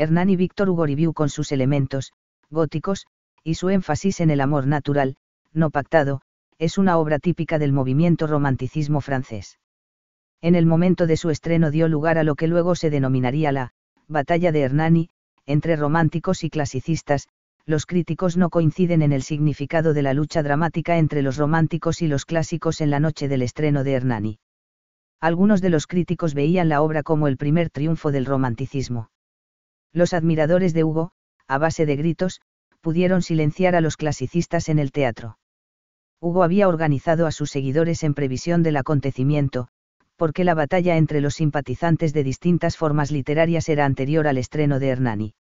Hernani Víctor Hugo con sus elementos, góticos, y su énfasis en el amor natural, no pactado, es una obra típica del movimiento romanticismo francés. En el momento de su estreno dio lugar a lo que luego se denominaría la Batalla de Hernani, entre románticos y clasicistas, los críticos no coinciden en el significado de la lucha dramática entre los románticos y los clásicos en la noche del estreno de Hernani. Algunos de los críticos veían la obra como el primer triunfo del romanticismo. Los admiradores de Hugo, a base de gritos, pudieron silenciar a los clasicistas en el teatro. Hugo había organizado a sus seguidores en previsión del acontecimiento, porque la batalla entre los simpatizantes de distintas formas literarias era anterior al estreno de Hernani.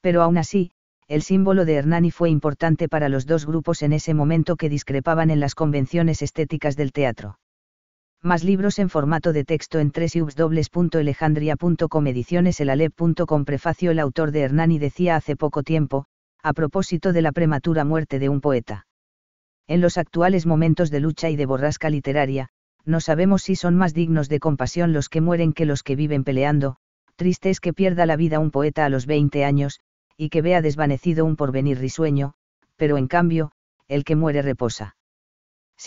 Pero aún así, el símbolo de Hernani fue importante para los dos grupos en ese momento que discrepaban en las convenciones estéticas del teatro más libros en formato de texto en www.elejandria.com ediciones elalep.com prefacio el autor de Hernani decía hace poco tiempo, a propósito de la prematura muerte de un poeta. En los actuales momentos de lucha y de borrasca literaria, no sabemos si son más dignos de compasión los que mueren que los que viven peleando, triste es que pierda la vida un poeta a los 20 años, y que vea desvanecido un porvenir risueño, pero en cambio, el que muere reposa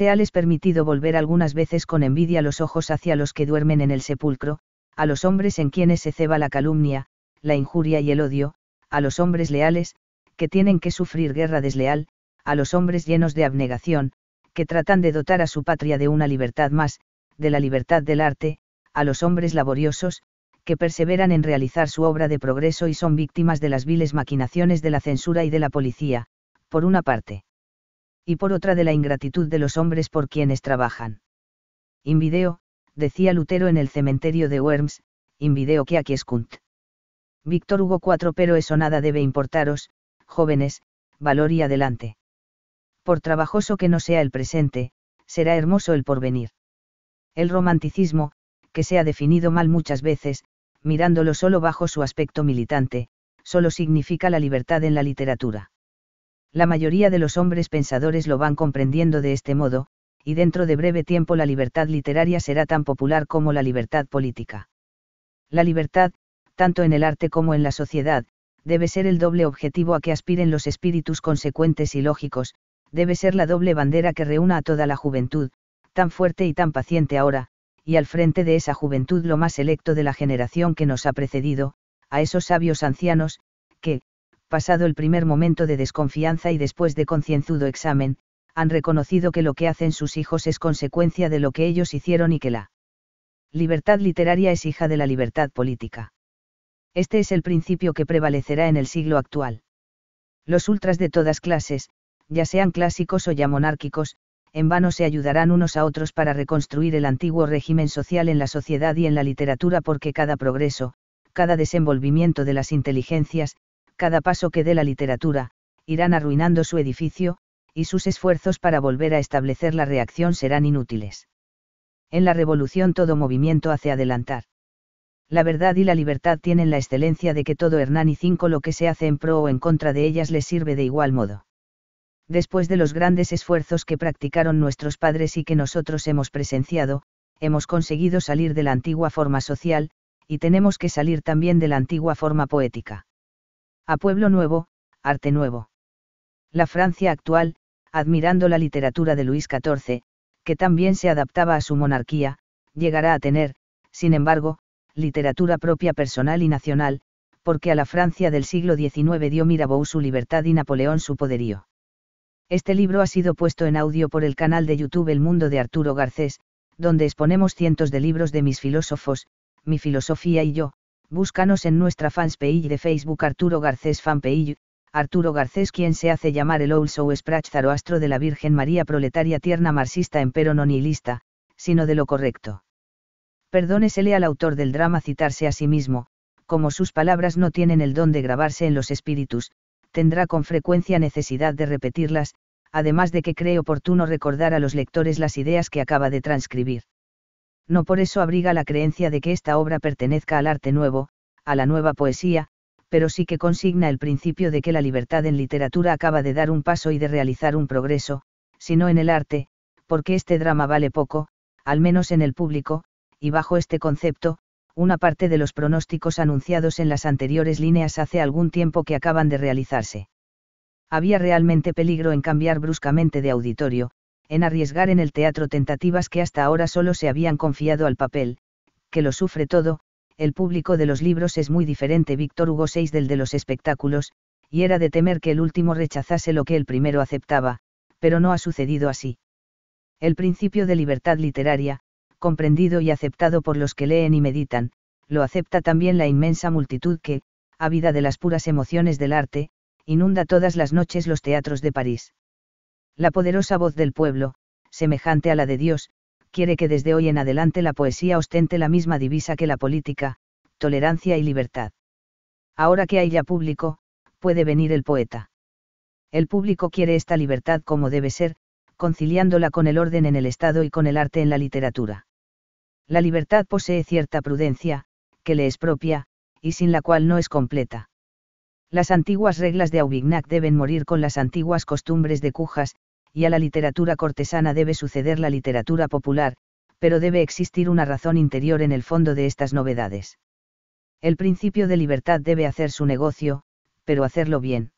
ha les permitido volver algunas veces con envidia los ojos hacia los que duermen en el sepulcro, a los hombres en quienes se ceba la calumnia, la injuria y el odio, a los hombres leales, que tienen que sufrir guerra desleal, a los hombres llenos de abnegación, que tratan de dotar a su patria de una libertad más, de la libertad del arte, a los hombres laboriosos, que perseveran en realizar su obra de progreso y son víctimas de las viles maquinaciones de la censura y de la policía, por una parte y por otra de la ingratitud de los hombres por quienes trabajan. Invideo, decía Lutero en el cementerio de Worms, invideo que aquí es Kunt. Víctor Hugo IV pero eso nada debe importaros, jóvenes, valor y adelante. Por trabajoso que no sea el presente, será hermoso el porvenir. El romanticismo, que se ha definido mal muchas veces, mirándolo solo bajo su aspecto militante, solo significa la libertad en la literatura la mayoría de los hombres pensadores lo van comprendiendo de este modo, y dentro de breve tiempo la libertad literaria será tan popular como la libertad política. La libertad, tanto en el arte como en la sociedad, debe ser el doble objetivo a que aspiren los espíritus consecuentes y lógicos, debe ser la doble bandera que reúna a toda la juventud, tan fuerte y tan paciente ahora, y al frente de esa juventud lo más electo de la generación que nos ha precedido, a esos sabios ancianos, que, pasado el primer momento de desconfianza y después de concienzudo examen, han reconocido que lo que hacen sus hijos es consecuencia de lo que ellos hicieron y que la libertad literaria es hija de la libertad política. Este es el principio que prevalecerá en el siglo actual. Los ultras de todas clases, ya sean clásicos o ya monárquicos, en vano se ayudarán unos a otros para reconstruir el antiguo régimen social en la sociedad y en la literatura porque cada progreso, cada desenvolvimiento de las inteligencias, cada paso que dé la literatura, irán arruinando su edificio, y sus esfuerzos para volver a establecer la reacción serán inútiles. En la revolución todo movimiento hace adelantar. La verdad y la libertad tienen la excelencia de que todo Hernán y Cinco lo que se hace en pro o en contra de ellas les sirve de igual modo. Después de los grandes esfuerzos que practicaron nuestros padres y que nosotros hemos presenciado, hemos conseguido salir de la antigua forma social, y tenemos que salir también de la antigua forma poética. A pueblo nuevo, arte nuevo. La Francia actual, admirando la literatura de Luis XIV, que también se adaptaba a su monarquía, llegará a tener, sin embargo, literatura propia personal y nacional, porque a la Francia del siglo XIX dio Mirabeau su libertad y Napoleón su poderío. Este libro ha sido puesto en audio por el canal de YouTube El Mundo de Arturo Garcés, donde exponemos cientos de libros de mis filósofos, mi filosofía y yo, búscanos en nuestra page de Facebook Arturo Garcés Fanpage, Arturo Garcés quien se hace llamar el also Sprach zaroastro de la Virgen María proletaria tierna marxista empero no nihilista, sino de lo correcto. Perdónesele al autor del drama citarse a sí mismo, como sus palabras no tienen el don de grabarse en los espíritus, tendrá con frecuencia necesidad de repetirlas, además de que cree oportuno recordar a los lectores las ideas que acaba de transcribir no por eso abriga la creencia de que esta obra pertenezca al arte nuevo, a la nueva poesía, pero sí que consigna el principio de que la libertad en literatura acaba de dar un paso y de realizar un progreso, sino en el arte, porque este drama vale poco, al menos en el público, y bajo este concepto, una parte de los pronósticos anunciados en las anteriores líneas hace algún tiempo que acaban de realizarse. Había realmente peligro en cambiar bruscamente de auditorio, en arriesgar en el teatro tentativas que hasta ahora solo se habían confiado al papel, que lo sufre todo, el público de los libros es muy diferente Víctor Hugo VI del de los espectáculos, y era de temer que el último rechazase lo que el primero aceptaba, pero no ha sucedido así. El principio de libertad literaria, comprendido y aceptado por los que leen y meditan, lo acepta también la inmensa multitud que, ávida de las puras emociones del arte, inunda todas las noches los teatros de París. La poderosa voz del pueblo, semejante a la de Dios, quiere que desde hoy en adelante la poesía ostente la misma divisa que la política, tolerancia y libertad. Ahora que hay ya público, puede venir el poeta. El público quiere esta libertad como debe ser, conciliándola con el orden en el Estado y con el arte en la literatura. La libertad posee cierta prudencia, que le es propia, y sin la cual no es completa. Las antiguas reglas de Aubignac deben morir con las antiguas costumbres de Cujas, y a la literatura cortesana debe suceder la literatura popular, pero debe existir una razón interior en el fondo de estas novedades. El principio de libertad debe hacer su negocio, pero hacerlo bien.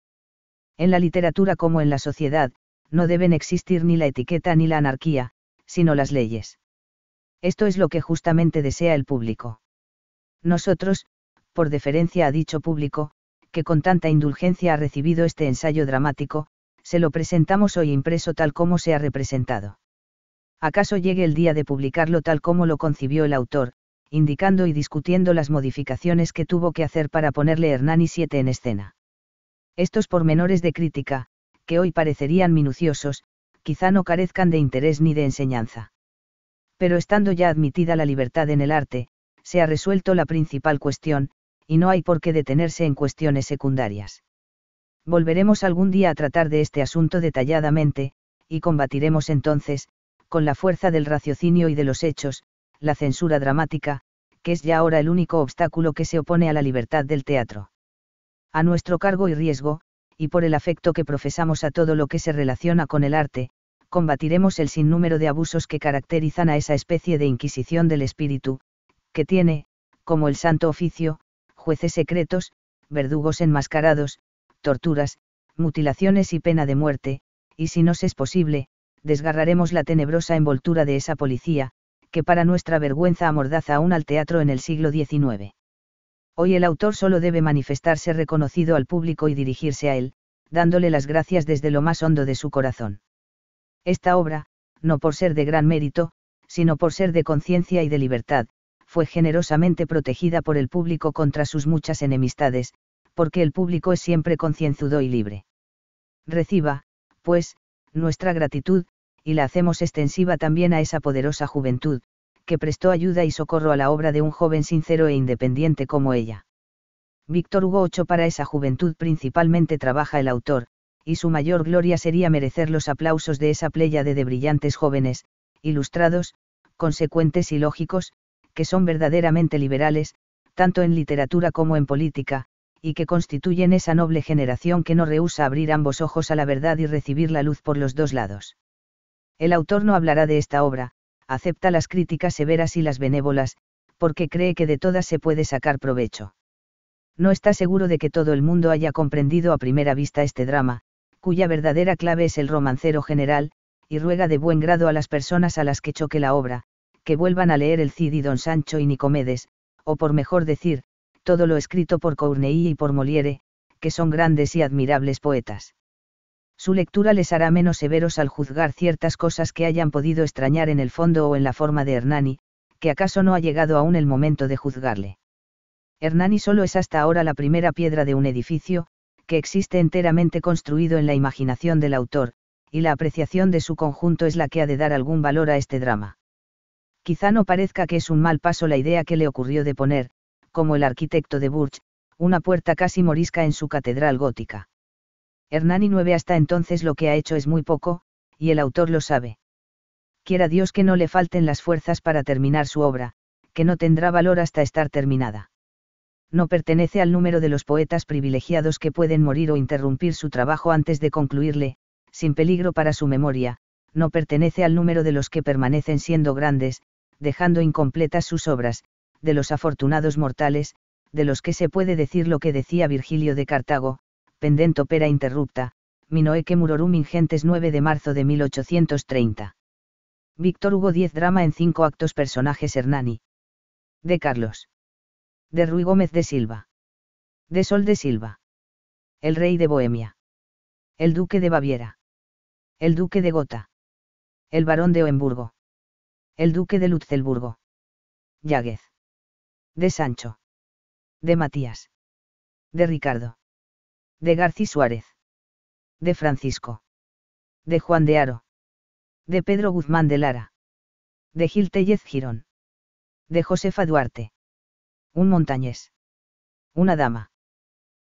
En la literatura como en la sociedad, no deben existir ni la etiqueta ni la anarquía, sino las leyes. Esto es lo que justamente desea el público. Nosotros, por deferencia a dicho público, que con tanta indulgencia ha recibido este ensayo dramático, se lo presentamos hoy impreso tal como se ha representado. ¿Acaso llegue el día de publicarlo tal como lo concibió el autor, indicando y discutiendo las modificaciones que tuvo que hacer para ponerle Hernani 7 en escena? Estos pormenores de crítica, que hoy parecerían minuciosos, quizá no carezcan de interés ni de enseñanza. Pero estando ya admitida la libertad en el arte, se ha resuelto la principal cuestión, y no hay por qué detenerse en cuestiones secundarias. Volveremos algún día a tratar de este asunto detalladamente, y combatiremos entonces, con la fuerza del raciocinio y de los hechos, la censura dramática, que es ya ahora el único obstáculo que se opone a la libertad del teatro. A nuestro cargo y riesgo, y por el afecto que profesamos a todo lo que se relaciona con el arte, combatiremos el sinnúmero de abusos que caracterizan a esa especie de inquisición del espíritu, que tiene, como el santo oficio, jueces secretos, verdugos enmascarados, torturas, mutilaciones y pena de muerte, y si nos es posible, desgarraremos la tenebrosa envoltura de esa policía, que para nuestra vergüenza amordaza aún al teatro en el siglo XIX. Hoy el autor solo debe manifestarse reconocido al público y dirigirse a él, dándole las gracias desde lo más hondo de su corazón. Esta obra, no por ser de gran mérito, sino por ser de conciencia y de libertad, fue generosamente protegida por el público contra sus muchas enemistades, porque el público es siempre concienzudo y libre. Reciba, pues, nuestra gratitud, y la hacemos extensiva también a esa poderosa juventud, que prestó ayuda y socorro a la obra de un joven sincero e independiente como ella. Víctor Hugo VIII para esa juventud principalmente trabaja el autor, y su mayor gloria sería merecer los aplausos de esa pléyade de brillantes jóvenes, ilustrados, consecuentes y lógicos, que son verdaderamente liberales, tanto en literatura como en política, y que constituyen esa noble generación que no rehúsa abrir ambos ojos a la verdad y recibir la luz por los dos lados. El autor no hablará de esta obra, acepta las críticas severas y las benévolas, porque cree que de todas se puede sacar provecho. No está seguro de que todo el mundo haya comprendido a primera vista este drama, cuya verdadera clave es el romancero general, y ruega de buen grado a las personas a las que choque la obra, que vuelvan a leer el Cid y Don Sancho y Nicomedes, o por mejor decir, todo lo escrito por Corneille y por Molière, que son grandes y admirables poetas. Su lectura les hará menos severos al juzgar ciertas cosas que hayan podido extrañar en el fondo o en la forma de Hernani, que acaso no ha llegado aún el momento de juzgarle. Hernani solo es hasta ahora la primera piedra de un edificio, que existe enteramente construido en la imaginación del autor, y la apreciación de su conjunto es la que ha de dar algún valor a este drama. Quizá no parezca que es un mal paso la idea que le ocurrió de poner, como el arquitecto de Burch, una puerta casi morisca en su catedral gótica. Hernani 9 hasta entonces lo que ha hecho es muy poco, y el autor lo sabe. Quiera Dios que no le falten las fuerzas para terminar su obra, que no tendrá valor hasta estar terminada. No pertenece al número de los poetas privilegiados que pueden morir o interrumpir su trabajo antes de concluirle, sin peligro para su memoria, no pertenece al número de los que permanecen siendo grandes, dejando incompletas sus obras, de los afortunados mortales, de los que se puede decir lo que decía Virgilio de Cartago, pendento opera interrupta, Minoeque Murorum Ingentes 9 de marzo de 1830. Víctor Hugo 10 drama en cinco actos personajes Hernani. De Carlos. De Ruy Gómez de Silva. De Sol de Silva. El rey de Bohemia. El duque de Baviera. El duque de Gotha. El barón de Oemburgo. El duque de Lutzelburgo. Yáguez. De Sancho. De Matías. De Ricardo. De García Suárez. De Francisco. De Juan de Aro. De Pedro Guzmán de Lara. De Gil Tellez Girón. De Josefa Duarte. Un montañés. Una dama.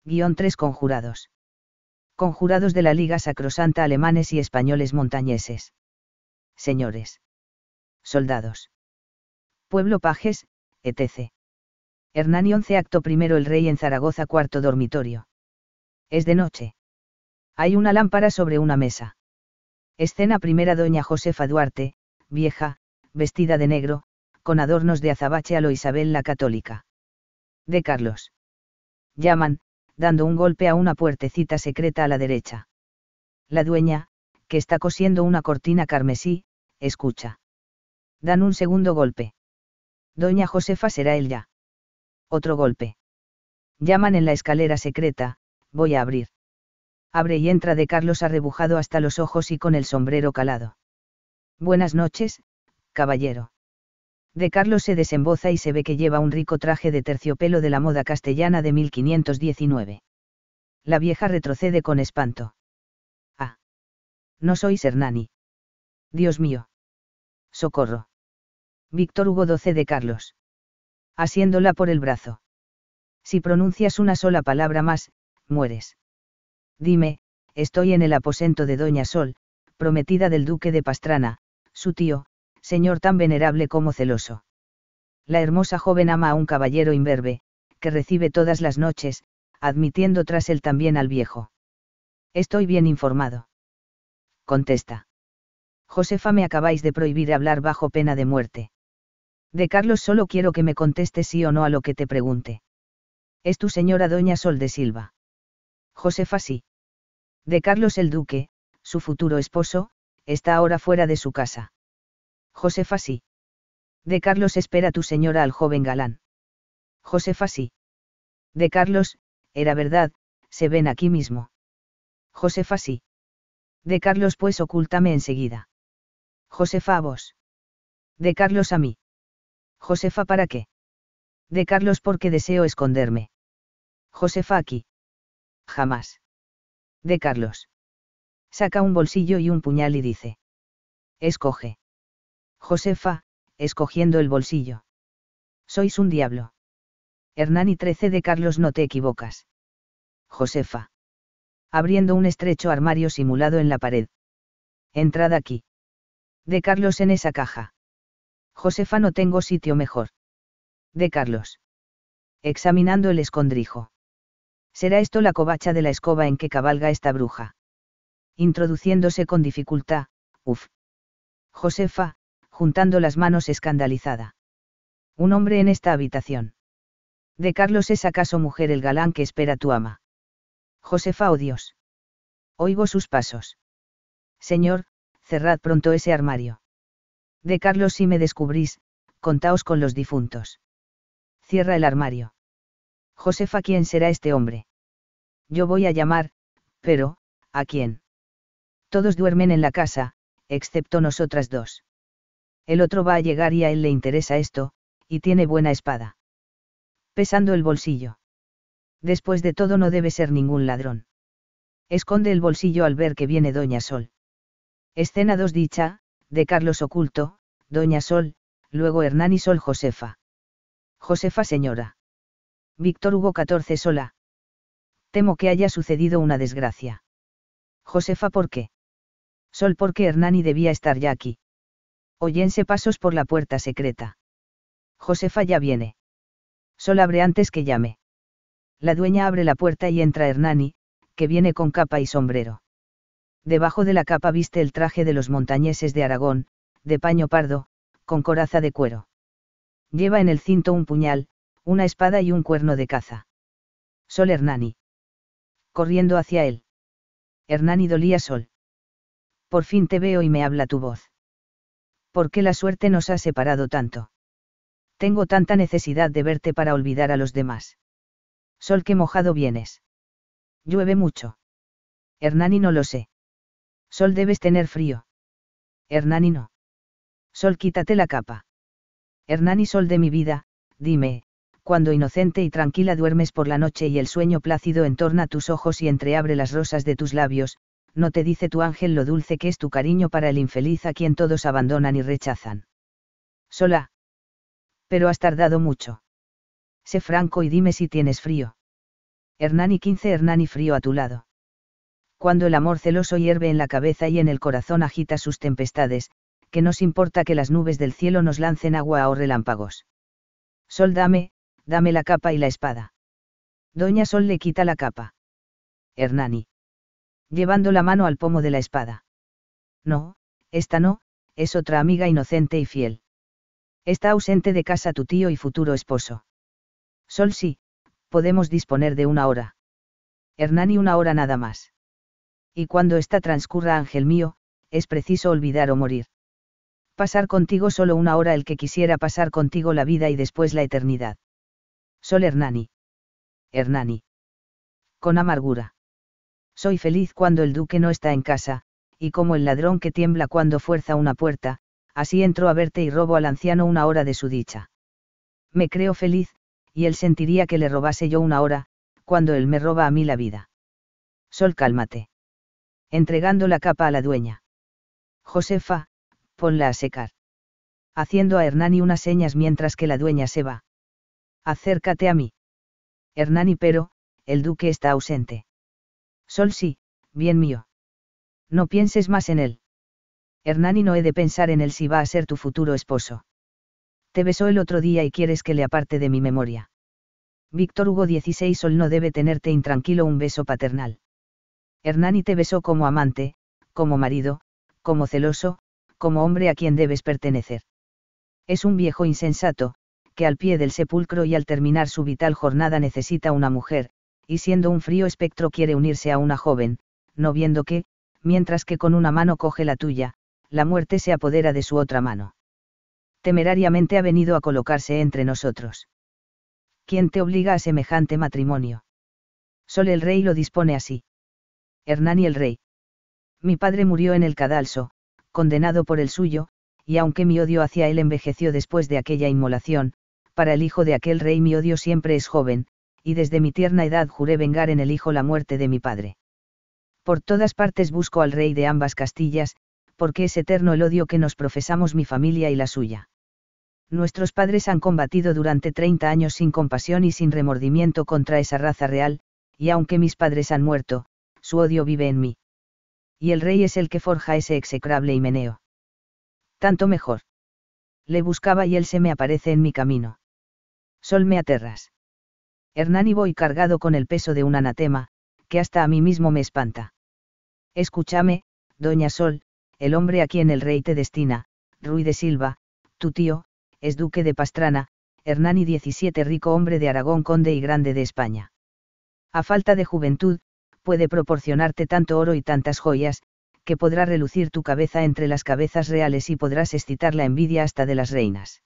Guión tres conjurados. Conjurados de la Liga Sacrosanta alemanes y españoles montañeses. Señores soldados. Pueblo Pajes, etc. Hernani 11 acto primero el rey en Zaragoza cuarto dormitorio. Es de noche. Hay una lámpara sobre una mesa. Escena primera doña Josefa Duarte, vieja, vestida de negro, con adornos de azabache a lo Isabel la católica. De Carlos. Llaman, dando un golpe a una puertecita secreta a la derecha. La dueña, que está cosiendo una cortina carmesí, escucha. Dan un segundo golpe. Doña Josefa será él ya. Otro golpe. Llaman en la escalera secreta, voy a abrir. Abre y entra de Carlos arrebujado hasta los ojos y con el sombrero calado. Buenas noches, caballero. De Carlos se desemboza y se ve que lleva un rico traje de terciopelo de la moda castellana de 1519. La vieja retrocede con espanto. Ah. No sois Hernani. Dios mío. Socorro. Víctor Hugo XII de Carlos. Asiéndola por el brazo. Si pronuncias una sola palabra más, mueres. Dime, estoy en el aposento de Doña Sol, prometida del duque de Pastrana, su tío, señor tan venerable como celoso. La hermosa joven ama a un caballero imberbe, que recibe todas las noches, admitiendo tras él también al viejo. Estoy bien informado. Contesta. Josefa, me acabáis de prohibir hablar bajo pena de muerte. De Carlos solo quiero que me conteste sí o no a lo que te pregunte. Es tu señora doña Sol de Silva. Josefa sí. De Carlos el duque, su futuro esposo, está ahora fuera de su casa. Josefa sí. De Carlos espera tu señora al joven galán. Josefa sí. De Carlos, era verdad, se ven aquí mismo. Josefa sí. De Carlos pues ocúltame enseguida. Josefa a vos. De Carlos a mí. Josefa para qué. De Carlos porque deseo esconderme. Josefa aquí. Jamás. De Carlos. Saca un bolsillo y un puñal y dice. Escoge. Josefa, escogiendo el bolsillo. Sois un diablo. Hernán y 13 de Carlos no te equivocas. Josefa. Abriendo un estrecho armario simulado en la pared. Entrad aquí. De Carlos en esa caja. Josefa no tengo sitio mejor. De Carlos. Examinando el escondrijo. ¿Será esto la covacha de la escoba en que cabalga esta bruja? Introduciéndose con dificultad, uf. Josefa, juntando las manos escandalizada. Un hombre en esta habitación. De Carlos es acaso mujer el galán que espera tu ama. Josefa, oh Dios. Oigo sus pasos. Señor, cerrad pronto ese armario. De Carlos si me descubrís, contaos con los difuntos. Cierra el armario. Josefa, ¿quién será este hombre? Yo voy a llamar, pero, ¿a quién? Todos duermen en la casa, excepto nosotras dos. El otro va a llegar y a él le interesa esto, y tiene buena espada. Pesando el bolsillo. Después de todo no debe ser ningún ladrón. Esconde el bolsillo al ver que viene Doña Sol. Escena 2 dicha, de Carlos Oculto, Doña Sol, luego Hernani Sol Josefa. Josefa Señora. Víctor Hugo XIV Sola. Temo que haya sucedido una desgracia. Josefa ¿por qué? Sol porque Hernani debía estar ya aquí. Oyense pasos por la puerta secreta. Josefa ya viene. Sol abre antes que llame. La dueña abre la puerta y entra Hernani, que viene con capa y sombrero debajo de la capa viste el traje de los montañeses de Aragón, de paño pardo, con coraza de cuero. Lleva en el cinto un puñal, una espada y un cuerno de caza. Sol Hernani. Corriendo hacia él. Hernani dolía sol. Por fin te veo y me habla tu voz. ¿Por qué la suerte nos ha separado tanto? Tengo tanta necesidad de verte para olvidar a los demás. Sol que mojado vienes. Llueve mucho. Hernani no lo sé. Sol debes tener frío. Hernani no. Sol quítate la capa. Hernani Sol de mi vida, dime, cuando inocente y tranquila duermes por la noche y el sueño plácido entorna tus ojos y entreabre las rosas de tus labios, no te dice tu ángel lo dulce que es tu cariño para el infeliz a quien todos abandonan y rechazan. Sola. Pero has tardado mucho. Sé franco y dime si tienes frío. Hernani 15 Hernani frío a tu lado cuando el amor celoso hierve en la cabeza y en el corazón agita sus tempestades, que nos importa que las nubes del cielo nos lancen agua o relámpagos. Sol dame, dame la capa y la espada. Doña Sol le quita la capa. Hernani. Llevando la mano al pomo de la espada. No, esta no, es otra amiga inocente y fiel. Está ausente de casa tu tío y futuro esposo. Sol sí, podemos disponer de una hora. Hernani una hora nada más y cuando esta transcurra, ángel mío, es preciso olvidar o morir. Pasar contigo solo una hora el que quisiera pasar contigo la vida y después la eternidad. Sol Hernani. Hernani. Con amargura. Soy feliz cuando el duque no está en casa, y como el ladrón que tiembla cuando fuerza una puerta, así entro a verte y robo al anciano una hora de su dicha. Me creo feliz, y él sentiría que le robase yo una hora, cuando él me roba a mí la vida. Sol cálmate entregando la capa a la dueña. Josefa, ponla a secar. Haciendo a Hernani unas señas mientras que la dueña se va. Acércate a mí. Hernani, pero, el duque está ausente. Sol sí, bien mío. No pienses más en él. Hernani no he de pensar en él si va a ser tu futuro esposo. Te besó el otro día y quieres que le aparte de mi memoria. Víctor Hugo XVI Sol no debe tenerte intranquilo un beso paternal. Hernani te besó como amante, como marido, como celoso, como hombre a quien debes pertenecer. Es un viejo insensato, que al pie del sepulcro y al terminar su vital jornada necesita una mujer, y siendo un frío espectro quiere unirse a una joven, no viendo que, mientras que con una mano coge la tuya, la muerte se apodera de su otra mano. Temerariamente ha venido a colocarse entre nosotros. ¿Quién te obliga a semejante matrimonio? Solo el rey lo dispone así. Hernán y el rey. Mi padre murió en el cadalso, condenado por el suyo, y aunque mi odio hacia él envejeció después de aquella inmolación, para el hijo de aquel rey mi odio siempre es joven, y desde mi tierna edad juré vengar en el hijo la muerte de mi padre. Por todas partes busco al rey de ambas Castillas, porque es eterno el odio que nos profesamos mi familia y la suya. Nuestros padres han combatido durante 30 años sin compasión y sin remordimiento contra esa raza real, y aunque mis padres han muerto, su odio vive en mí. Y el rey es el que forja ese execrable himeneo. Tanto mejor. Le buscaba y él se me aparece en mi camino. Sol me aterras. Hernani voy cargado con el peso de un anatema, que hasta a mí mismo me espanta. Escúchame, doña Sol, el hombre a quien el rey te destina, Ruy de Silva, tu tío, es duque de Pastrana, Hernani 17 rico hombre de Aragón conde y grande de España. A falta de juventud, puede proporcionarte tanto oro y tantas joyas, que podrá relucir tu cabeza entre las cabezas reales y podrás excitar la envidia hasta de las reinas.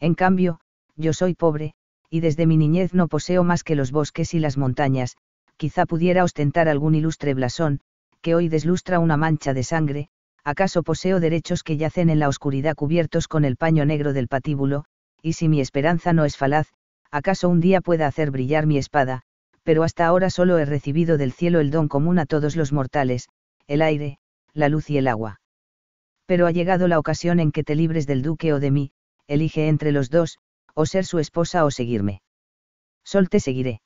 En cambio, yo soy pobre, y desde mi niñez no poseo más que los bosques y las montañas, quizá pudiera ostentar algún ilustre blasón, que hoy deslustra una mancha de sangre, acaso poseo derechos que yacen en la oscuridad cubiertos con el paño negro del patíbulo, y si mi esperanza no es falaz, acaso un día pueda hacer brillar mi espada, pero hasta ahora solo he recibido del cielo el don común a todos los mortales, el aire, la luz y el agua. Pero ha llegado la ocasión en que te libres del duque o de mí, elige entre los dos, o ser su esposa o seguirme. Sol te seguiré.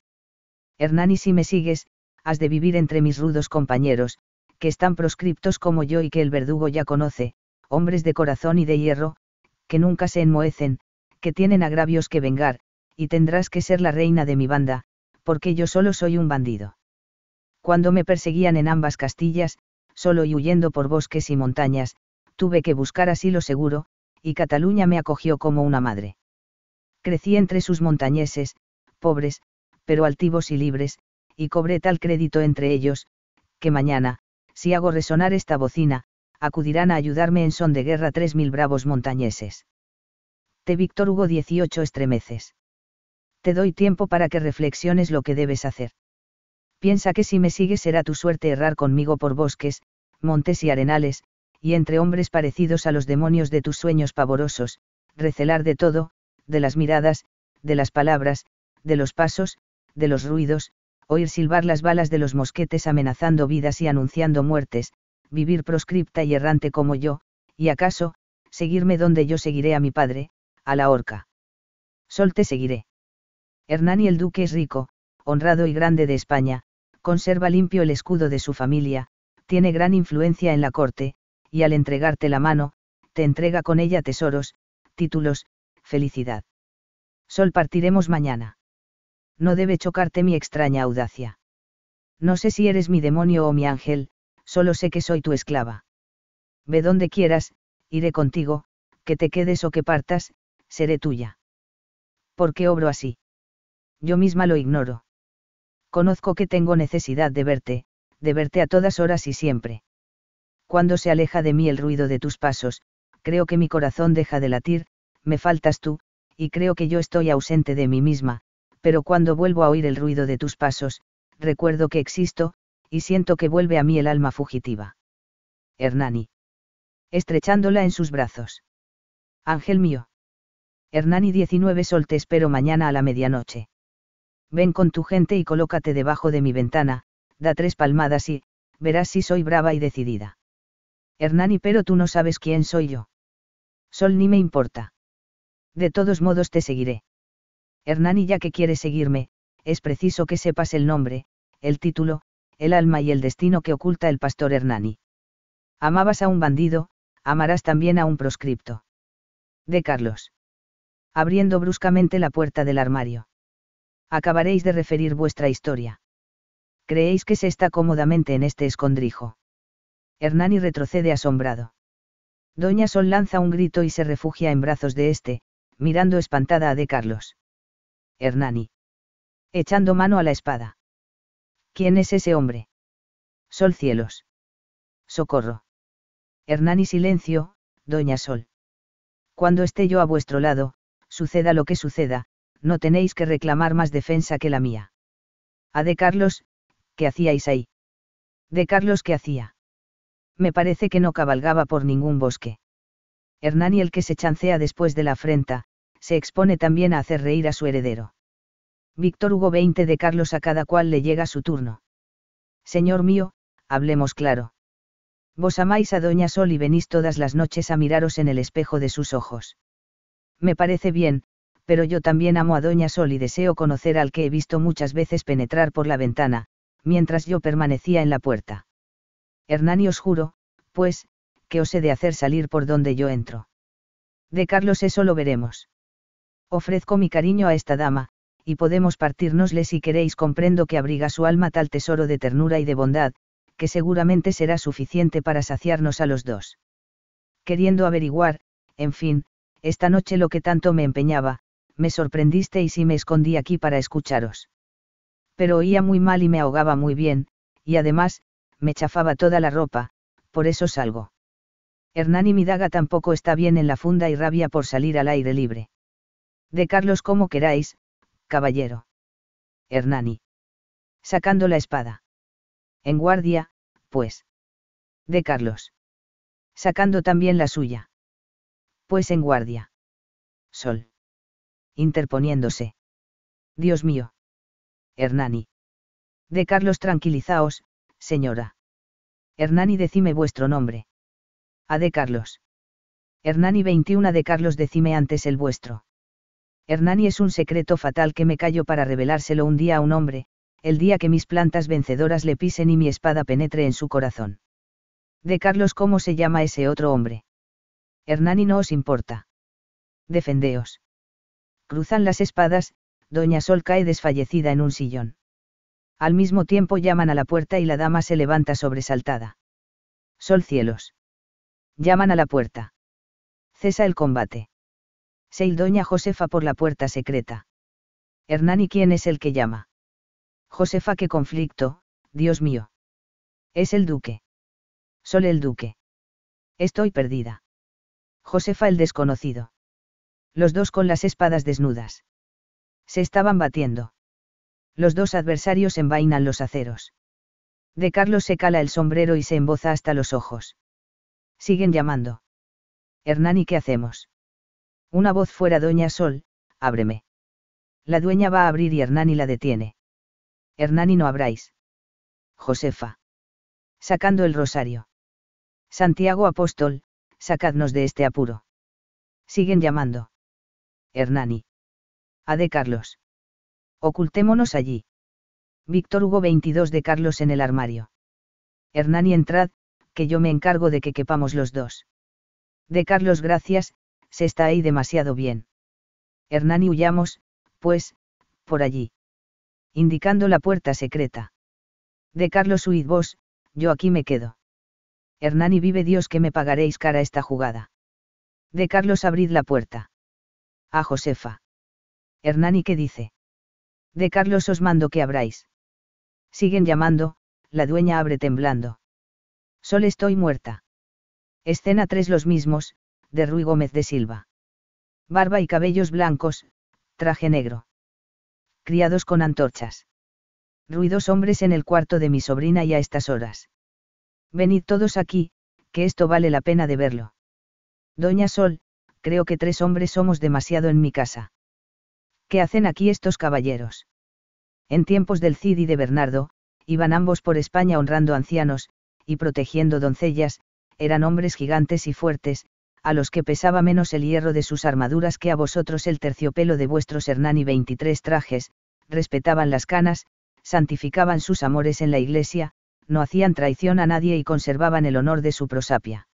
Hernán, y si me sigues, has de vivir entre mis rudos compañeros, que están proscriptos como yo y que el verdugo ya conoce, hombres de corazón y de hierro, que nunca se enmohecen, que tienen agravios que vengar, y tendrás que ser la reina de mi banda, porque yo solo soy un bandido. Cuando me perseguían en ambas Castillas, solo y huyendo por bosques y montañas, tuve que buscar asilo seguro, y Cataluña me acogió como una madre. Crecí entre sus montañeses, pobres, pero altivos y libres, y cobré tal crédito entre ellos, que mañana, si hago resonar esta bocina, acudirán a ayudarme en son de guerra tres mil bravos montañeses. Te Víctor Hugo 18 estremeces te doy tiempo para que reflexiones lo que debes hacer. Piensa que si me sigues será tu suerte errar conmigo por bosques, montes y arenales, y entre hombres parecidos a los demonios de tus sueños pavorosos, recelar de todo, de las miradas, de las palabras, de los pasos, de los ruidos, oír silbar las balas de los mosquetes amenazando vidas y anunciando muertes, vivir proscripta y errante como yo, y acaso, seguirme donde yo seguiré a mi padre, a la horca. Sol te seguiré y el duque es rico, honrado y grande de España, conserva limpio el escudo de su familia, tiene gran influencia en la corte, y al entregarte la mano, te entrega con ella tesoros, títulos, felicidad. Sol partiremos mañana. No debe chocarte mi extraña audacia. No sé si eres mi demonio o mi ángel, solo sé que soy tu esclava. Ve donde quieras, iré contigo, que te quedes o que partas, seré tuya. ¿Por qué obro así? yo misma lo ignoro. Conozco que tengo necesidad de verte, de verte a todas horas y siempre. Cuando se aleja de mí el ruido de tus pasos, creo que mi corazón deja de latir, me faltas tú, y creo que yo estoy ausente de mí misma, pero cuando vuelvo a oír el ruido de tus pasos, recuerdo que existo, y siento que vuelve a mí el alma fugitiva. Hernani. Estrechándola en sus brazos. Ángel mío. Hernani 19 Sol te espero mañana a la medianoche. Ven con tu gente y colócate debajo de mi ventana, da tres palmadas y, verás si soy brava y decidida. Hernani, pero tú no sabes quién soy yo. Sol ni me importa. De todos modos te seguiré. Hernani, ya que quieres seguirme, es preciso que sepas el nombre, el título, el alma y el destino que oculta el pastor Hernani. Amabas a un bandido, amarás también a un proscripto. De Carlos. Abriendo bruscamente la puerta del armario acabaréis de referir vuestra historia. Creéis que se está cómodamente en este escondrijo. Hernani retrocede asombrado. Doña Sol lanza un grito y se refugia en brazos de este, mirando espantada a De Carlos. Hernani. Echando mano a la espada. ¿Quién es ese hombre? Sol cielos. Socorro. Hernani silencio, Doña Sol. Cuando esté yo a vuestro lado, suceda lo que suceda, no tenéis que reclamar más defensa que la mía. A de Carlos, ¿qué hacíais ahí? De Carlos, ¿qué hacía? Me parece que no cabalgaba por ningún bosque. Hernán y el que se chancea después de la afrenta, se expone también a hacer reír a su heredero. Víctor Hugo 20 de Carlos a cada cual le llega su turno. Señor mío, hablemos claro. Vos amáis a Doña Sol y venís todas las noches a miraros en el espejo de sus ojos. Me parece bien, pero yo también amo a Doña Sol y deseo conocer al que he visto muchas veces penetrar por la ventana, mientras yo permanecía en la puerta. Hernán y os juro, pues, que os he de hacer salir por donde yo entro. De Carlos eso lo veremos. Ofrezco mi cariño a esta dama, y podemos partírnosle si queréis comprendo que abriga su alma tal tesoro de ternura y de bondad, que seguramente será suficiente para saciarnos a los dos. Queriendo averiguar, en fin, esta noche lo que tanto me empeñaba, me sorprendiste y me escondí aquí para escucharos. Pero oía muy mal y me ahogaba muy bien, y además, me chafaba toda la ropa, por eso salgo. Hernani mi daga tampoco está bien en la funda y rabia por salir al aire libre. De Carlos como queráis, caballero. Hernani. Sacando la espada. En guardia, pues. De Carlos. Sacando también la suya. Pues en guardia. Sol interponiéndose. Dios mío. Hernani. De Carlos tranquilizaos, señora. Hernani decime vuestro nombre. A de Carlos. Hernani 21 de Carlos decime antes el vuestro. Hernani es un secreto fatal que me callo para revelárselo un día a un hombre, el día que mis plantas vencedoras le pisen y mi espada penetre en su corazón. De Carlos ¿cómo se llama ese otro hombre? Hernani no os importa. Defendeos cruzan las espadas, doña Sol cae desfallecida en un sillón. Al mismo tiempo llaman a la puerta y la dama se levanta sobresaltada. Sol cielos. Llaman a la puerta. Cesa el combate. il doña Josefa por la puerta secreta. Hernán y quién es el que llama. Josefa qué conflicto, Dios mío. Es el duque. Sol el duque. Estoy perdida. Josefa el desconocido los dos con las espadas desnudas. Se estaban batiendo. Los dos adversarios envainan los aceros. De Carlos se cala el sombrero y se emboza hasta los ojos. Siguen llamando. Hernani qué hacemos? Una voz fuera, Doña Sol, ábreme. La dueña va a abrir y Hernani la detiene. Hernani no abráis. Josefa. Sacando el rosario. Santiago Apóstol, sacadnos de este apuro. Siguen llamando. Hernani. A de Carlos. Ocultémonos allí. Víctor Hugo 22 de Carlos en el armario. Hernani entrad, que yo me encargo de que quepamos los dos. De Carlos gracias, se está ahí demasiado bien. Hernani huyamos, pues, por allí. Indicando la puerta secreta. De Carlos huid vos, yo aquí me quedo. Hernani vive Dios que me pagaréis cara esta jugada. De Carlos abrid la puerta a Josefa. Hernani que dice. De Carlos os mando que abráis. Siguen llamando, la dueña abre temblando. Sol estoy muerta. Escena 3 Los mismos, de Rui Gómez de Silva. Barba y cabellos blancos, traje negro. Criados con antorchas. Ruidos hombres en el cuarto de mi sobrina y a estas horas. Venid todos aquí, que esto vale la pena de verlo. Doña Sol, creo que tres hombres somos demasiado en mi casa. ¿Qué hacen aquí estos caballeros? En tiempos del Cid y de Bernardo, iban ambos por España honrando ancianos, y protegiendo doncellas, eran hombres gigantes y fuertes, a los que pesaba menos el hierro de sus armaduras que a vosotros el terciopelo de vuestros Hernán y veintitrés trajes, respetaban las canas, santificaban sus amores en la iglesia, no hacían traición a nadie y conservaban el honor de su prosapia.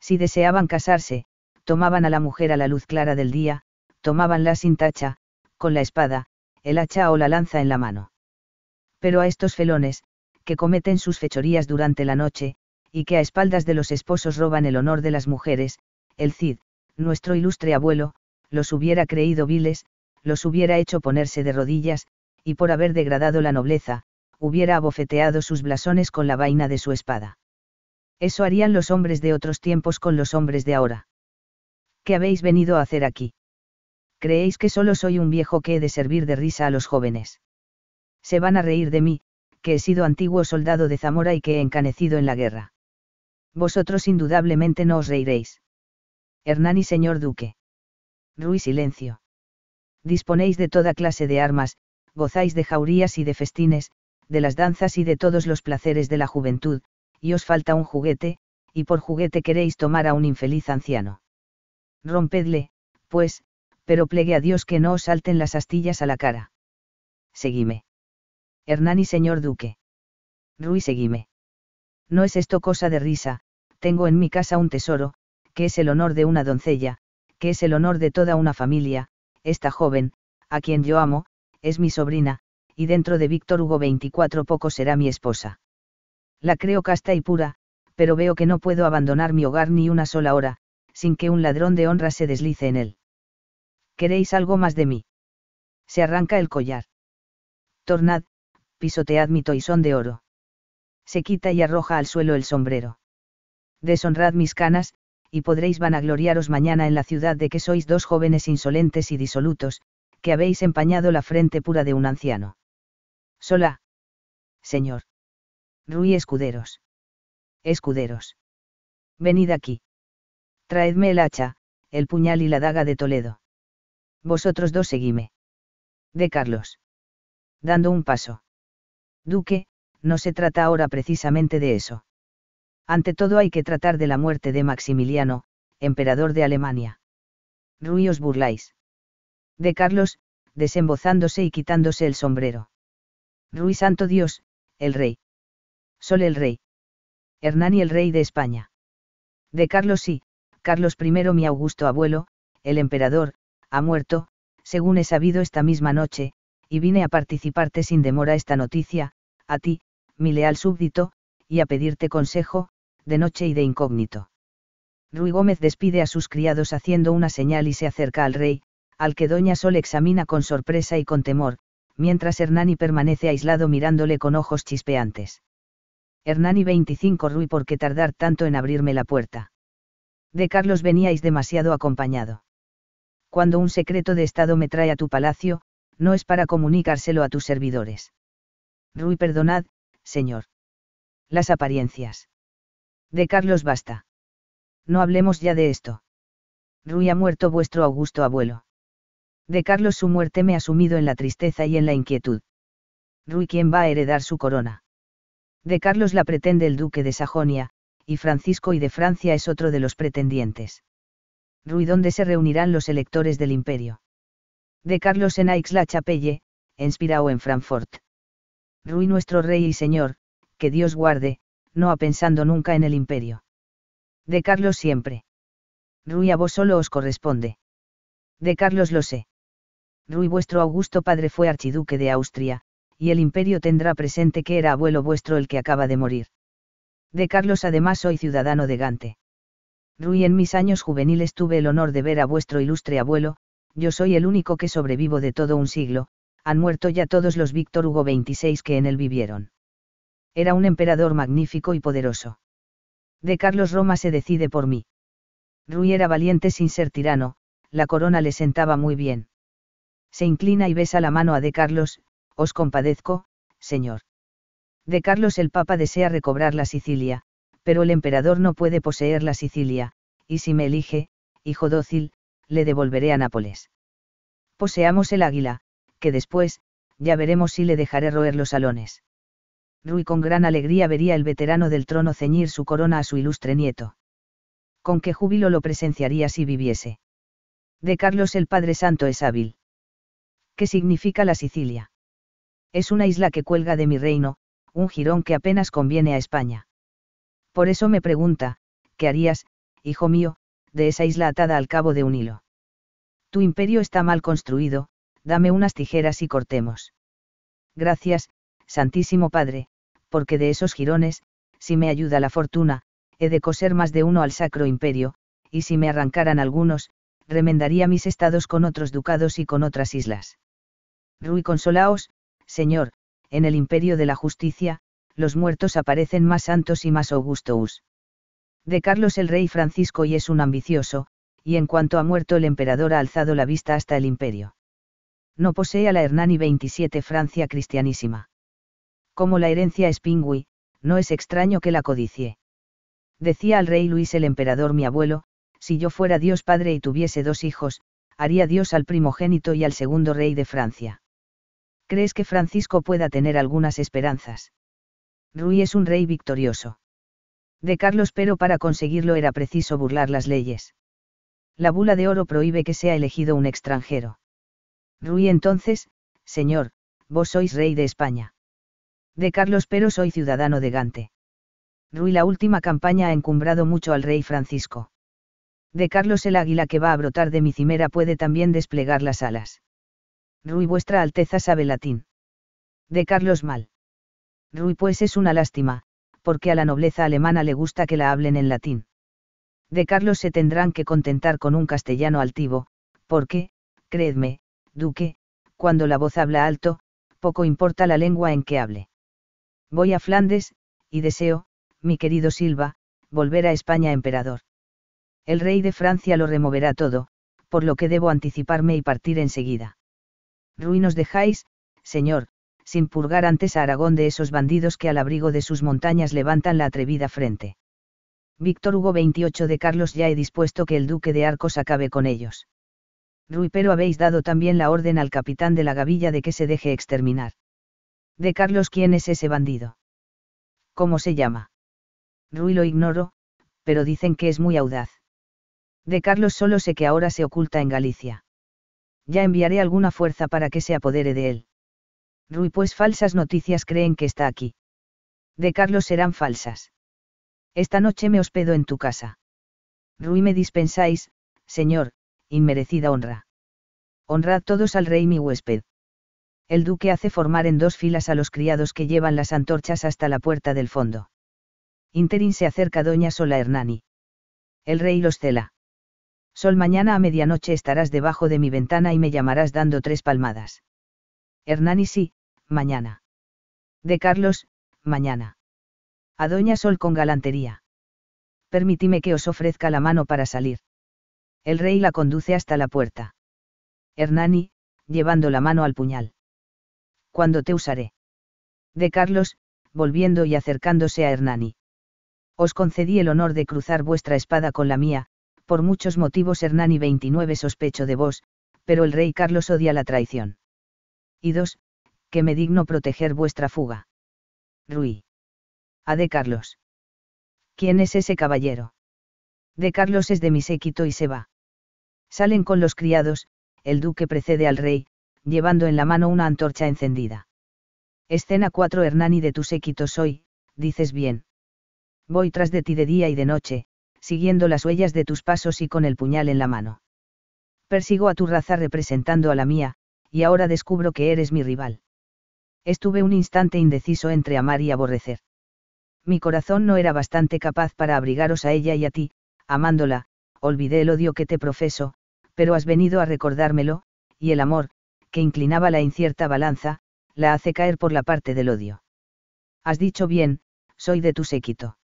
Si deseaban casarse, tomaban a la mujer a la luz clara del día, tomábanla sin tacha, con la espada, el hacha o la lanza en la mano. Pero a estos felones, que cometen sus fechorías durante la noche, y que a espaldas de los esposos roban el honor de las mujeres, el Cid, nuestro ilustre abuelo, los hubiera creído viles, los hubiera hecho ponerse de rodillas, y por haber degradado la nobleza, hubiera abofeteado sus blasones con la vaina de su espada. Eso harían los hombres de otros tiempos con los hombres de ahora. ¿qué habéis venido a hacer aquí? ¿Creéis que solo soy un viejo que he de servir de risa a los jóvenes? Se van a reír de mí, que he sido antiguo soldado de Zamora y que he encanecido en la guerra. Vosotros indudablemente no os reiréis. Hernán y señor duque. Rui, silencio. Disponéis de toda clase de armas, gozáis de jaurías y de festines, de las danzas y de todos los placeres de la juventud, y os falta un juguete, y por juguete queréis tomar a un infeliz anciano. Rompedle, pues, pero plegue a Dios que no os salten las astillas a la cara. Seguime. Hernán y señor duque. Rui, seguime. No es esto cosa de risa, tengo en mi casa un tesoro, que es el honor de una doncella, que es el honor de toda una familia, esta joven, a quien yo amo, es mi sobrina, y dentro de Víctor Hugo 24 poco será mi esposa. La creo casta y pura, pero veo que no puedo abandonar mi hogar ni una sola hora, sin que un ladrón de honra se deslice en él. ¿Queréis algo más de mí? Se arranca el collar. Tornad, pisotead mi toisón de oro. Se quita y arroja al suelo el sombrero. Deshonrad mis canas, y podréis vanagloriaros mañana en la ciudad de que sois dos jóvenes insolentes y disolutos, que habéis empañado la frente pura de un anciano. Sola. Señor. Rui Escuderos. Escuderos. Venid aquí. Traedme el hacha, el puñal y la daga de Toledo. Vosotros dos seguime. De Carlos. Dando un paso. Duque, no se trata ahora precisamente de eso. Ante todo hay que tratar de la muerte de Maximiliano, emperador de Alemania. Rui os burláis. De Carlos, desembozándose y quitándose el sombrero. Rui Santo Dios, el rey. Sol el rey. Hernán y el rey de España. De Carlos sí, Carlos I mi augusto abuelo, el emperador, ha muerto, según he sabido esta misma noche, y vine a participarte sin demora esta noticia, a ti, mi leal súbdito, y a pedirte consejo, de noche y de incógnito. Ruy Gómez despide a sus criados haciendo una señal y se acerca al rey, al que Doña Sol examina con sorpresa y con temor, mientras Hernani permanece aislado mirándole con ojos chispeantes. Hernani 25 Ruy ¿por qué tardar tanto en abrirme la puerta? de Carlos veníais demasiado acompañado. Cuando un secreto de Estado me trae a tu palacio, no es para comunicárselo a tus servidores. Rui, perdonad, señor. Las apariencias. De Carlos basta. No hablemos ya de esto. Rui ha muerto vuestro augusto abuelo. De Carlos su muerte me ha sumido en la tristeza y en la inquietud. Rui, ¿quién va a heredar su corona? De Carlos la pretende el duque de Sajonia, y Francisco y de Francia es otro de los pretendientes. Rui dónde se reunirán los electores del imperio. De Carlos en Aix-la-Chapelle, en Spirao en Frankfurt. Rui nuestro rey y señor, que Dios guarde, no ha pensando nunca en el imperio. De Carlos siempre. Rui a vos solo os corresponde. De Carlos lo sé. Ruy vuestro augusto padre fue archiduque de Austria, y el imperio tendrá presente que era abuelo vuestro el que acaba de morir. De Carlos además soy ciudadano de Gante. Rui en mis años juveniles tuve el honor de ver a vuestro ilustre abuelo, yo soy el único que sobrevivo de todo un siglo, han muerto ya todos los Víctor Hugo XXVI que en él vivieron. Era un emperador magnífico y poderoso. De Carlos Roma se decide por mí. Rui era valiente sin ser tirano, la corona le sentaba muy bien. Se inclina y besa la mano a De Carlos, os compadezco, señor de Carlos el Papa desea recobrar la Sicilia, pero el emperador no puede poseer la Sicilia, y si me elige, hijo dócil, le devolveré a Nápoles. Poseamos el águila, que después, ya veremos si le dejaré roer los salones. Rui con gran alegría vería el veterano del trono ceñir su corona a su ilustre nieto. Con qué júbilo lo presenciaría si viviese. De Carlos el Padre Santo es hábil. ¿Qué significa la Sicilia? Es una isla que cuelga de mi reino, un jirón que apenas conviene a España. Por eso me pregunta, ¿qué harías, hijo mío, de esa isla atada al cabo de un hilo? Tu imperio está mal construido, dame unas tijeras y cortemos. Gracias, Santísimo Padre, porque de esos jirones, si me ayuda la fortuna, he de coser más de uno al Sacro Imperio, y si me arrancaran algunos, remendaría mis estados con otros ducados y con otras islas. Rui, consolaos, Señor, en el imperio de la justicia, los muertos aparecen más santos y más augustos. De Carlos el rey Francisco y es un ambicioso, y en cuanto ha muerto el emperador ha alzado la vista hasta el imperio. No posee a la Hernani 27 Francia cristianísima. Como la herencia es pingüi, no es extraño que la codicie. Decía al rey Luis el emperador mi abuelo, si yo fuera Dios padre y tuviese dos hijos, haría Dios al primogénito y al segundo rey de Francia. ¿Crees que Francisco pueda tener algunas esperanzas? Rui es un rey victorioso. De Carlos pero para conseguirlo era preciso burlar las leyes. La bula de oro prohíbe que sea elegido un extranjero. Rui entonces, señor, vos sois rey de España. De Carlos pero soy ciudadano de Gante. Rui la última campaña ha encumbrado mucho al rey Francisco. De Carlos el águila que va a brotar de mi cimera puede también desplegar las alas. Rui vuestra Alteza sabe latín. De Carlos Mal. Rui pues es una lástima, porque a la nobleza alemana le gusta que la hablen en latín. De Carlos se tendrán que contentar con un castellano altivo, porque, creedme, duque, cuando la voz habla alto, poco importa la lengua en que hable. Voy a Flandes, y deseo, mi querido Silva, volver a España emperador. El rey de Francia lo removerá todo, por lo que debo anticiparme y partir enseguida. Ruinos dejáis, señor, sin purgar antes a Aragón de esos bandidos que al abrigo de sus montañas levantan la atrevida frente. Víctor Hugo 28 de Carlos ya he dispuesto que el duque de Arcos acabe con ellos. Rui pero habéis dado también la orden al capitán de la gavilla de que se deje exterminar. De Carlos ¿quién es ese bandido? ¿Cómo se llama? Rui lo ignoro, pero dicen que es muy audaz. De Carlos solo sé que ahora se oculta en Galicia ya enviaré alguna fuerza para que se apodere de él. Rui, pues falsas noticias creen que está aquí. De Carlos serán falsas. Esta noche me hospedo en tu casa. Rui, me dispensáis, señor, inmerecida honra. Honrad todos al rey mi huésped. El duque hace formar en dos filas a los criados que llevan las antorchas hasta la puerta del fondo. Interín se acerca doña Sola Hernani. El rey los cela. Sol mañana a medianoche estarás debajo de mi ventana y me llamarás dando tres palmadas. Hernani sí, mañana. De Carlos, mañana. A Doña Sol con galantería. Permitime que os ofrezca la mano para salir. El rey la conduce hasta la puerta. Hernani, llevando la mano al puñal. Cuando te usaré? De Carlos, volviendo y acercándose a Hernani. Os concedí el honor de cruzar vuestra espada con la mía, por muchos motivos Hernani 29 sospecho de vos, pero el rey Carlos odia la traición. Y dos, que me digno proteger vuestra fuga. Rui. A de Carlos. ¿Quién es ese caballero? De Carlos es de mi séquito y se va. Salen con los criados, el duque precede al rey, llevando en la mano una antorcha encendida. Escena 4 Hernani de tu séquito soy, dices bien. Voy tras de ti de día y de noche, siguiendo las huellas de tus pasos y con el puñal en la mano. Persigo a tu raza representando a la mía, y ahora descubro que eres mi rival. Estuve un instante indeciso entre amar y aborrecer. Mi corazón no era bastante capaz para abrigaros a ella y a ti, amándola, olvidé el odio que te profeso, pero has venido a recordármelo, y el amor, que inclinaba la incierta balanza, la hace caer por la parte del odio. Has dicho bien, soy de tu séquito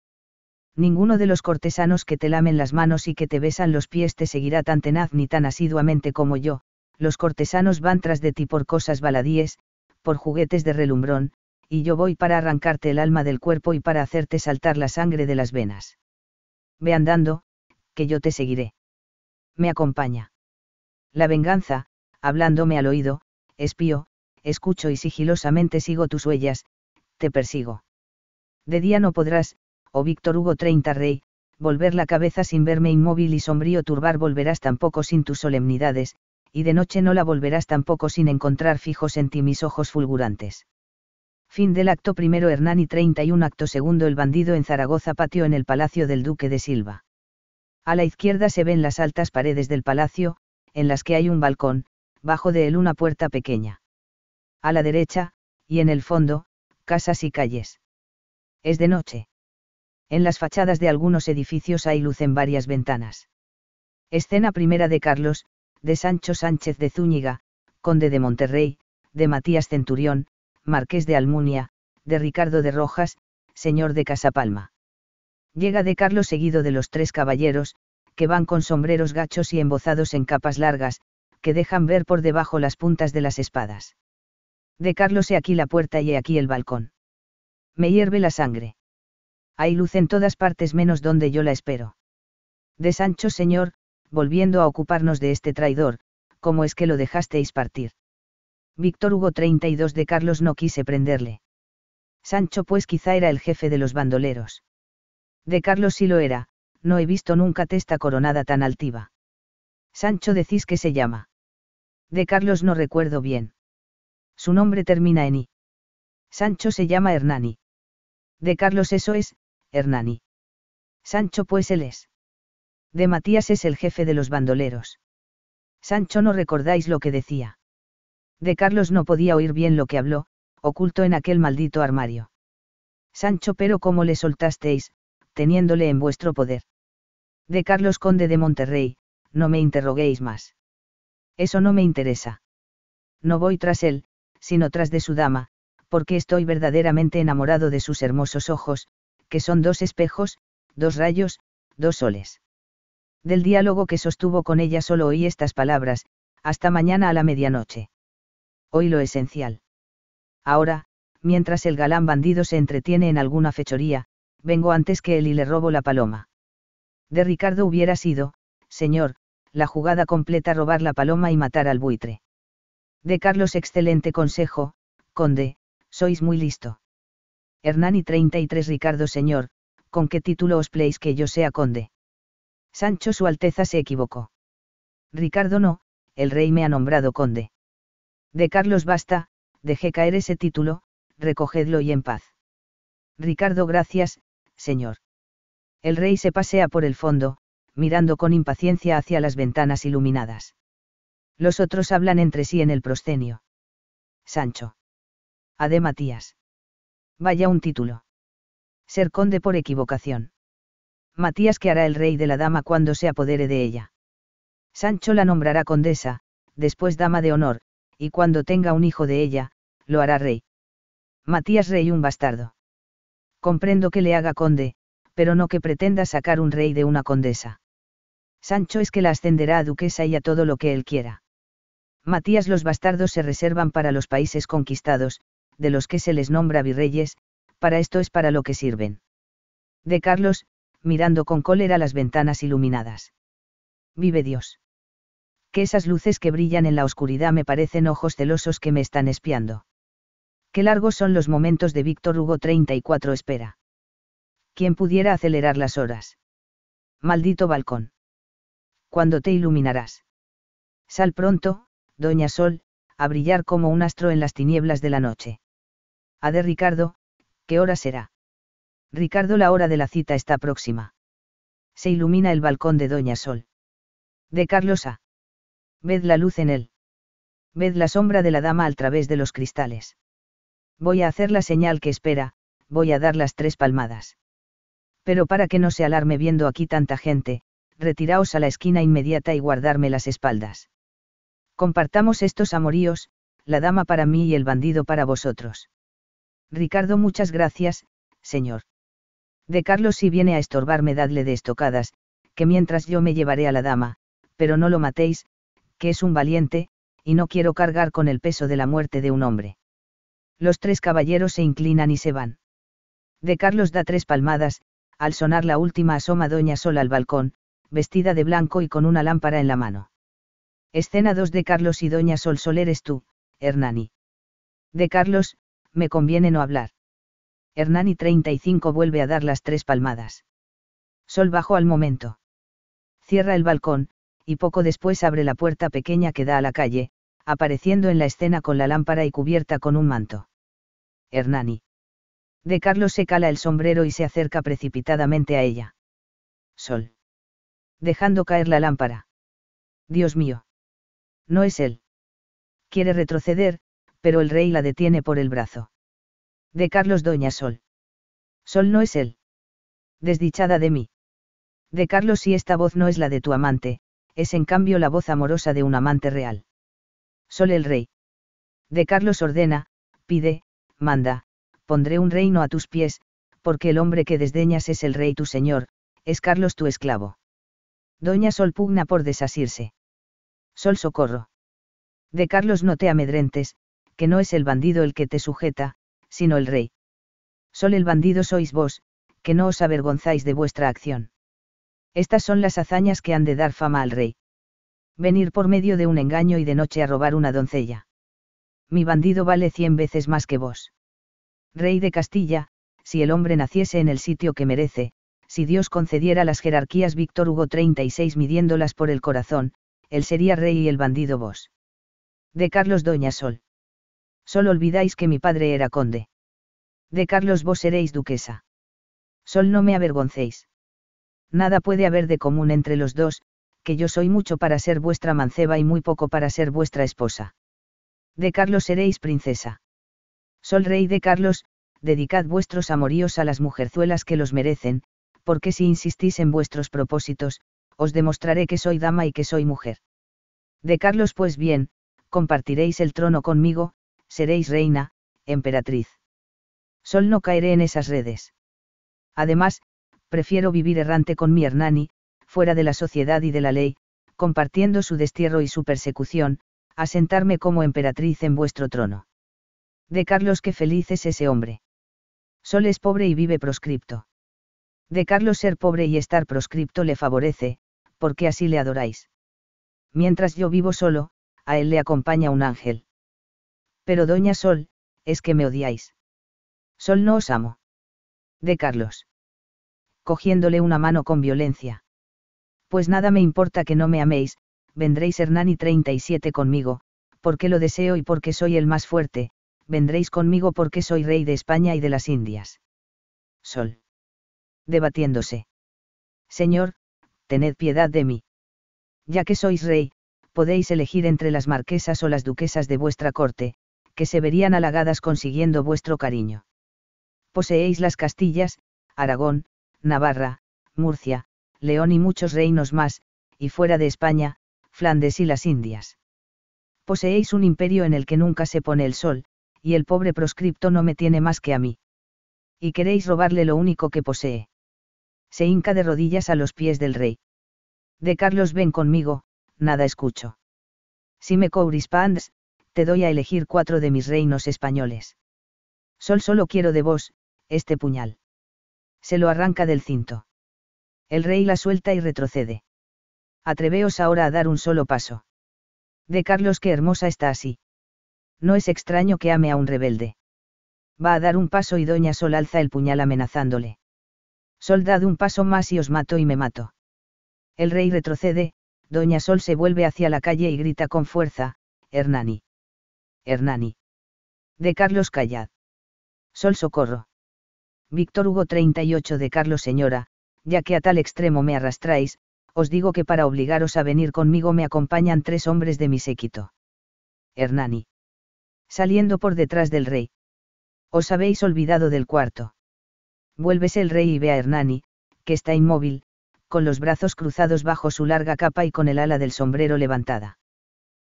ninguno de los cortesanos que te lamen las manos y que te besan los pies te seguirá tan tenaz ni tan asiduamente como yo, los cortesanos van tras de ti por cosas baladíes, por juguetes de relumbrón, y yo voy para arrancarte el alma del cuerpo y para hacerte saltar la sangre de las venas. Ve andando, que yo te seguiré. Me acompaña. La venganza, hablándome al oído, espío, escucho y sigilosamente sigo tus huellas, te persigo. De día no podrás, o Víctor Hugo 30 Rey, volver la cabeza sin verme inmóvil y sombrío turbar volverás tampoco sin tus solemnidades, y de noche no la volverás tampoco sin encontrar fijos en ti mis ojos fulgurantes. Fin del acto primero Hernán y 31 acto segundo El bandido en Zaragoza patio en el Palacio del Duque de Silva. A la izquierda se ven las altas paredes del palacio, en las que hay un balcón, bajo de él una puerta pequeña. A la derecha, y en el fondo, casas y calles. Es de noche en las fachadas de algunos edificios hay luz en varias ventanas. Escena primera de Carlos, de Sancho Sánchez de Zúñiga, conde de Monterrey, de Matías Centurión, marqués de Almunia, de Ricardo de Rojas, señor de Casapalma. Llega de Carlos seguido de los tres caballeros, que van con sombreros gachos y embozados en capas largas, que dejan ver por debajo las puntas de las espadas. De Carlos he aquí la puerta y he aquí el balcón. Me hierve la sangre hay luz en todas partes menos donde yo la espero. De Sancho Señor, volviendo a ocuparnos de este traidor, ¿cómo es que lo dejasteis partir? Víctor Hugo 32 de Carlos no quise prenderle. Sancho pues quizá era el jefe de los bandoleros. De Carlos sí lo era, no he visto nunca testa coronada tan altiva. Sancho decís que se llama. De Carlos no recuerdo bien. Su nombre termina en I. Sancho se llama Hernani. De Carlos eso es, Hernani. Sancho pues él es. De Matías es el jefe de los bandoleros. Sancho no recordáis lo que decía. De Carlos no podía oír bien lo que habló, oculto en aquel maldito armario. Sancho pero cómo le soltasteis, teniéndole en vuestro poder. De Carlos Conde de Monterrey, no me interroguéis más. Eso no me interesa. No voy tras él, sino tras de su dama, porque estoy verdaderamente enamorado de sus hermosos ojos, que son dos espejos, dos rayos, dos soles. Del diálogo que sostuvo con ella solo oí estas palabras, hasta mañana a la medianoche. Hoy lo esencial. Ahora, mientras el galán bandido se entretiene en alguna fechoría, vengo antes que él y le robo la paloma. De Ricardo hubiera sido, señor, la jugada completa robar la paloma y matar al buitre. De Carlos excelente consejo, conde, sois muy listo. Hernán y 33 Ricardo Señor, ¿con qué título os pleis que yo sea conde? Sancho Su Alteza se equivocó. Ricardo no, el rey me ha nombrado conde. De Carlos basta, dejé caer ese título, recogedlo y en paz. Ricardo gracias, señor. El rey se pasea por el fondo, mirando con impaciencia hacia las ventanas iluminadas. Los otros hablan entre sí en el proscenio. Sancho. Ade Matías. Vaya un título. Ser conde por equivocación. Matías que hará el rey de la dama cuando se apodere de ella. Sancho la nombrará condesa, después dama de honor, y cuando tenga un hijo de ella, lo hará rey. Matías rey un bastardo. Comprendo que le haga conde, pero no que pretenda sacar un rey de una condesa. Sancho es que la ascenderá a duquesa y a todo lo que él quiera. Matías los bastardos se reservan para los países conquistados, de los que se les nombra virreyes, para esto es para lo que sirven. De Carlos, mirando con cólera las ventanas iluminadas. Vive Dios. Que esas luces que brillan en la oscuridad me parecen ojos celosos que me están espiando. Qué largos son los momentos de Víctor Hugo 34 espera. ¿Quién pudiera acelerar las horas? Maldito balcón. ¿Cuándo te iluminarás? Sal pronto, doña Sol, a brillar como un astro en las tinieblas de la noche. A de Ricardo, ¿qué hora será? Ricardo, la hora de la cita está próxima. Se ilumina el balcón de Doña Sol. De Carlosa. Ved la luz en él. Ved la sombra de la dama al través de los cristales. Voy a hacer la señal que espera, voy a dar las tres palmadas. Pero para que no se alarme viendo aquí tanta gente, retiraos a la esquina inmediata y guardarme las espaldas. Compartamos estos amoríos, la dama para mí y el bandido para vosotros. Ricardo, muchas gracias, señor. De Carlos si viene a estorbarme dadle de estocadas, que mientras yo me llevaré a la dama, pero no lo matéis, que es un valiente, y no quiero cargar con el peso de la muerte de un hombre. Los tres caballeros se inclinan y se van. De Carlos da tres palmadas, al sonar la última asoma doña sola al balcón, vestida de blanco y con una lámpara en la mano. Escena 2 de Carlos y Doña Sol Sol eres tú, Hernani. De Carlos, me conviene no hablar. Hernani 35 vuelve a dar las tres palmadas. Sol bajó al momento. Cierra el balcón, y poco después abre la puerta pequeña que da a la calle, apareciendo en la escena con la lámpara y cubierta con un manto. Hernani. De Carlos se cala el sombrero y se acerca precipitadamente a ella. Sol. Dejando caer la lámpara. Dios mío. No es él. Quiere retroceder, pero el rey la detiene por el brazo. De Carlos Doña Sol. Sol no es él. Desdichada de mí. De Carlos si esta voz no es la de tu amante, es en cambio la voz amorosa de un amante real. Sol el rey. De Carlos ordena, pide, manda, pondré un reino a tus pies, porque el hombre que desdeñas es el rey tu señor, es Carlos tu esclavo. Doña Sol pugna por desasirse. Sol Socorro. De Carlos no te amedrentes, que no es el bandido el que te sujeta, sino el rey. Sol el bandido sois vos, que no os avergonzáis de vuestra acción. Estas son las hazañas que han de dar fama al rey. Venir por medio de un engaño y de noche a robar una doncella. Mi bandido vale cien veces más que vos. Rey de Castilla, si el hombre naciese en el sitio que merece, si Dios concediera las jerarquías Víctor Hugo 36 midiéndolas por el corazón, él sería rey y el bandido vos. De Carlos Doña Sol. Sol olvidáis que mi padre era conde. De Carlos vos seréis duquesa. Sol no me avergoncéis. Nada puede haber de común entre los dos, que yo soy mucho para ser vuestra manceba y muy poco para ser vuestra esposa. De Carlos seréis princesa. Sol rey de Carlos, dedicad vuestros amoríos a las mujerzuelas que los merecen, porque si insistís en vuestros propósitos, os demostraré que soy dama y que soy mujer. De Carlos pues bien, compartiréis el trono conmigo, seréis reina, emperatriz. Sol no caeré en esas redes. Además, prefiero vivir errante con mi Hernani, fuera de la sociedad y de la ley, compartiendo su destierro y su persecución, a sentarme como emperatriz en vuestro trono. De Carlos qué feliz es ese hombre. Sol es pobre y vive proscripto. De Carlos ser pobre y estar proscripto le favorece, porque así le adoráis. Mientras yo vivo solo, a él le acompaña un ángel. Pero doña Sol, es que me odiáis. Sol no os amo. De Carlos. Cogiéndole una mano con violencia. Pues nada me importa que no me améis, vendréis Hernani y 37 conmigo, porque lo deseo y porque soy el más fuerte, vendréis conmigo porque soy rey de España y de las Indias. Sol debatiéndose. Señor, tened piedad de mí. Ya que sois rey, podéis elegir entre las marquesas o las duquesas de vuestra corte, que se verían halagadas consiguiendo vuestro cariño. Poseéis las Castillas, Aragón, Navarra, Murcia, León y muchos reinos más, y fuera de España, Flandes y las Indias. Poseéis un imperio en el que nunca se pone el sol, y el pobre proscripto no me tiene más que a mí. Y queréis robarle lo único que posee se hinca de rodillas a los pies del rey. De Carlos ven conmigo, nada escucho. Si me cobris te doy a elegir cuatro de mis reinos españoles. Sol solo quiero de vos, este puñal. Se lo arranca del cinto. El rey la suelta y retrocede. Atreveos ahora a dar un solo paso. De Carlos qué hermosa está así. No es extraño que ame a un rebelde. Va a dar un paso y Doña Sol alza el puñal amenazándole. Soldad un paso más y os mato y me mato. El rey retrocede, Doña Sol se vuelve hacia la calle y grita con fuerza, Hernani. Hernani. De Carlos Callad. Sol socorro. Víctor Hugo 38 de Carlos Señora, ya que a tal extremo me arrastráis, os digo que para obligaros a venir conmigo me acompañan tres hombres de mi séquito. Hernani. Saliendo por detrás del rey. Os habéis olvidado del cuarto. Vuelves el rey y ve a Hernani, que está inmóvil, con los brazos cruzados bajo su larga capa y con el ala del sombrero levantada.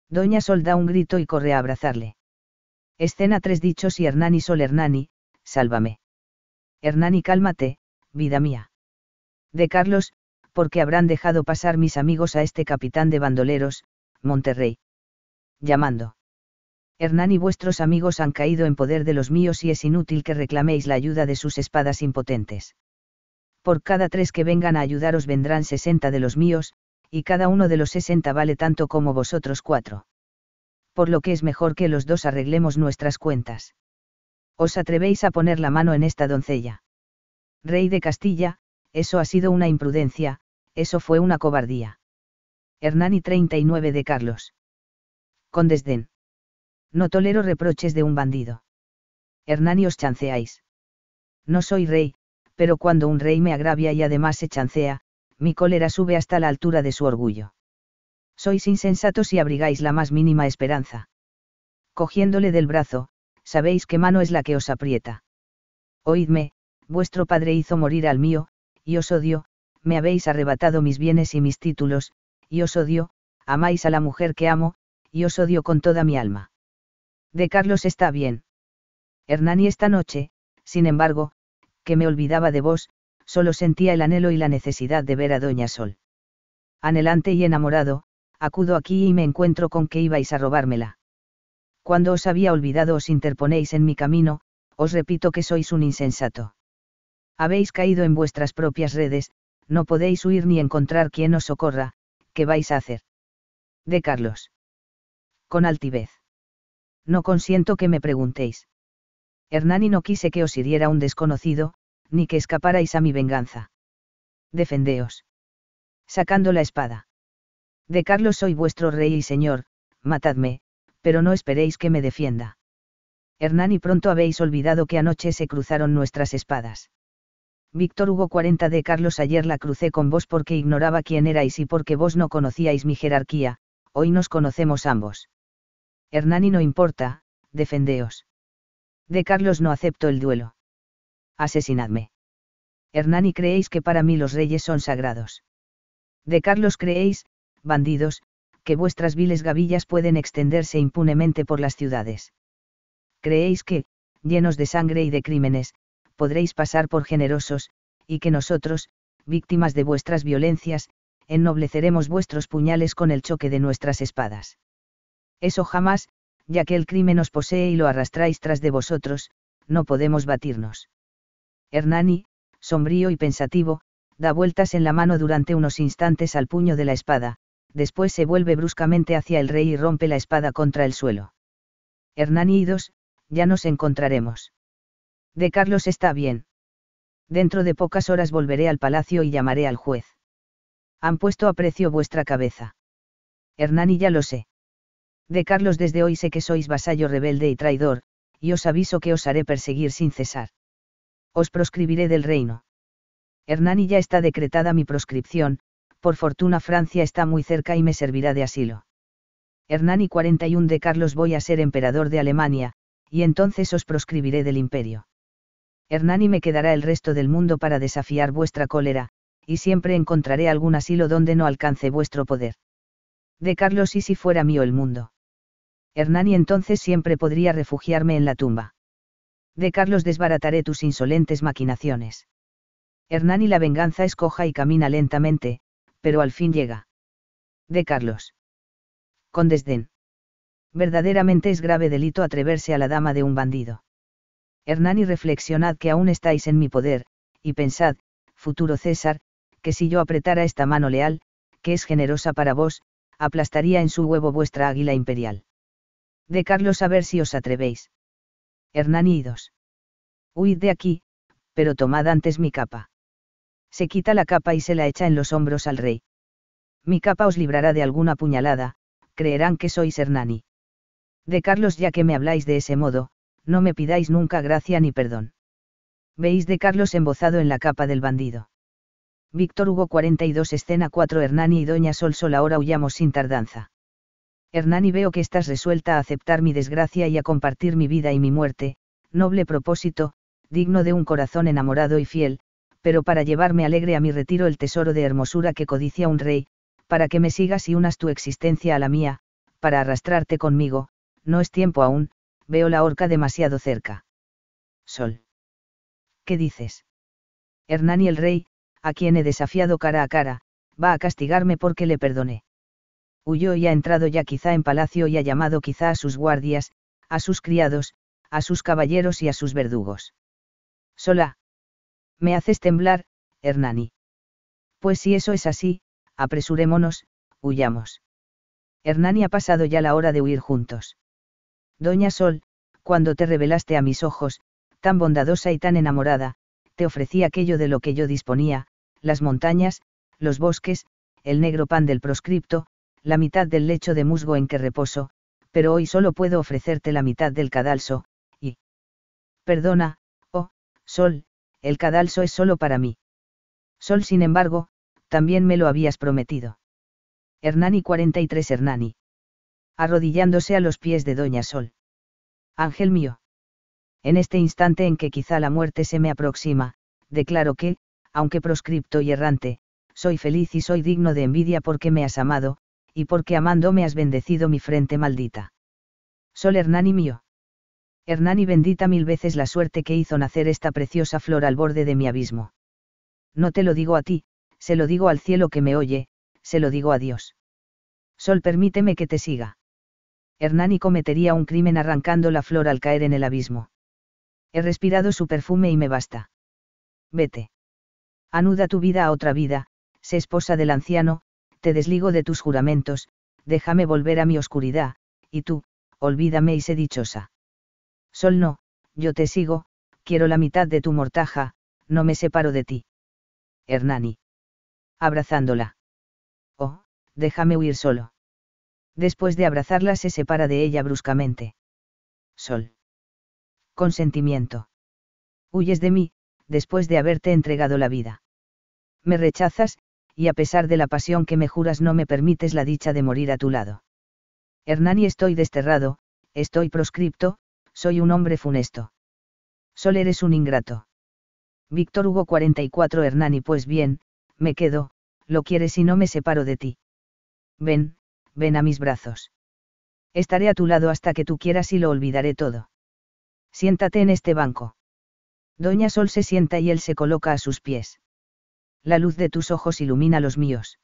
Doña Sol da un grito y corre a abrazarle. Escena tres dichos y Hernani Sol Hernani, sálvame. Hernani cálmate, vida mía. De Carlos, porque habrán dejado pasar mis amigos a este capitán de bandoleros, Monterrey. Llamando. Hernán y vuestros amigos han caído en poder de los míos y es inútil que reclaméis la ayuda de sus espadas impotentes. Por cada tres que vengan a ayudaros vendrán sesenta de los míos, y cada uno de los sesenta vale tanto como vosotros cuatro. Por lo que es mejor que los dos arreglemos nuestras cuentas. ¿Os atrevéis a poner la mano en esta doncella? Rey de Castilla, eso ha sido una imprudencia, eso fue una cobardía. Hernán y 39 de Carlos. Con desdén. No tolero reproches de un bandido. Hernani os chanceáis. No soy rey, pero cuando un rey me agravia y además se chancea, mi cólera sube hasta la altura de su orgullo. Sois insensatos y abrigáis la más mínima esperanza. Cogiéndole del brazo, sabéis qué mano es la que os aprieta. Oídme, vuestro padre hizo morir al mío, y os odio, me habéis arrebatado mis bienes y mis títulos, y os odio, amáis a la mujer que amo, y os odio con toda mi alma de Carlos está bien. Hernani esta noche, sin embargo, que me olvidaba de vos, solo sentía el anhelo y la necesidad de ver a Doña Sol. Anhelante y enamorado, acudo aquí y me encuentro con que ibais a robármela. Cuando os había olvidado os interponéis en mi camino, os repito que sois un insensato. Habéis caído en vuestras propias redes, no podéis huir ni encontrar quien os socorra, ¿qué vais a hacer? De Carlos. Con altivez no consiento que me preguntéis. Hernani no quise que os hiriera un desconocido, ni que escaparais a mi venganza. Defendeos. Sacando la espada. De Carlos soy vuestro rey y señor, matadme, pero no esperéis que me defienda. Hernani pronto habéis olvidado que anoche se cruzaron nuestras espadas. Víctor Hugo 40 de Carlos ayer la crucé con vos porque ignoraba quién erais y porque vos no conocíais mi jerarquía, hoy nos conocemos ambos. Hernani no importa, defendeos. De Carlos no acepto el duelo. Asesinadme. Hernani creéis que para mí los reyes son sagrados. De Carlos creéis, bandidos, que vuestras viles gavillas pueden extenderse impunemente por las ciudades. Creéis que, llenos de sangre y de crímenes, podréis pasar por generosos, y que nosotros, víctimas de vuestras violencias, ennobleceremos vuestros puñales con el choque de nuestras espadas. Eso jamás, ya que el crimen os posee y lo arrastráis tras de vosotros, no podemos batirnos. Hernani, sombrío y pensativo, da vueltas en la mano durante unos instantes al puño de la espada, después se vuelve bruscamente hacia el rey y rompe la espada contra el suelo. Hernani y dos, ya nos encontraremos. De Carlos está bien. Dentro de pocas horas volveré al palacio y llamaré al juez. Han puesto a precio vuestra cabeza. Hernani ya lo sé de Carlos desde hoy sé que sois vasallo rebelde y traidor, y os aviso que os haré perseguir sin cesar. Os proscribiré del reino. Hernani ya está decretada mi proscripción, por fortuna Francia está muy cerca y me servirá de asilo. Hernani 41 de Carlos voy a ser emperador de Alemania, y entonces os proscribiré del imperio. Hernani me quedará el resto del mundo para desafiar vuestra cólera, y siempre encontraré algún asilo donde no alcance vuestro poder. De Carlos y si fuera mío el mundo. Hernani entonces siempre podría refugiarme en la tumba. De Carlos desbarataré tus insolentes maquinaciones. Hernani la venganza escoja y camina lentamente, pero al fin llega. De Carlos. Con desdén. Verdaderamente es grave delito atreverse a la dama de un bandido. Hernani reflexionad que aún estáis en mi poder, y pensad, futuro César, que si yo apretara esta mano leal, que es generosa para vos, aplastaría en su huevo vuestra águila imperial. De Carlos a ver si os atrevéis. Hernani y idos. Huid de aquí, pero tomad antes mi capa. Se quita la capa y se la echa en los hombros al rey. Mi capa os librará de alguna puñalada, creerán que sois Hernani. De Carlos ya que me habláis de ese modo, no me pidáis nunca gracia ni perdón. Veis de Carlos embozado en la capa del bandido. Víctor Hugo 42 escena 4 Hernani y Doña Sol Sol ahora huyamos sin tardanza. Hernani veo que estás resuelta a aceptar mi desgracia y a compartir mi vida y mi muerte, noble propósito, digno de un corazón enamorado y fiel, pero para llevarme alegre a mi retiro el tesoro de hermosura que codicia un rey, para que me sigas y unas tu existencia a la mía, para arrastrarte conmigo, no es tiempo aún, veo la horca demasiado cerca. Sol. ¿Qué dices? Hernani el rey, a quien he desafiado cara a cara, va a castigarme porque le perdoné huyó y ha entrado ya quizá en palacio y ha llamado quizá a sus guardias, a sus criados, a sus caballeros y a sus verdugos. Sola. Me haces temblar, Hernani. Pues si eso es así, apresurémonos, huyamos. Hernani ha pasado ya la hora de huir juntos. Doña Sol, cuando te revelaste a mis ojos, tan bondadosa y tan enamorada, te ofrecí aquello de lo que yo disponía, las montañas, los bosques, el negro pan del proscripto, la mitad del lecho de musgo en que reposo, pero hoy solo puedo ofrecerte la mitad del cadalso, y... Perdona, oh, Sol, el cadalso es solo para mí. Sol, sin embargo, también me lo habías prometido. Hernani 43 Hernani. Arrodillándose a los pies de Doña Sol. Ángel mío. En este instante en que quizá la muerte se me aproxima, declaro que, aunque proscripto y errante, soy feliz y soy digno de envidia porque me has amado, y porque me has bendecido mi frente maldita. Sol Hernani mío. Hernani bendita mil veces la suerte que hizo nacer esta preciosa flor al borde de mi abismo. No te lo digo a ti, se lo digo al cielo que me oye, se lo digo a Dios. Sol permíteme que te siga. Hernani cometería un crimen arrancando la flor al caer en el abismo. He respirado su perfume y me basta. Vete. Anuda tu vida a otra vida, sé esposa del anciano, te desligo de tus juramentos, déjame volver a mi oscuridad, y tú, olvídame y sé dichosa. Sol no, yo te sigo, quiero la mitad de tu mortaja, no me separo de ti. Hernani. Abrazándola. Oh, déjame huir solo. Después de abrazarla se separa de ella bruscamente. Sol. Consentimiento. Huyes de mí, después de haberte entregado la vida. Me rechazas, y a pesar de la pasión que me juras no me permites la dicha de morir a tu lado. Hernani estoy desterrado, estoy proscripto, soy un hombre funesto. Sol eres un ingrato. Víctor Hugo 44 Hernani Pues bien, me quedo, lo quieres y no me separo de ti. Ven, ven a mis brazos. Estaré a tu lado hasta que tú quieras y lo olvidaré todo. Siéntate en este banco. Doña Sol se sienta y él se coloca a sus pies la luz de tus ojos ilumina los míos.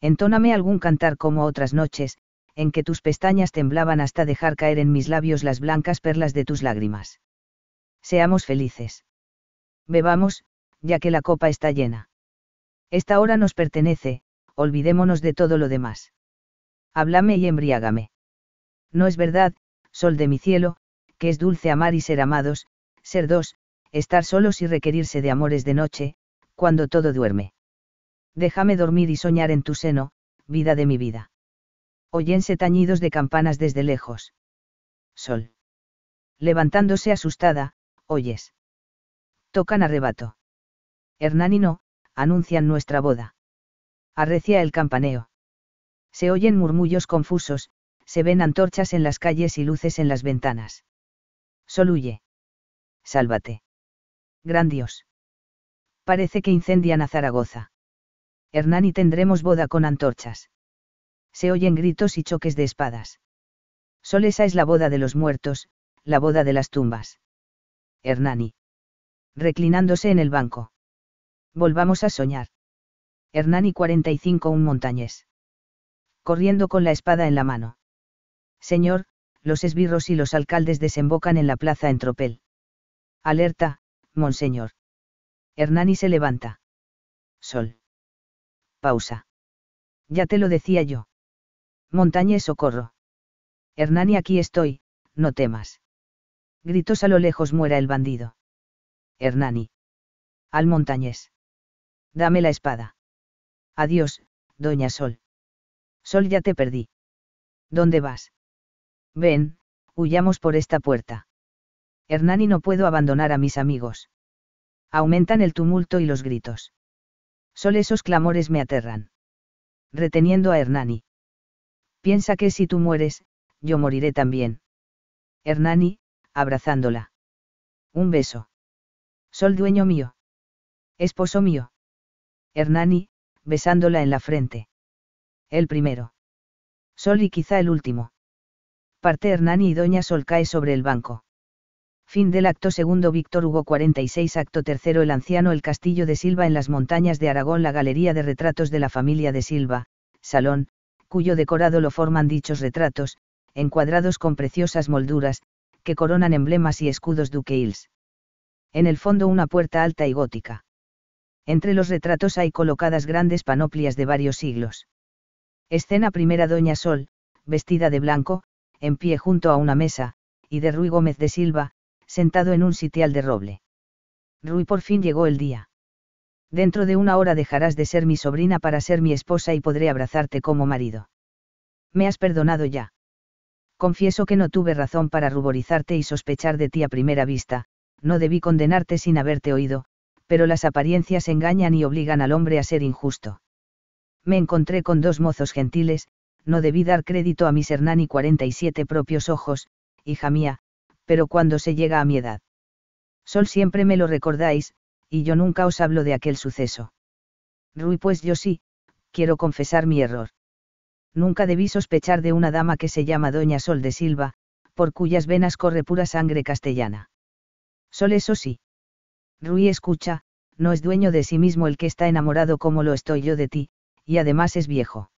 Entóname algún cantar como otras noches, en que tus pestañas temblaban hasta dejar caer en mis labios las blancas perlas de tus lágrimas. Seamos felices. Bebamos, ya que la copa está llena. Esta hora nos pertenece, olvidémonos de todo lo demás. Háblame y embriágame. No es verdad, sol de mi cielo, que es dulce amar y ser amados, ser dos, estar solos y requerirse de amores de noche, cuando todo duerme. Déjame dormir y soñar en tu seno, vida de mi vida. Oyense tañidos de campanas desde lejos. Sol. Levantándose asustada, oyes. Tocan arrebato. Hernán y no, anuncian nuestra boda. Arrecia el campaneo. Se oyen murmullos confusos, se ven antorchas en las calles y luces en las ventanas. Sol huye. Sálvate. Gran Dios parece que incendian a Zaragoza. Hernani tendremos boda con antorchas. Se oyen gritos y choques de espadas. Solesa es la boda de los muertos, la boda de las tumbas. Hernani. Reclinándose en el banco. Volvamos a soñar. Hernani 45 un montañés. Corriendo con la espada en la mano. Señor, los esbirros y los alcaldes desembocan en la plaza en tropel. Alerta, monseñor. Hernani se levanta. Sol. Pausa. Ya te lo decía yo. Montañés socorro. Hernani, aquí estoy, no temas. Gritos a lo lejos muera el bandido. Hernani. Al montañés. Dame la espada. Adiós, doña Sol. Sol, ya te perdí. ¿Dónde vas? Ven, huyamos por esta puerta. Hernani, no puedo abandonar a mis amigos aumentan el tumulto y los gritos. Sol esos clamores me aterran. Reteniendo a Hernani. Piensa que si tú mueres, yo moriré también. Hernani, abrazándola. Un beso. Sol dueño mío. Esposo mío. Hernani, besándola en la frente. El primero. Sol y quizá el último. Parte Hernani y Doña Sol cae sobre el banco. Fin del acto segundo Víctor Hugo 46 Acto tercero El anciano El castillo de Silva en las montañas de Aragón La galería de retratos de la familia de Silva, salón, cuyo decorado lo forman dichos retratos, encuadrados con preciosas molduras, que coronan emblemas y escudos duqueils. En el fondo una puerta alta y gótica. Entre los retratos hay colocadas grandes panoplias de varios siglos. Escena primera Doña Sol, vestida de blanco, en pie junto a una mesa, y de Ruy Gómez de Silva, sentado en un sitial de roble. Rui por fin llegó el día. Dentro de una hora dejarás de ser mi sobrina para ser mi esposa y podré abrazarte como marido. Me has perdonado ya. Confieso que no tuve razón para ruborizarte y sospechar de ti a primera vista, no debí condenarte sin haberte oído, pero las apariencias engañan y obligan al hombre a ser injusto. Me encontré con dos mozos gentiles, no debí dar crédito a mis Hernán y 47 propios ojos, hija mía, pero cuando se llega a mi edad. Sol siempre me lo recordáis, y yo nunca os hablo de aquel suceso. Rui, pues yo sí, quiero confesar mi error. Nunca debí sospechar de una dama que se llama Doña Sol de Silva, por cuyas venas corre pura sangre castellana. Sol eso sí. Rui escucha, no es dueño de sí mismo el que está enamorado como lo estoy yo de ti, y además es viejo.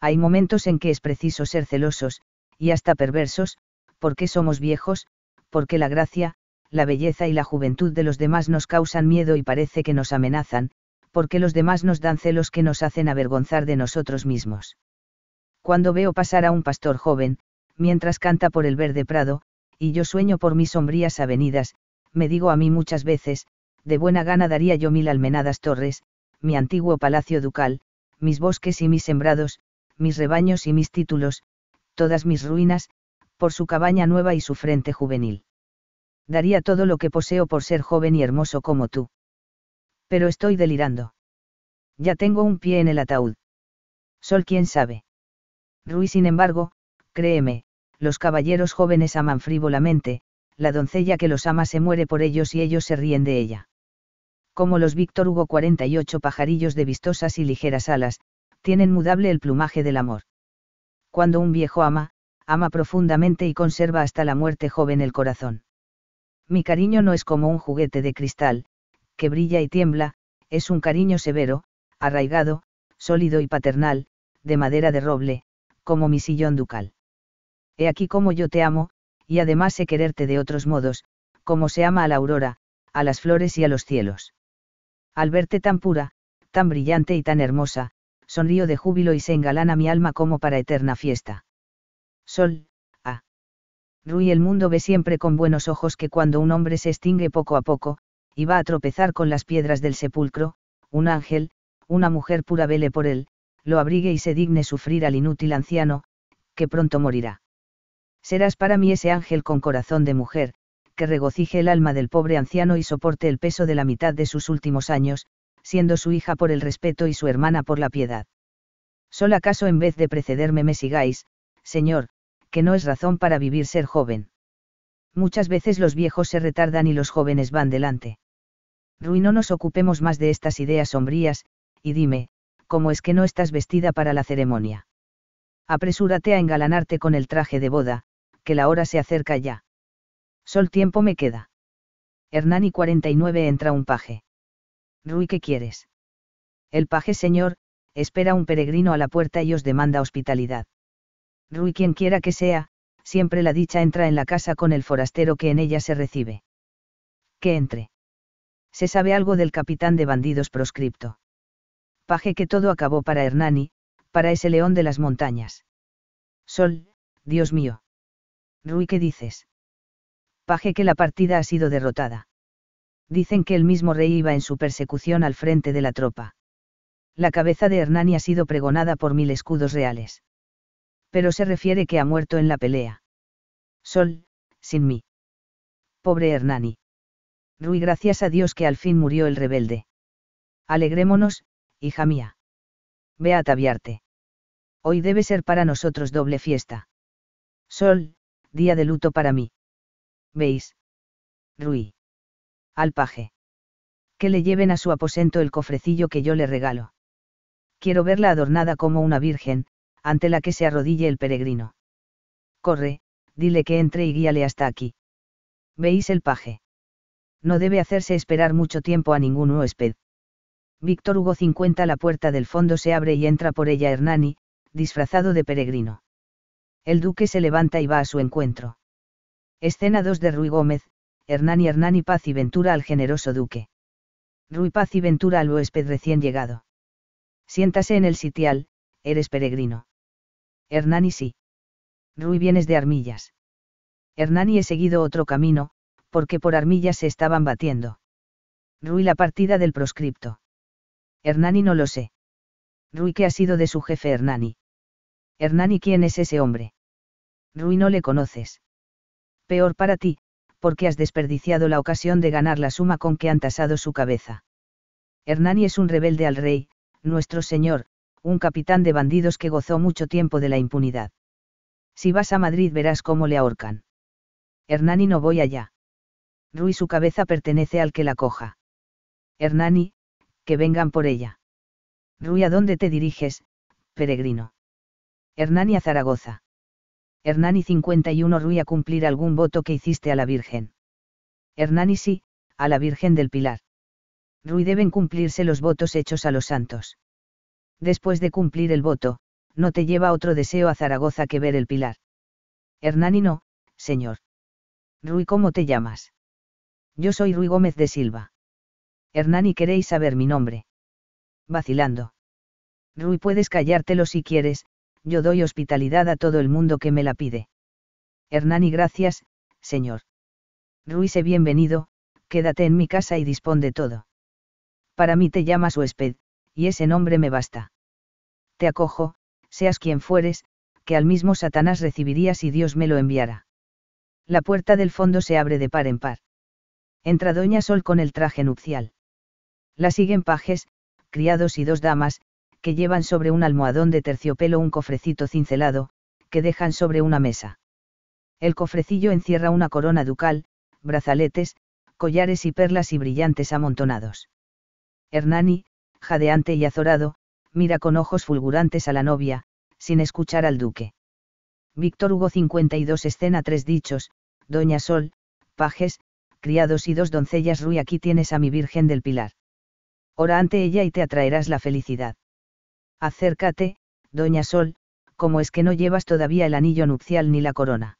Hay momentos en que es preciso ser celosos, y hasta perversos, por qué somos viejos, porque la gracia, la belleza y la juventud de los demás nos causan miedo y parece que nos amenazan, porque los demás nos dan celos que nos hacen avergonzar de nosotros mismos. Cuando veo pasar a un pastor joven, mientras canta por el verde prado, y yo sueño por mis sombrías avenidas, me digo a mí muchas veces, de buena gana daría yo mil almenadas torres, mi antiguo palacio ducal, mis bosques y mis sembrados, mis rebaños y mis títulos, todas mis ruinas, por su cabaña nueva y su frente juvenil. Daría todo lo que poseo por ser joven y hermoso como tú. Pero estoy delirando. Ya tengo un pie en el ataúd. Sol quién sabe. Rui sin embargo, créeme, los caballeros jóvenes aman frívolamente, la doncella que los ama se muere por ellos y ellos se ríen de ella. Como los Víctor Hugo 48 pajarillos de vistosas y ligeras alas, tienen mudable el plumaje del amor. Cuando un viejo ama, ama profundamente y conserva hasta la muerte joven el corazón. Mi cariño no es como un juguete de cristal, que brilla y tiembla, es un cariño severo, arraigado, sólido y paternal, de madera de roble, como mi sillón ducal. He aquí como yo te amo, y además sé quererte de otros modos, como se ama a la aurora, a las flores y a los cielos. Al verte tan pura, tan brillante y tan hermosa, sonrío de júbilo y se engalana mi alma como para eterna fiesta. Sol, A. Ruy el mundo ve siempre con buenos ojos que cuando un hombre se extingue poco a poco, y va a tropezar con las piedras del sepulcro, un ángel, una mujer pura vele por él, lo abrigue y se digne sufrir al inútil anciano, que pronto morirá. Serás para mí ese ángel con corazón de mujer, que regocije el alma del pobre anciano y soporte el peso de la mitad de sus últimos años, siendo su hija por el respeto y su hermana por la piedad. Sol acaso en vez de precederme me sigáis, Señor, que no es razón para vivir ser joven. Muchas veces los viejos se retardan y los jóvenes van delante. Rui, no nos ocupemos más de estas ideas sombrías, y dime, ¿cómo es que no estás vestida para la ceremonia? Apresúrate a engalanarte con el traje de boda, que la hora se acerca ya. Sol tiempo me queda. Hernán y 49 entra un paje. Rui, ¿qué quieres? El paje señor, espera un peregrino a la puerta y os demanda hospitalidad. Rui quien quiera que sea, siempre la dicha entra en la casa con el forastero que en ella se recibe. Que entre. Se sabe algo del capitán de bandidos proscripto. Paje que todo acabó para Hernani, para ese león de las montañas. Sol, Dios mío. Rui, ¿qué dices? Paje que la partida ha sido derrotada. Dicen que el mismo rey iba en su persecución al frente de la tropa. La cabeza de Hernani ha sido pregonada por mil escudos reales pero se refiere que ha muerto en la pelea. Sol, sin mí. Pobre Hernani. Rui, gracias a Dios que al fin murió el rebelde. Alegrémonos, hija mía. Ve a ataviarte. Hoy debe ser para nosotros doble fiesta. Sol, día de luto para mí. ¿Veis? Rui. Al paje. Que le lleven a su aposento el cofrecillo que yo le regalo. Quiero verla adornada como una virgen, ante la que se arrodille el peregrino. Corre, dile que entre y guíale hasta aquí. ¿Veis el paje? No debe hacerse esperar mucho tiempo a ningún huésped. Víctor Hugo 50 La puerta del fondo se abre y entra por ella Hernani, disfrazado de peregrino. El duque se levanta y va a su encuentro. Escena 2 de Ruy Gómez, Hernani Hernani Paz y Ventura al generoso duque. Ruy Paz y Ventura al huésped recién llegado. Siéntase en el sitial, eres peregrino. Hernani sí. Rui vienes de Armillas. Hernani he seguido otro camino, porque por Armillas se estaban batiendo. Rui la partida del proscripto. Hernani no lo sé. Rui qué ha sido de su jefe Hernani. Hernani quién es ese hombre. Rui no le conoces. Peor para ti, porque has desperdiciado la ocasión de ganar la suma con que han tasado su cabeza. Hernani es un rebelde al rey, nuestro señor, un capitán de bandidos que gozó mucho tiempo de la impunidad. Si vas a Madrid verás cómo le ahorcan. Hernani no voy allá. Rui su cabeza pertenece al que la coja. Hernani, que vengan por ella. Rui, ¿a dónde te diriges, peregrino? Hernani a Zaragoza. Hernani 51 Rui a cumplir algún voto que hiciste a la Virgen. Hernani sí, a la Virgen del Pilar. Rui deben cumplirse los votos hechos a los santos después de cumplir el voto, no te lleva otro deseo a Zaragoza que ver el pilar. Hernani no, señor. Rui, ¿cómo te llamas? Yo soy Rui Gómez de Silva. Hernani, ¿queréis saber mi nombre? Vacilando. Rui, puedes callártelo si quieres, yo doy hospitalidad a todo el mundo que me la pide. Hernani, gracias, señor. Rui, sé bienvenido, quédate en mi casa y dispón de todo. Para mí te llamas huésped, y ese nombre me basta. Te acojo, seas quien fueres, que al mismo Satanás recibiría si Dios me lo enviara. La puerta del fondo se abre de par en par. Entra Doña Sol con el traje nupcial. La siguen pajes, criados y dos damas, que llevan sobre un almohadón de terciopelo un cofrecito cincelado, que dejan sobre una mesa. El cofrecillo encierra una corona ducal, brazaletes, collares y perlas y brillantes amontonados. Hernani, jadeante y azorado, mira con ojos fulgurantes a la novia, sin escuchar al duque. Víctor Hugo 52 escena tres dichos, Doña Sol, pajes, criados y dos doncellas Rui aquí tienes a mi Virgen del Pilar. Ora ante ella y te atraerás la felicidad. Acércate, Doña Sol, como es que no llevas todavía el anillo nupcial ni la corona?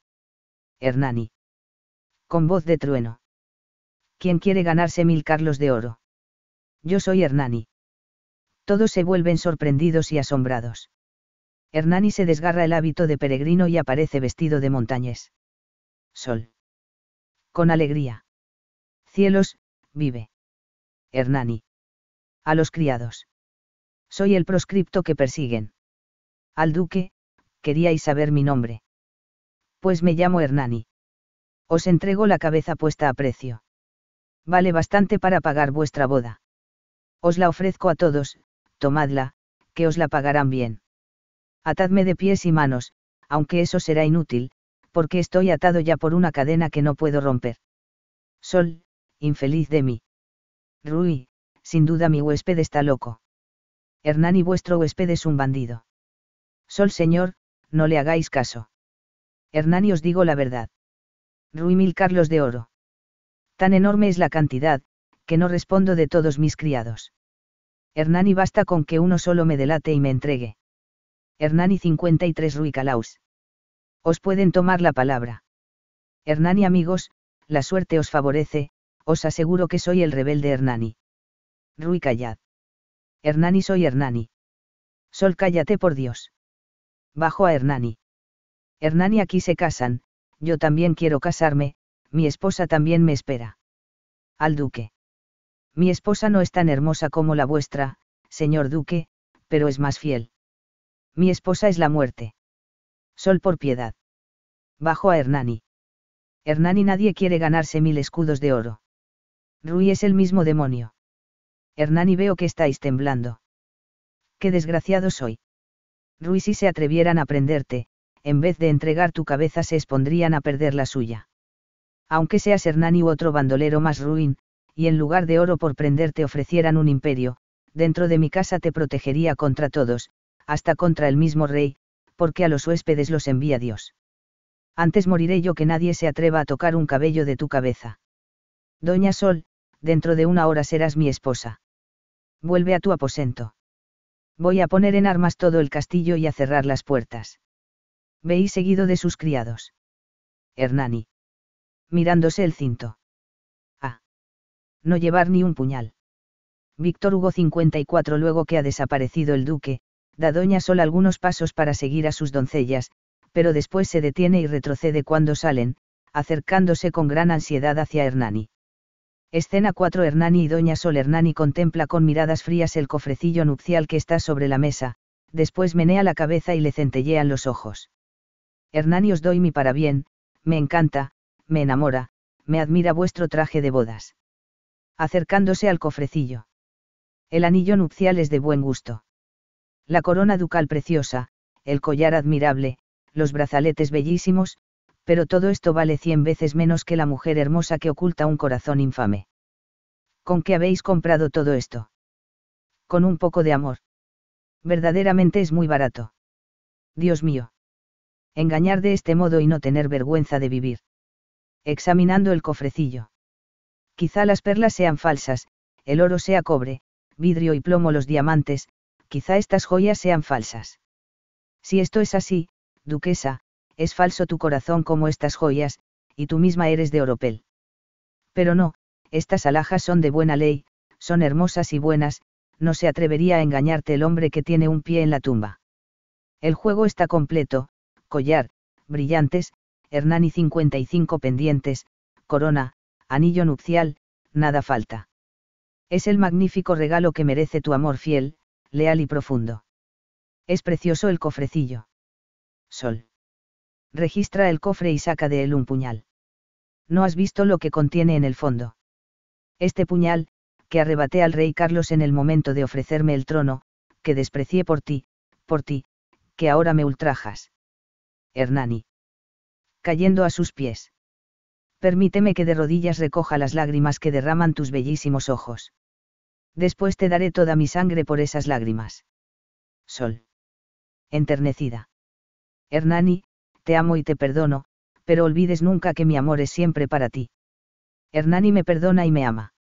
Hernani. Con voz de trueno. ¿Quién quiere ganarse mil carlos de oro? Yo soy Hernani todos se vuelven sorprendidos y asombrados. Hernani se desgarra el hábito de peregrino y aparece vestido de montañés. Sol. Con alegría. Cielos, vive. Hernani. A los criados. Soy el proscripto que persiguen. Al duque, queríais saber mi nombre. Pues me llamo Hernani. Os entrego la cabeza puesta a precio. Vale bastante para pagar vuestra boda. Os la ofrezco a todos, tomadla, que os la pagarán bien. Atadme de pies y manos, aunque eso será inútil, porque estoy atado ya por una cadena que no puedo romper. Sol, infeliz de mí. Rui, sin duda mi huésped está loco. Hernán y vuestro huésped es un bandido. Sol señor, no le hagáis caso. Hernán y os digo la verdad. Rui mil carlos de oro. Tan enorme es la cantidad, que no respondo de todos mis criados. Hernani basta con que uno solo me delate y me entregue. Hernani 53 Rui Os pueden tomar la palabra. Hernani amigos, la suerte os favorece, os aseguro que soy el rebelde Hernani. Rui Callad. Hernani soy Hernani. Sol cállate por Dios. Bajo a Hernani. Hernani aquí se casan, yo también quiero casarme, mi esposa también me espera. Al duque. Mi esposa no es tan hermosa como la vuestra, señor duque, pero es más fiel. Mi esposa es la muerte. Sol por piedad. Bajo a Hernani. Hernani nadie quiere ganarse mil escudos de oro. Rui es el mismo demonio. Hernani veo que estáis temblando. Qué desgraciado soy. Rui si se atrevieran a prenderte, en vez de entregar tu cabeza se expondrían a perder la suya. Aunque seas Hernani u otro bandolero más ruin, y en lugar de oro por prenderte ofrecieran un imperio, dentro de mi casa te protegería contra todos, hasta contra el mismo rey, porque a los huéspedes los envía Dios. Antes moriré yo que nadie se atreva a tocar un cabello de tu cabeza. Doña Sol, dentro de una hora serás mi esposa. Vuelve a tu aposento. Voy a poner en armas todo el castillo y a cerrar las puertas. Veí seguido de sus criados. Hernani. Mirándose el cinto no llevar ni un puñal. Víctor Hugo 54 Luego que ha desaparecido el duque, da Doña Sol algunos pasos para seguir a sus doncellas, pero después se detiene y retrocede cuando salen, acercándose con gran ansiedad hacia Hernani. Escena 4 Hernani y Doña Sol Hernani contempla con miradas frías el cofrecillo nupcial que está sobre la mesa, después menea la cabeza y le centellean los ojos. Hernani os doy mi parabién, me encanta, me enamora, me admira vuestro traje de bodas acercándose al cofrecillo. El anillo nupcial es de buen gusto. La corona ducal preciosa, el collar admirable, los brazaletes bellísimos, pero todo esto vale cien veces menos que la mujer hermosa que oculta un corazón infame. ¿Con qué habéis comprado todo esto? Con un poco de amor. Verdaderamente es muy barato. Dios mío. Engañar de este modo y no tener vergüenza de vivir. Examinando el cofrecillo. Quizá las perlas sean falsas, el oro sea cobre, vidrio y plomo los diamantes, quizá estas joyas sean falsas. Si esto es así, duquesa, es falso tu corazón como estas joyas, y tú misma eres de oropel. Pero no, estas alhajas son de buena ley, son hermosas y buenas, no se atrevería a engañarte el hombre que tiene un pie en la tumba. El juego está completo, collar, brillantes, Hernani 55 pendientes, corona, anillo nupcial, nada falta. Es el magnífico regalo que merece tu amor fiel, leal y profundo. Es precioso el cofrecillo. Sol. Registra el cofre y saca de él un puñal. No has visto lo que contiene en el fondo. Este puñal, que arrebaté al rey Carlos en el momento de ofrecerme el trono, que desprecié por ti, por ti, que ahora me ultrajas. Hernani. Cayendo a sus pies permíteme que de rodillas recoja las lágrimas que derraman tus bellísimos ojos. Después te daré toda mi sangre por esas lágrimas. Sol. Enternecida. Hernani, te amo y te perdono, pero olvides nunca que mi amor es siempre para ti. Hernani me perdona y me ama.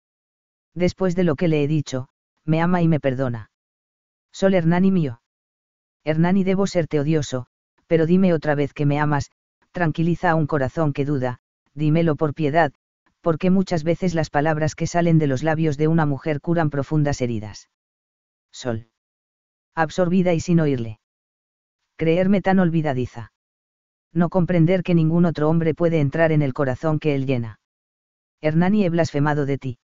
Después de lo que le he dicho, me ama y me perdona. Sol Hernani mío. Hernani debo serte odioso, pero dime otra vez que me amas, tranquiliza a un corazón que duda, dímelo por piedad, porque muchas veces las palabras que salen de los labios de una mujer curan profundas heridas. Sol. Absorbida y sin oírle. Creerme tan olvidadiza. No comprender que ningún otro hombre puede entrar en el corazón que él llena. Hernani he blasfemado de ti.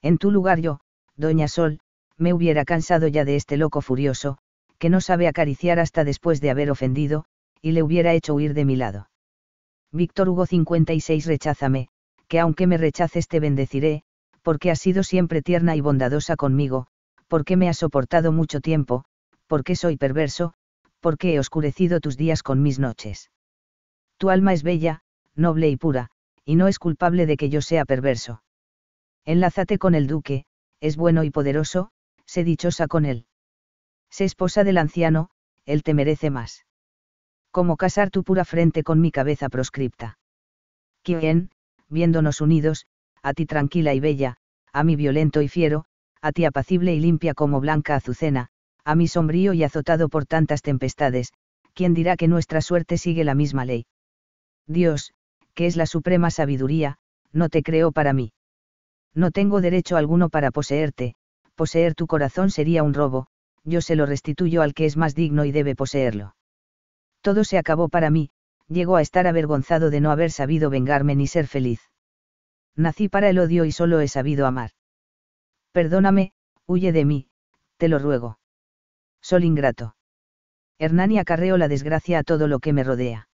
En tu lugar yo, doña Sol, me hubiera cansado ya de este loco furioso, que no sabe acariciar hasta después de haber ofendido, y le hubiera hecho huir de mi lado. Víctor Hugo 56 Recházame, que aunque me rechaces te bendeciré, porque has sido siempre tierna y bondadosa conmigo, porque me has soportado mucho tiempo, porque soy perverso, porque he oscurecido tus días con mis noches. Tu alma es bella, noble y pura, y no es culpable de que yo sea perverso. Enlázate con el duque, es bueno y poderoso, sé dichosa con él. Sé esposa del anciano, él te merece más como casar tu pura frente con mi cabeza proscripta. Quien, viéndonos unidos, a ti tranquila y bella, a mí violento y fiero, a ti apacible y limpia como blanca azucena, a mí sombrío y azotado por tantas tempestades, ¿quién dirá que nuestra suerte sigue la misma ley? Dios, que es la suprema sabiduría, no te creó para mí. No tengo derecho alguno para poseerte, poseer tu corazón sería un robo, yo se lo restituyo al que es más digno y debe poseerlo. Todo se acabó para mí, llegó a estar avergonzado de no haber sabido vengarme ni ser feliz. Nací para el odio y solo he sabido amar. Perdóname, huye de mí, te lo ruego. Sol ingrato. Hernani acarreo la desgracia a todo lo que me rodea.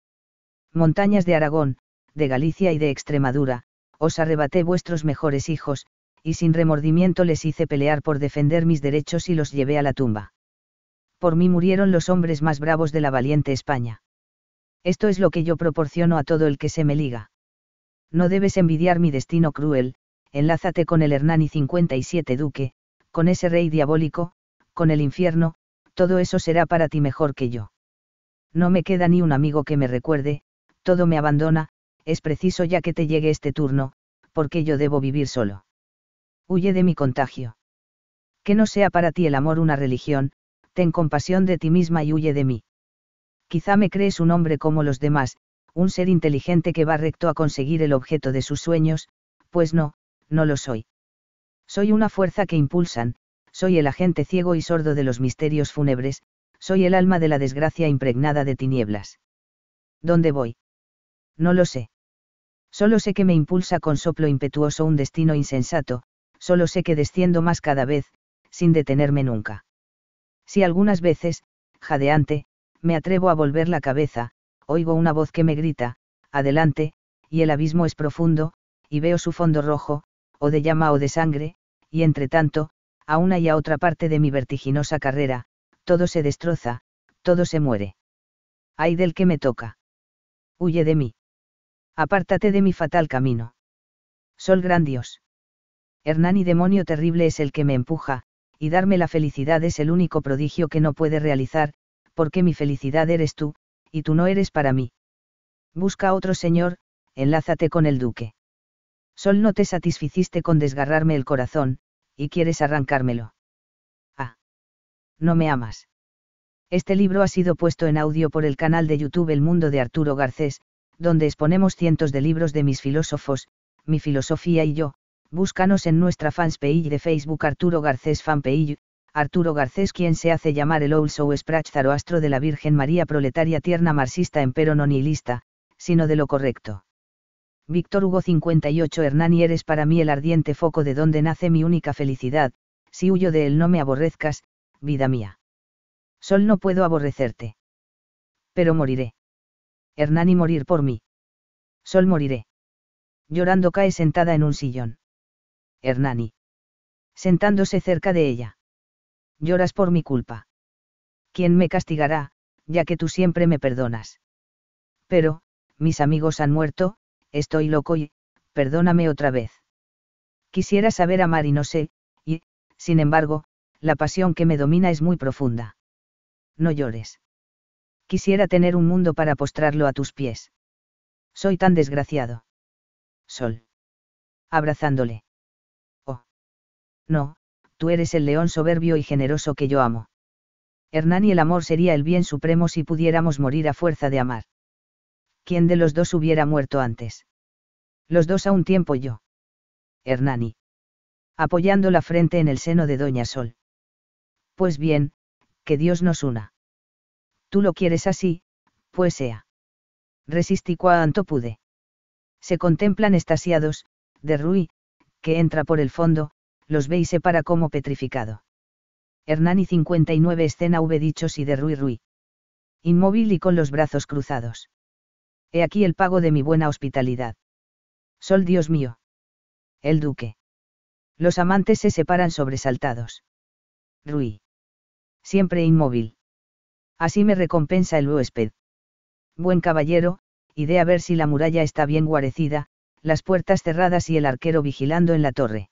Montañas de Aragón, de Galicia y de Extremadura, os arrebaté vuestros mejores hijos, y sin remordimiento les hice pelear por defender mis derechos y los llevé a la tumba por mí murieron los hombres más bravos de la valiente España. Esto es lo que yo proporciono a todo el que se me liga. No debes envidiar mi destino cruel, enlázate con el Hernani 57 Duque, con ese rey diabólico, con el infierno, todo eso será para ti mejor que yo. No me queda ni un amigo que me recuerde, todo me abandona, es preciso ya que te llegue este turno, porque yo debo vivir solo. Huye de mi contagio. Que no sea para ti el amor una religión, ten compasión de ti misma y huye de mí. Quizá me crees un hombre como los demás, un ser inteligente que va recto a conseguir el objeto de sus sueños, pues no, no lo soy. Soy una fuerza que impulsan, soy el agente ciego y sordo de los misterios fúnebres, soy el alma de la desgracia impregnada de tinieblas. ¿Dónde voy? No lo sé. Solo sé que me impulsa con soplo impetuoso un destino insensato, solo sé que desciendo más cada vez, sin detenerme nunca. Si algunas veces, jadeante, me atrevo a volver la cabeza, oigo una voz que me grita, adelante, y el abismo es profundo, y veo su fondo rojo, o de llama o de sangre, y entre tanto, a una y a otra parte de mi vertiginosa carrera, todo se destroza, todo se muere. Ay del que me toca. Huye de mí. Apártate de mi fatal camino. Sol gran Dios. Hernán y demonio terrible es el que me empuja, y darme la felicidad es el único prodigio que no puede realizar, porque mi felicidad eres tú, y tú no eres para mí. Busca otro señor, enlázate con el duque. Sol no te satisficiste con desgarrarme el corazón, y quieres arrancármelo. Ah. No me amas. Este libro ha sido puesto en audio por el canal de YouTube El Mundo de Arturo Garcés, donde exponemos cientos de libros de mis filósofos, mi filosofía y yo, búscanos en nuestra page de Facebook Arturo Garcés Fanpage, Arturo Garcés quien se hace llamar el Old Show Sprach zaroastro de la Virgen María proletaria tierna marxista empero no nihilista, sino de lo correcto. Víctor Hugo 58 Hernani eres para mí el ardiente foco de donde nace mi única felicidad, si huyo de él no me aborrezcas, vida mía. Sol no puedo aborrecerte. Pero moriré. Hernani morir por mí. Sol moriré. Llorando cae sentada en un sillón. Hernani. Sentándose cerca de ella. Lloras por mi culpa. ¿Quién me castigará, ya que tú siempre me perdonas? Pero, mis amigos han muerto, estoy loco y, perdóname otra vez. Quisiera saber amar y no sé, y, sin embargo, la pasión que me domina es muy profunda. No llores. Quisiera tener un mundo para postrarlo a tus pies. Soy tan desgraciado. Sol. Abrazándole. No, tú eres el león soberbio y generoso que yo amo. Hernani el amor sería el bien supremo si pudiéramos morir a fuerza de amar. ¿Quién de los dos hubiera muerto antes? Los dos a un tiempo yo. Hernani. Apoyando la frente en el seno de Doña Sol. Pues bien, que Dios nos una. Tú lo quieres así, pues sea. Resistí cuanto pude. Se contemplan estasiados, de Rui, que entra por el fondo, los ve y se para como petrificado. Hernani 59 escena V dichos y de Rui Rui. Inmóvil y con los brazos cruzados. He aquí el pago de mi buena hospitalidad. Sol Dios mío. El duque. Los amantes se separan sobresaltados. Rui. Siempre inmóvil. Así me recompensa el huésped. Buen caballero, y a ver si la muralla está bien guarecida, las puertas cerradas y el arquero vigilando en la torre.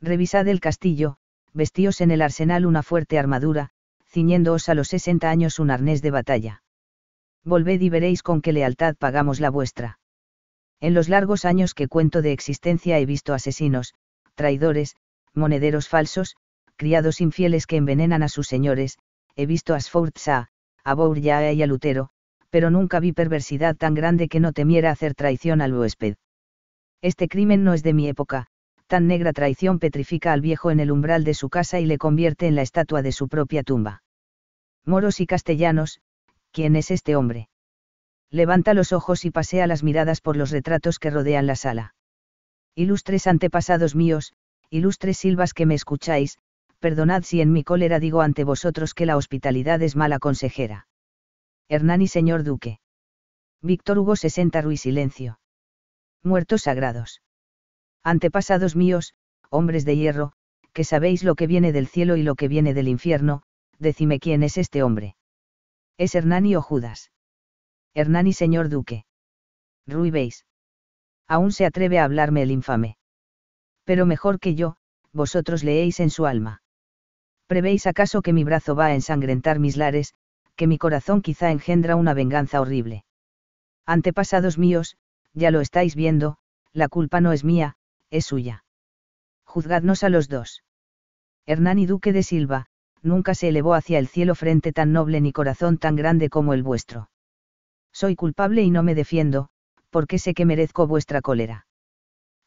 Revisad el castillo, vestíos en el arsenal una fuerte armadura, ciñéndoos a los sesenta años un arnés de batalla. Volved y veréis con qué lealtad pagamos la vuestra. En los largos años que cuento de existencia he visto asesinos, traidores, monederos falsos, criados infieles que envenenan a sus señores, he visto a Sforza, a Bourja y a Lutero, pero nunca vi perversidad tan grande que no temiera hacer traición al huésped. Este crimen no es de mi época, tan negra traición petrifica al viejo en el umbral de su casa y le convierte en la estatua de su propia tumba. Moros y castellanos, ¿quién es este hombre? Levanta los ojos y pasea las miradas por los retratos que rodean la sala. Ilustres antepasados míos, ilustres silvas que me escucháis, perdonad si en mi cólera digo ante vosotros que la hospitalidad es mala consejera. Hernán y señor duque. Víctor Hugo 60 Ruiz Silencio. Muertos sagrados. Antepasados míos, hombres de hierro, que sabéis lo que viene del cielo y lo que viene del infierno, decime quién es este hombre. ¿Es Hernani o Judas? Hernani, señor duque. Rui Aún se atreve a hablarme el infame. Pero mejor que yo, vosotros leéis en su alma. ¿Prevéis acaso que mi brazo va a ensangrentar mis lares, que mi corazón quizá engendra una venganza horrible? Antepasados míos, ya lo estáis viendo, la culpa no es mía, es suya. Juzgadnos a los dos. Hernán y Duque de Silva, nunca se elevó hacia el cielo frente tan noble ni corazón tan grande como el vuestro. Soy culpable y no me defiendo, porque sé que merezco vuestra cólera.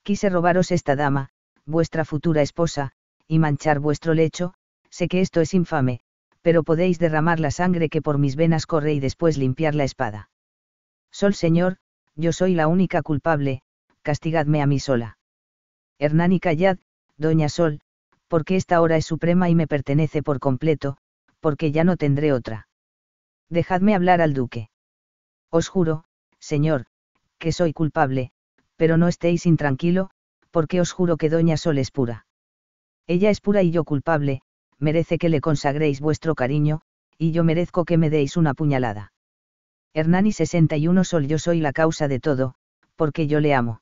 Quise robaros esta dama, vuestra futura esposa, y manchar vuestro lecho, sé que esto es infame, pero podéis derramar la sangre que por mis venas corre y después limpiar la espada. Sol Señor, yo soy la única culpable, castigadme a mí sola. Hernani callad, doña Sol, porque esta hora es suprema y me pertenece por completo, porque ya no tendré otra. Dejadme hablar al duque. Os juro, señor, que soy culpable, pero no estéis intranquilo, porque os juro que doña Sol es pura. Ella es pura y yo culpable, merece que le consagréis vuestro cariño, y yo merezco que me deis una puñalada. Hernani 61 Sol yo soy la causa de todo, porque yo le amo.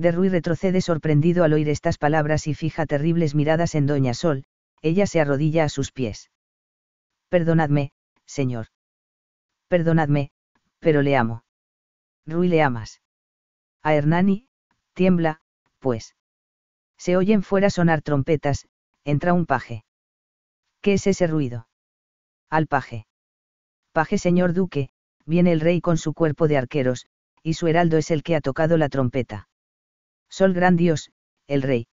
De Rui retrocede sorprendido al oír estas palabras y fija terribles miradas en Doña Sol, ella se arrodilla a sus pies. Perdonadme, señor. Perdonadme, pero le amo. Rui le amas. A Hernani, tiembla, pues. Se oyen fuera sonar trompetas, entra un paje. ¿Qué es ese ruido? Al paje. Paje señor duque, viene el rey con su cuerpo de arqueros, y su heraldo es el que ha tocado la trompeta. Sol gran Dios, el rey.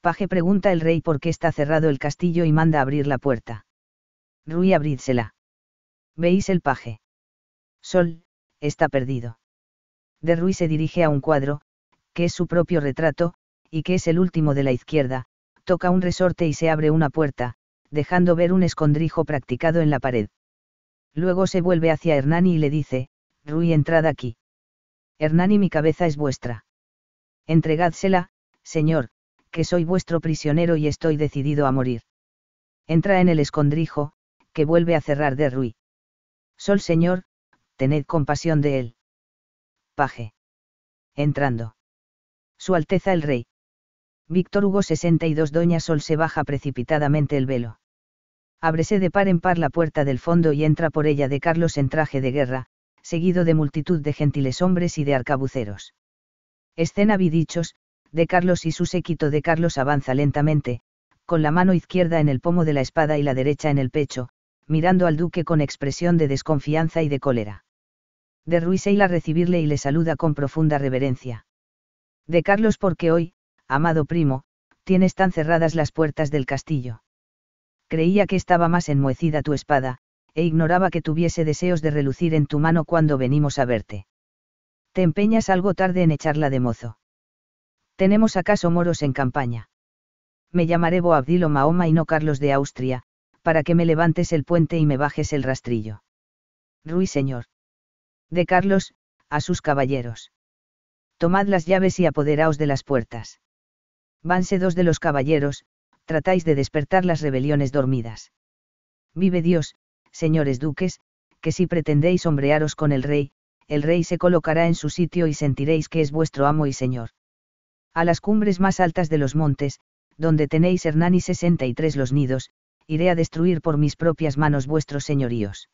Paje pregunta el rey por qué está cerrado el castillo y manda abrir la puerta. Rui abrídsela. ¿Veis el paje? Sol, está perdido. De Rui se dirige a un cuadro, que es su propio retrato, y que es el último de la izquierda, toca un resorte y se abre una puerta, dejando ver un escondrijo practicado en la pared. Luego se vuelve hacia Hernani y le dice, Rui, entrad aquí. Hernani, mi cabeza es vuestra entregádsela, señor, que soy vuestro prisionero y estoy decidido a morir. Entra en el escondrijo, que vuelve a cerrar de Rui. Sol señor, tened compasión de él. Paje. Entrando. Su Alteza el Rey. Víctor Hugo 62 Doña Sol se baja precipitadamente el velo. Ábrese de par en par la puerta del fondo y entra por ella de Carlos en traje de guerra, seguido de multitud de gentiles hombres y de arcabuceros. Escena Vidichos, de Carlos y su séquito de Carlos avanza lentamente, con la mano izquierda en el pomo de la espada y la derecha en el pecho, mirando al duque con expresión de desconfianza y de cólera. De Ruiseila a recibirle y le saluda con profunda reverencia. De Carlos porque hoy, amado primo, tienes tan cerradas las puertas del castillo. Creía que estaba más enmohecida tu espada, e ignoraba que tuviese deseos de relucir en tu mano cuando venimos a verte. Te empeñas algo tarde en echarla de mozo. ¿Tenemos acaso moros en campaña? Me llamaré Boabdilo Mahoma y no Carlos de Austria, para que me levantes el puente y me bajes el rastrillo. Ruiseñor. De Carlos, a sus caballeros. Tomad las llaves y apoderaos de las puertas. Vanse dos de los caballeros, tratáis de despertar las rebeliones dormidas. Vive Dios, señores duques, que si pretendéis sombrearos con el rey, el rey se colocará en su sitio y sentiréis que es vuestro amo y señor. A las cumbres más altas de los montes, donde tenéis Hernán y 63 los nidos, iré a destruir por mis propias manos vuestros señoríos.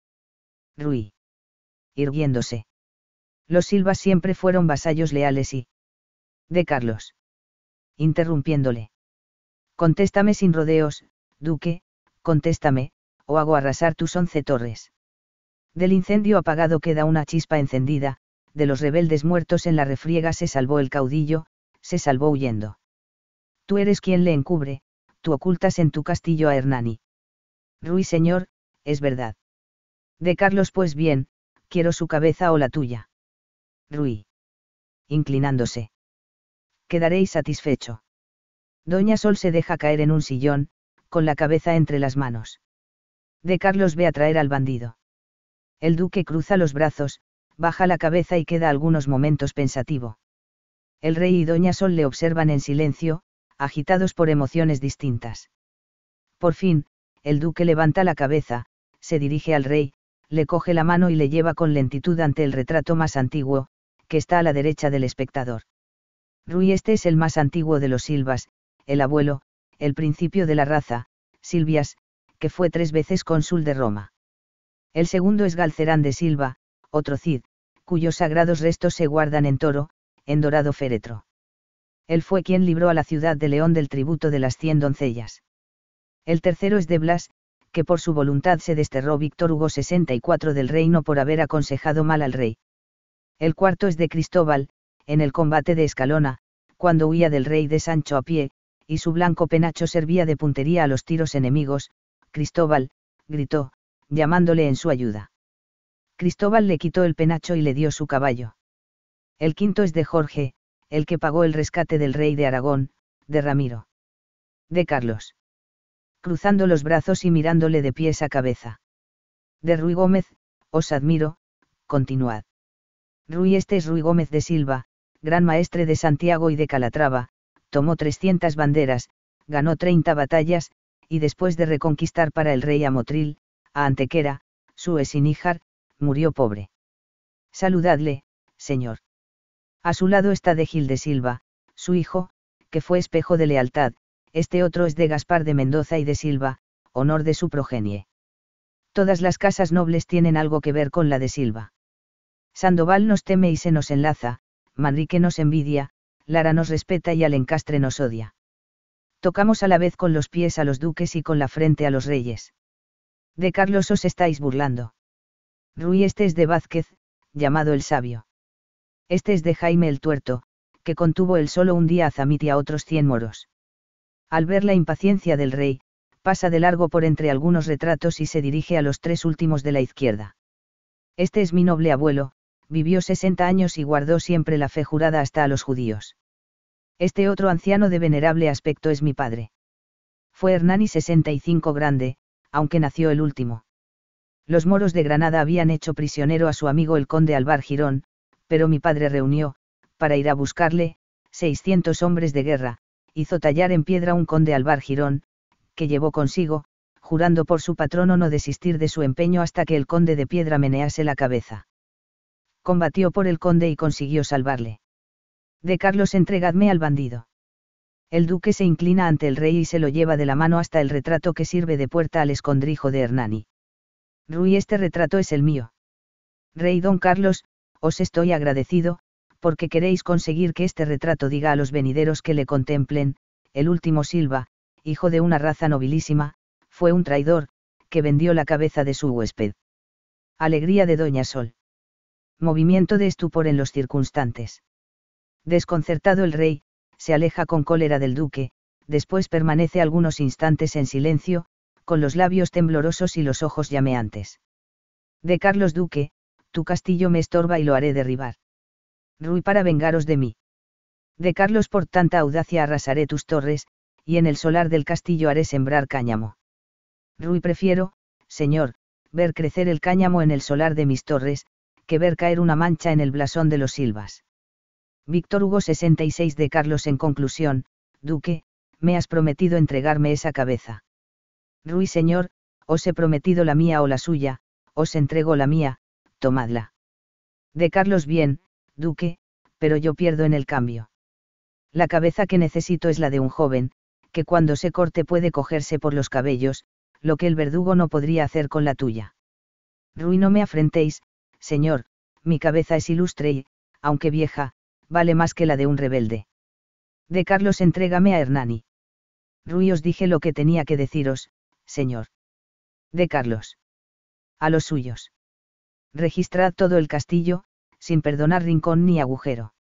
Rui. Irguiéndose. Los Silvas siempre fueron vasallos leales y... De Carlos. Interrumpiéndole. Contéstame sin rodeos, duque, contéstame, o hago arrasar tus once torres. Del incendio apagado queda una chispa encendida, de los rebeldes muertos en la refriega se salvó el caudillo, se salvó huyendo. Tú eres quien le encubre, tú ocultas en tu castillo a Hernani. señor, es verdad. De Carlos, pues bien, quiero su cabeza o la tuya. Rui. Inclinándose. Quedaréis satisfecho. Doña Sol se deja caer en un sillón, con la cabeza entre las manos. De Carlos ve a traer al bandido. El duque cruza los brazos, baja la cabeza y queda algunos momentos pensativo. El rey y doña Sol le observan en silencio, agitados por emociones distintas. Por fin, el duque levanta la cabeza, se dirige al rey, le coge la mano y le lleva con lentitud ante el retrato más antiguo, que está a la derecha del espectador. Ruy este es el más antiguo de los Silvas, el abuelo, el principio de la raza, Silvias, que fue tres veces cónsul de Roma. El segundo es Galcerán de Silva, otro Cid, cuyos sagrados restos se guardan en toro, en dorado féretro. Él fue quien libró a la ciudad de León del tributo de las cien doncellas. El tercero es de Blas, que por su voluntad se desterró Víctor Hugo 64 del reino por haber aconsejado mal al rey. El cuarto es de Cristóbal, en el combate de Escalona, cuando huía del rey de Sancho a pie, y su blanco penacho servía de puntería a los tiros enemigos, Cristóbal, gritó, llamándole en su ayuda. Cristóbal le quitó el penacho y le dio su caballo. El quinto es de Jorge, el que pagó el rescate del rey de Aragón, de Ramiro. De Carlos. Cruzando los brazos y mirándole de pies a cabeza. De Ruy Gómez, os admiro, continuad. Ruy este es Ruy Gómez de Silva, gran maestre de Santiago y de Calatrava, tomó 300 banderas, ganó 30 batallas, y después de reconquistar para el rey Amotril, a Antequera, su esiníjar, murió pobre. Saludadle, señor. A su lado está de Gil de Silva, su hijo, que fue espejo de lealtad, este otro es de Gaspar de Mendoza y de Silva, honor de su progenie. Todas las casas nobles tienen algo que ver con la de Silva. Sandoval nos teme y se nos enlaza, Manrique nos envidia, Lara nos respeta y Alencastre nos odia. Tocamos a la vez con los pies a los duques y con la frente a los reyes. De Carlos os estáis burlando. Rui este es de Vázquez, llamado el sabio. Este es de Jaime el tuerto, que contuvo él solo un día a Zamit a otros cien moros. Al ver la impaciencia del rey, pasa de largo por entre algunos retratos y se dirige a los tres últimos de la izquierda. Este es mi noble abuelo, vivió sesenta años y guardó siempre la fe jurada hasta a los judíos. Este otro anciano de venerable aspecto es mi padre. Fue Hernani 65 grande, aunque nació el último. Los moros de Granada habían hecho prisionero a su amigo el conde Alvar Girón, pero mi padre reunió, para ir a buscarle, 600 hombres de guerra, hizo tallar en piedra un conde Alvar Girón, que llevó consigo, jurando por su patrono no desistir de su empeño hasta que el conde de piedra menease la cabeza. Combatió por el conde y consiguió salvarle. De Carlos entregadme al bandido el duque se inclina ante el rey y se lo lleva de la mano hasta el retrato que sirve de puerta al escondrijo de Hernani. Rui, este retrato es el mío. Rey don Carlos, os estoy agradecido, porque queréis conseguir que este retrato diga a los venideros que le contemplen, el último Silva, hijo de una raza nobilísima, fue un traidor, que vendió la cabeza de su huésped. Alegría de Doña Sol. Movimiento de estupor en los circunstantes. Desconcertado el rey, se aleja con cólera del duque, después permanece algunos instantes en silencio, con los labios temblorosos y los ojos llameantes. De Carlos Duque, tu castillo me estorba y lo haré derribar. Rui para vengaros de mí. De Carlos por tanta audacia arrasaré tus torres, y en el solar del castillo haré sembrar cáñamo. Rui prefiero, señor, ver crecer el cáñamo en el solar de mis torres, que ver caer una mancha en el blasón de los silvas. Víctor Hugo 66 de Carlos en conclusión, Duque, me has prometido entregarme esa cabeza. señor, os he prometido la mía o la suya, os entrego la mía, tomadla. De Carlos bien, Duque, pero yo pierdo en el cambio. La cabeza que necesito es la de un joven, que cuando se corte puede cogerse por los cabellos, lo que el verdugo no podría hacer con la tuya. Rui no me afrentéis, señor, mi cabeza es ilustre y, aunque vieja, vale más que la de un rebelde. De Carlos entrégame a Hernani. Rui os dije lo que tenía que deciros, señor. De Carlos. A los suyos. Registrad todo el castillo, sin perdonar rincón ni agujero.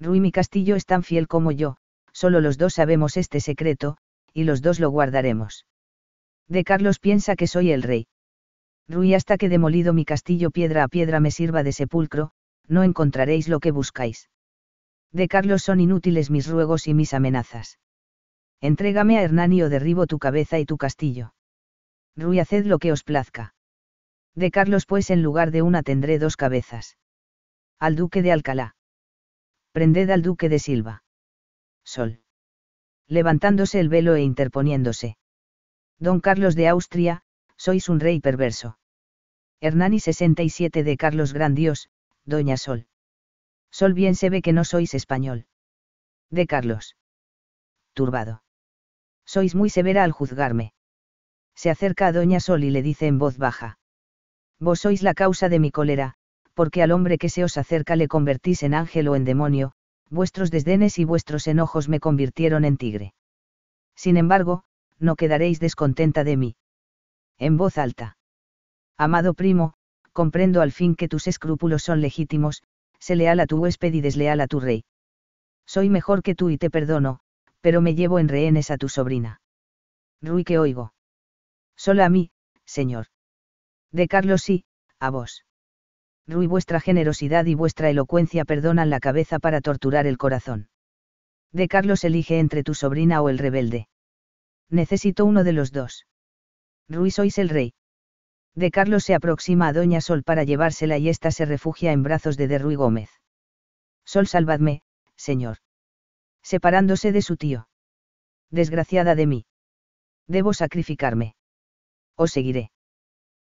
Rui mi castillo es tan fiel como yo, solo los dos sabemos este secreto, y los dos lo guardaremos. De Carlos piensa que soy el rey. Rui hasta que demolido mi castillo piedra a piedra me sirva de sepulcro, no encontraréis lo que buscáis de Carlos son inútiles mis ruegos y mis amenazas. Entrégame a Hernani o derribo tu cabeza y tu castillo. Ruy, haced lo que os plazca. De Carlos, pues en lugar de una tendré dos cabezas. Al duque de Alcalá. Prended al duque de Silva. Sol. Levantándose el velo e interponiéndose. Don Carlos de Austria, sois un rey perverso. Hernani 67 de Carlos Gran Dios, Doña Sol. Sol bien se ve que no sois español. De Carlos. Turbado. Sois muy severa al juzgarme. Se acerca a Doña Sol y le dice en voz baja. Vos sois la causa de mi cólera, porque al hombre que se os acerca le convertís en ángel o en demonio, vuestros desdenes y vuestros enojos me convirtieron en tigre. Sin embargo, no quedaréis descontenta de mí. En voz alta. Amado primo, comprendo al fin que tus escrúpulos son legítimos, sé leal a tu huésped y desleal a tu rey. Soy mejor que tú y te perdono, pero me llevo en rehenes a tu sobrina. Rui que oigo. Solo a mí, señor. De Carlos sí, a vos. Rui vuestra generosidad y vuestra elocuencia perdonan la cabeza para torturar el corazón. De Carlos elige entre tu sobrina o el rebelde. Necesito uno de los dos. Rui sois el rey. De Carlos se aproxima a Doña Sol para llevársela y ésta se refugia en brazos de Derruy Gómez. Sol, salvadme, señor. Separándose de su tío. Desgraciada de mí. Debo sacrificarme. Os seguiré.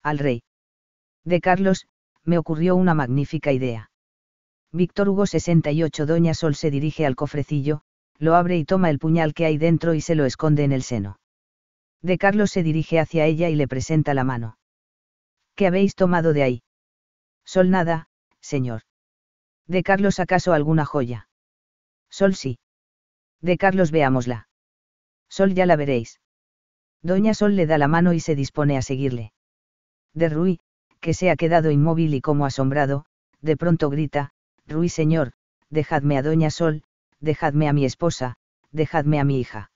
Al rey. De Carlos, me ocurrió una magnífica idea. Víctor Hugo 68 Doña Sol se dirige al cofrecillo, lo abre y toma el puñal que hay dentro y se lo esconde en el seno. De Carlos se dirige hacia ella y le presenta la mano. ¿Qué habéis tomado de ahí? Sol nada, señor. ¿De Carlos acaso alguna joya? Sol sí. De Carlos veámosla. Sol ya la veréis. Doña Sol le da la mano y se dispone a seguirle. De Rui, que se ha quedado inmóvil y como asombrado, de pronto grita, Rui señor, dejadme a Doña Sol, dejadme a mi esposa, dejadme a mi hija.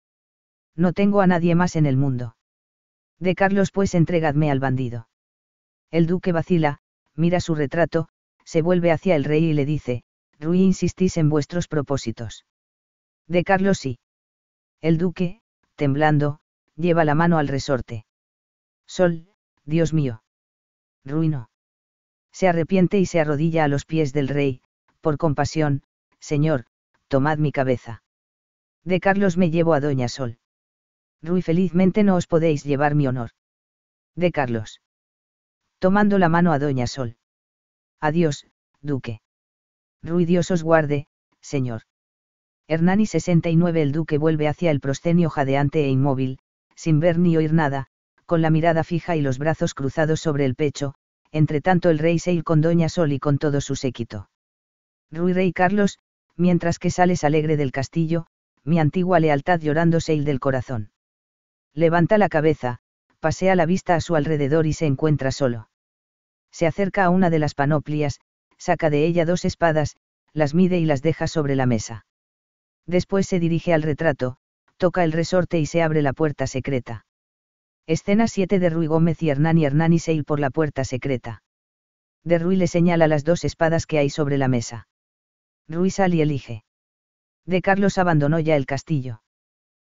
No tengo a nadie más en el mundo. De Carlos pues entregadme al bandido. El duque vacila, mira su retrato, se vuelve hacia el rey y le dice, Rui insistís en vuestros propósitos. De Carlos sí. El duque, temblando, lleva la mano al resorte. Sol, Dios mío. Ruino. Se arrepiente y se arrodilla a los pies del rey, por compasión, Señor, tomad mi cabeza. De Carlos me llevo a Doña Sol. Rui felizmente no os podéis llevar mi honor. De Carlos tomando la mano a Doña Sol. Adiós, duque. Dios os guarde, señor. Hernani 69 El duque vuelve hacia el proscenio jadeante e inmóvil, sin ver ni oír nada, con la mirada fija y los brazos cruzados sobre el pecho, entre tanto el rey Seil con Doña Sol y con todo su séquito. Ruy Rey Carlos, mientras que sales alegre del castillo, mi antigua lealtad llorando Seil del corazón. Levanta la cabeza, pasea la vista a su alrededor y se encuentra solo se acerca a una de las panoplias, saca de ella dos espadas, las mide y las deja sobre la mesa. Después se dirige al retrato, toca el resorte y se abre la puerta secreta. Escena 7 de Ruy Gómez y Hernán y Hernán y Seil por la puerta secreta. De Rui le señala las dos espadas que hay sobre la mesa. Rui sale y elige. De Carlos abandonó ya el castillo.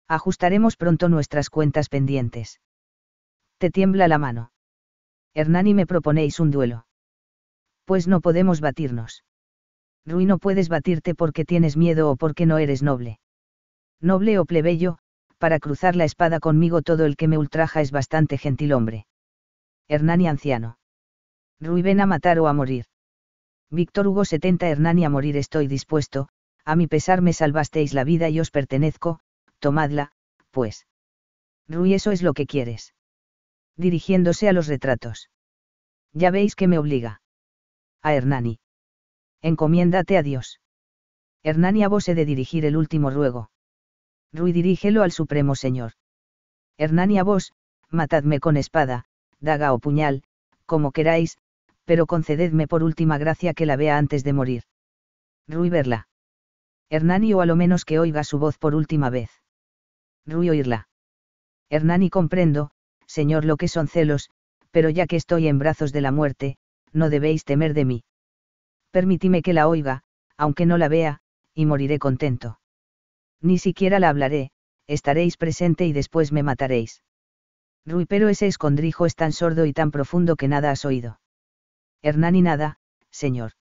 Ajustaremos pronto nuestras cuentas pendientes. Te tiembla la mano. Hernani me proponéis un duelo. Pues no podemos batirnos. Rui no puedes batirte porque tienes miedo o porque no eres noble. Noble o plebeyo, para cruzar la espada conmigo todo el que me ultraja es bastante gentil hombre. Hernani anciano. Rui ven a matar o a morir. Víctor Hugo 70 Hernani a morir estoy dispuesto, a mi pesar me salvasteis la vida y os pertenezco, tomadla, pues. Rui eso es lo que quieres dirigiéndose a los retratos. Ya veis que me obliga. A Hernani. Encomiéndate a Dios. Hernani vos he de dirigir el último ruego. Rui dirígelo al Supremo Señor. Hernani a vos, matadme con espada, daga o puñal, como queráis, pero concededme por última gracia que la vea antes de morir. Rui verla. Hernani o a lo menos que oiga su voz por última vez. Rui oírla. Hernani comprendo, Señor, lo que son celos, pero ya que estoy en brazos de la muerte, no debéis temer de mí. Permitime que la oiga, aunque no la vea, y moriré contento. Ni siquiera la hablaré, estaréis presente y después me mataréis. Rui, pero ese escondrijo es tan sordo y tan profundo que nada has oído. Hernán y nada, señor.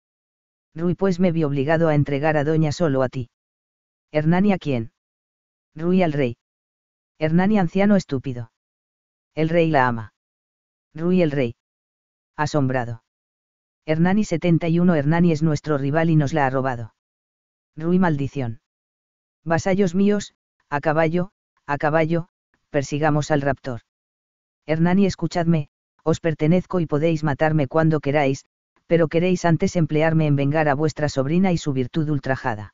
Rui, pues me vi obligado a entregar a Doña solo a ti. Hernani, a quién? Rui al rey. Hernani anciano estúpido. El rey la ama. Rui el rey. Asombrado. Hernani 71 Hernani es nuestro rival y nos la ha robado. Rui maldición. Vasallos míos, a caballo, a caballo, persigamos al raptor. Hernani escuchadme, os pertenezco y podéis matarme cuando queráis, pero queréis antes emplearme en vengar a vuestra sobrina y su virtud ultrajada.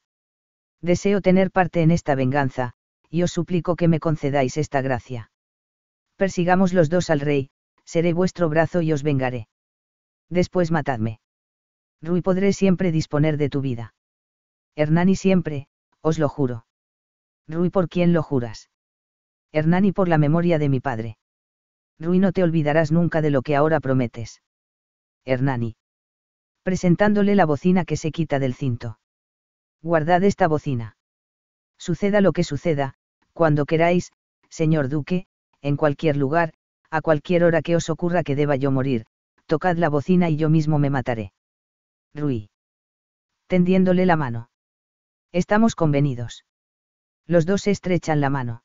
Deseo tener parte en esta venganza, y os suplico que me concedáis esta gracia. Persigamos los dos al rey, seré vuestro brazo y os vengaré. Después matadme. Rui podré siempre disponer de tu vida. Hernani siempre, os lo juro. Rui por quién lo juras. Hernani por la memoria de mi padre. Rui no te olvidarás nunca de lo que ahora prometes. Hernani. Presentándole la bocina que se quita del cinto. Guardad esta bocina. Suceda lo que suceda, cuando queráis, señor duque, en cualquier lugar, a cualquier hora que os ocurra que deba yo morir, tocad la bocina y yo mismo me mataré. Rui. Tendiéndole la mano. Estamos convenidos. Los dos se estrechan la mano.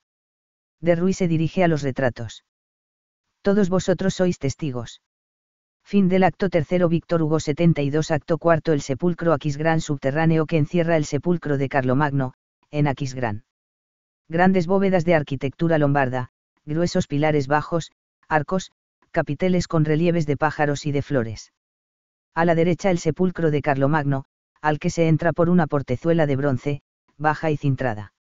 De Rui se dirige a los retratos. Todos vosotros sois testigos. Fin del acto tercero Víctor Hugo 72 Acto cuarto El sepulcro Aquisgran subterráneo que encierra el sepulcro de Carlomagno, en Aquisgrán. Grandes bóvedas de arquitectura lombarda, gruesos pilares bajos, arcos, capiteles con relieves de pájaros y de flores. A la derecha el sepulcro de Carlomagno, al que se entra por una portezuela de bronce, baja y cintrada.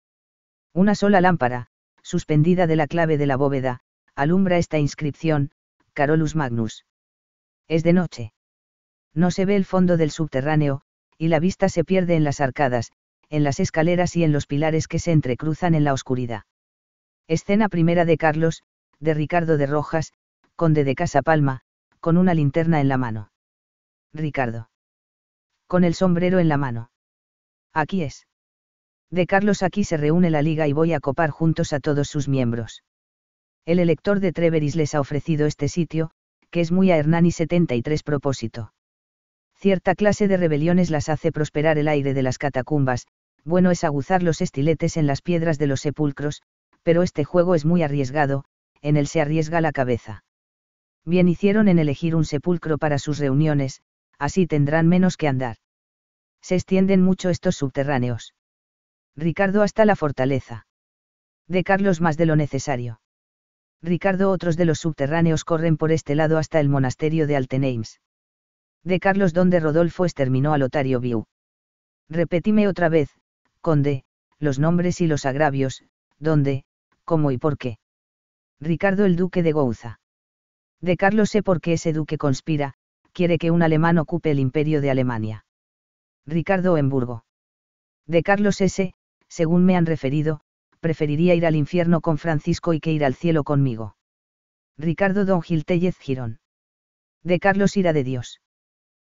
Una sola lámpara, suspendida de la clave de la bóveda, alumbra esta inscripción, Carolus Magnus. Es de noche. No se ve el fondo del subterráneo, y la vista se pierde en las arcadas, en las escaleras y en los pilares que se entrecruzan en la oscuridad. Escena primera de Carlos, de Ricardo de Rojas, conde de Casa Palma, con una linterna en la mano. Ricardo. Con el sombrero en la mano. Aquí es. De Carlos aquí se reúne la liga y voy a copar juntos a todos sus miembros. El elector de Treveris les ha ofrecido este sitio, que es muy a Hernani 73 propósito. Cierta clase de rebeliones las hace prosperar el aire de las catacumbas, bueno es aguzar los estiletes en las piedras de los sepulcros, pero este juego es muy arriesgado, en él se arriesga la cabeza. Bien hicieron en elegir un sepulcro para sus reuniones, así tendrán menos que andar. Se extienden mucho estos subterráneos. Ricardo hasta la fortaleza. De Carlos más de lo necesario. Ricardo otros de los subterráneos corren por este lado hasta el monasterio de Alteneims. De Carlos donde Rodolfo exterminó a Lotario Viu. Repetime otra vez, conde, los nombres y los agravios, donde, cómo y por qué. Ricardo el duque de Gouza. De Carlos sé por qué ese duque conspira, quiere que un alemán ocupe el imperio de Alemania. Ricardo Burgo. De Carlos ese, según me han referido, preferiría ir al infierno con Francisco y que ir al cielo conmigo. Ricardo Don Gil Girón. De Carlos ira de Dios.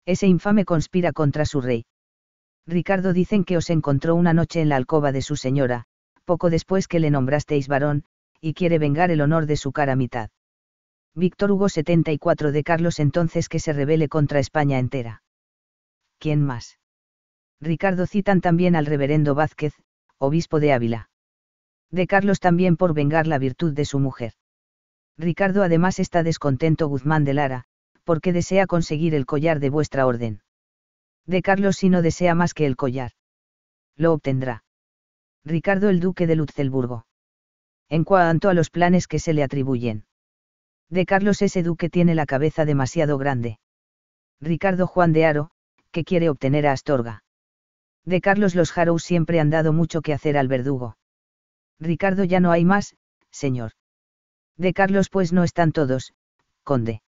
Ese infame conspira contra su rey. Ricardo dicen que os encontró una noche en la alcoba de su señora, poco después que le nombrasteis varón, y quiere vengar el honor de su cara mitad. Víctor Hugo 74 de Carlos entonces que se rebele contra España entera. ¿Quién más? Ricardo citan también al reverendo Vázquez, obispo de Ávila. De Carlos también por vengar la virtud de su mujer. Ricardo además está descontento Guzmán de Lara, porque desea conseguir el collar de vuestra orden. De Carlos si no desea más que el collar. Lo obtendrá. Ricardo el Duque de Lutzelburgo. En cuanto a los planes que se le atribuyen. De Carlos ese Duque tiene la cabeza demasiado grande. Ricardo Juan de Haro, que quiere obtener a Astorga. De Carlos los Harrow siempre han dado mucho que hacer al verdugo. Ricardo ya no hay más, señor. De Carlos pues no están todos, conde.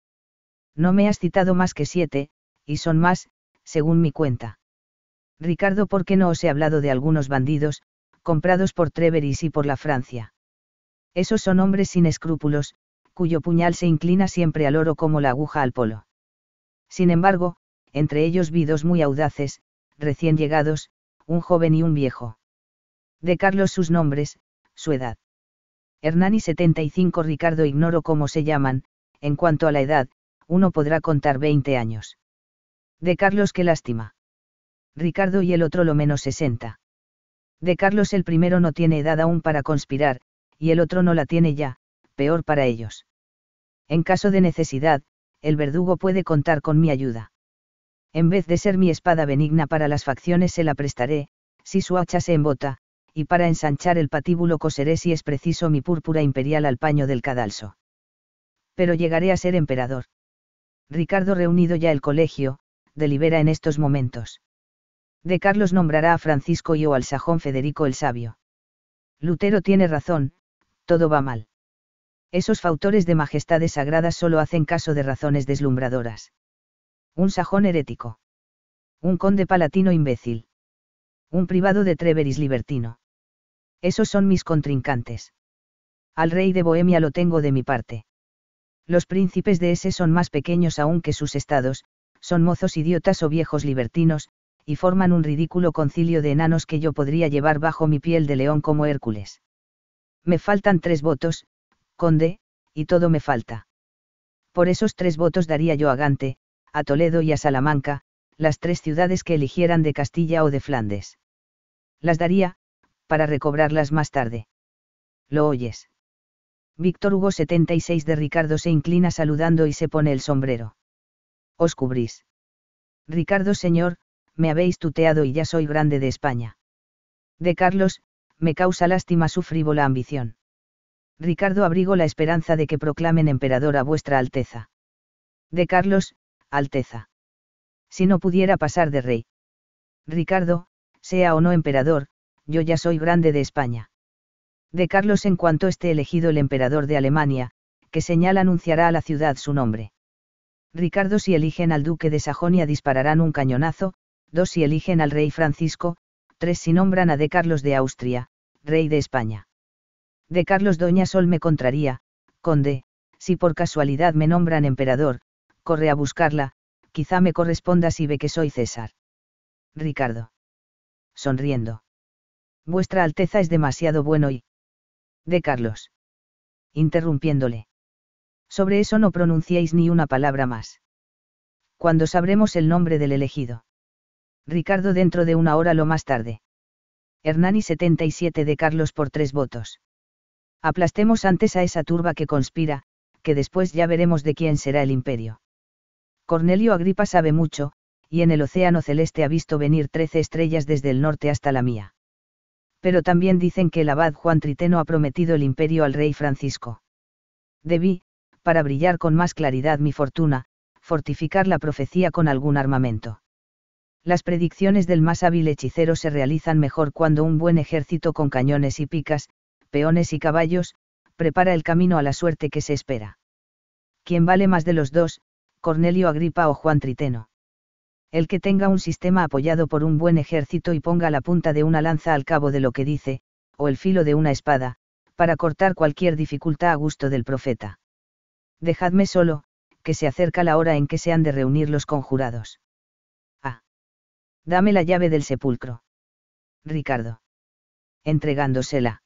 No me has citado más que siete, y son más, según mi cuenta. Ricardo, ¿por qué no os he hablado de algunos bandidos, comprados por Treveris y por la Francia. Esos son hombres sin escrúpulos, cuyo puñal se inclina siempre al oro como la aguja al polo. Sin embargo, entre ellos vi dos muy audaces, recién llegados, un joven y un viejo. De Carlos sus nombres, su edad. Hernani 75 Ricardo ignoro cómo se llaman, en cuanto a la edad, uno podrá contar 20 años. De Carlos qué lástima. Ricardo y el otro lo menos 60 de Carlos el primero no tiene edad aún para conspirar, y el otro no la tiene ya, peor para ellos. En caso de necesidad, el verdugo puede contar con mi ayuda. En vez de ser mi espada benigna para las facciones se la prestaré, si su hacha se embota, y para ensanchar el patíbulo coseré si es preciso mi púrpura imperial al paño del cadalso. Pero llegaré a ser emperador. Ricardo reunido ya el colegio, delibera en estos momentos de Carlos nombrará a Francisco y o al sajón Federico el Sabio. Lutero tiene razón, todo va mal. Esos fautores de majestades sagradas solo hacen caso de razones deslumbradoras. Un sajón herético. Un conde palatino imbécil. Un privado de Treveris libertino. Esos son mis contrincantes. Al rey de Bohemia lo tengo de mi parte. Los príncipes de ese son más pequeños aún que sus estados, son mozos idiotas o viejos libertinos, y forman un ridículo concilio de enanos que yo podría llevar bajo mi piel de león como Hércules. Me faltan tres votos, conde, y todo me falta. Por esos tres votos daría yo a Gante, a Toledo y a Salamanca, las tres ciudades que eligieran de Castilla o de Flandes. Las daría, para recobrarlas más tarde. ¿Lo oyes? Víctor Hugo 76 de Ricardo se inclina saludando y se pone el sombrero. Os cubrís. Ricardo señor, me habéis tuteado y ya soy grande de España. De Carlos, me causa lástima su frívola ambición. Ricardo abrigo la esperanza de que proclamen emperador a vuestra Alteza. De Carlos, Alteza. Si no pudiera pasar de rey. Ricardo, sea o no emperador, yo ya soy grande de España. De Carlos en cuanto esté elegido el emperador de Alemania, que señal anunciará a la ciudad su nombre. Ricardo si eligen al duque de Sajonia dispararán un cañonazo, Dos si eligen al rey Francisco, tres si nombran a de Carlos de Austria, rey de España. De Carlos Doña Sol me contraría, conde, si por casualidad me nombran emperador, corre a buscarla, quizá me corresponda si ve que soy César. Ricardo. Sonriendo. Vuestra Alteza es demasiado bueno y... De Carlos. Interrumpiéndole. Sobre eso no pronunciéis ni una palabra más. Cuando sabremos el nombre del elegido. Ricardo dentro de una hora lo más tarde. Hernani 77 de Carlos por tres votos. Aplastemos antes a esa turba que conspira, que después ya veremos de quién será el imperio. Cornelio Agripa sabe mucho, y en el Océano Celeste ha visto venir trece estrellas desde el norte hasta la mía. Pero también dicen que el abad Juan Triteno ha prometido el imperio al rey Francisco. Debí, para brillar con más claridad mi fortuna, fortificar la profecía con algún armamento. Las predicciones del más hábil hechicero se realizan mejor cuando un buen ejército con cañones y picas, peones y caballos, prepara el camino a la suerte que se espera. ¿Quién vale más de los dos, Cornelio Agripa o Juan Triteno? El que tenga un sistema apoyado por un buen ejército y ponga la punta de una lanza al cabo de lo que dice, o el filo de una espada, para cortar cualquier dificultad a gusto del profeta. Dejadme solo, que se acerca la hora en que se han de reunir los conjurados. Dame la llave del sepulcro. Ricardo. Entregándosela.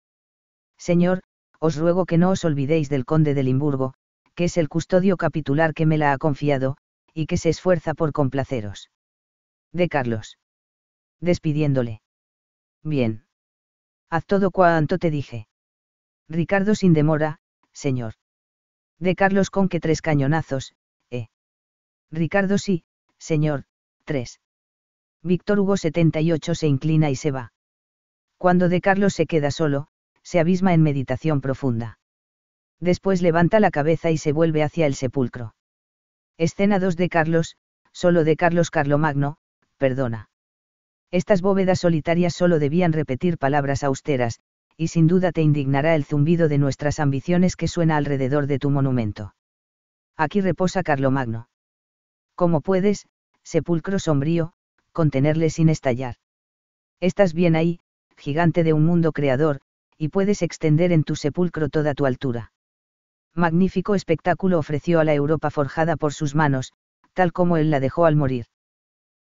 Señor, os ruego que no os olvidéis del conde de Limburgo, que es el custodio capitular que me la ha confiado, y que se esfuerza por complaceros. De Carlos. Despidiéndole. Bien. Haz todo cuanto te dije. Ricardo sin demora, señor. De Carlos con que tres cañonazos, eh. Ricardo sí, señor, tres. Víctor Hugo 78 se inclina y se va. Cuando de Carlos se queda solo, se abisma en meditación profunda. Después levanta la cabeza y se vuelve hacia el sepulcro. Escena 2 de Carlos, solo de Carlos Carlomagno, perdona. Estas bóvedas solitarias solo debían repetir palabras austeras, y sin duda te indignará el zumbido de nuestras ambiciones que suena alrededor de tu monumento. Aquí reposa Carlomagno. Como puedes, sepulcro sombrío, contenerle sin estallar. Estás bien ahí, gigante de un mundo creador, y puedes extender en tu sepulcro toda tu altura. Magnífico espectáculo ofreció a la Europa forjada por sus manos, tal como él la dejó al morir.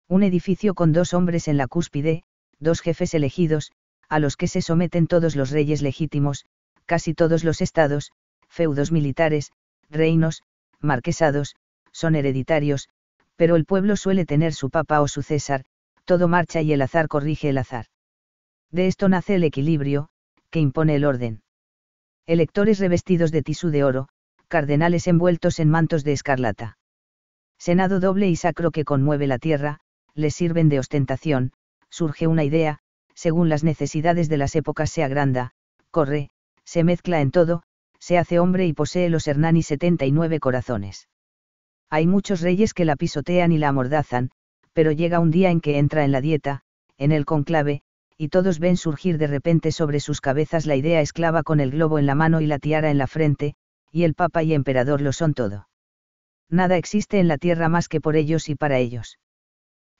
Un edificio con dos hombres en la cúspide, dos jefes elegidos, a los que se someten todos los reyes legítimos, casi todos los estados, feudos militares, reinos, marquesados, son hereditarios, pero el pueblo suele tener su papa o su César, todo marcha y el azar corrige el azar. De esto nace el equilibrio, que impone el orden. Electores revestidos de tisú de oro, cardenales envueltos en mantos de escarlata. Senado doble y sacro que conmueve la tierra, les sirven de ostentación, surge una idea, según las necesidades de las épocas se agranda, corre, se mezcla en todo, se hace hombre y posee los Hernani 79 corazones. Hay muchos reyes que la pisotean y la amordazan, pero llega un día en que entra en la dieta, en el conclave, y todos ven surgir de repente sobre sus cabezas la idea esclava con el globo en la mano y la tiara en la frente, y el papa y emperador lo son todo. Nada existe en la tierra más que por ellos y para ellos.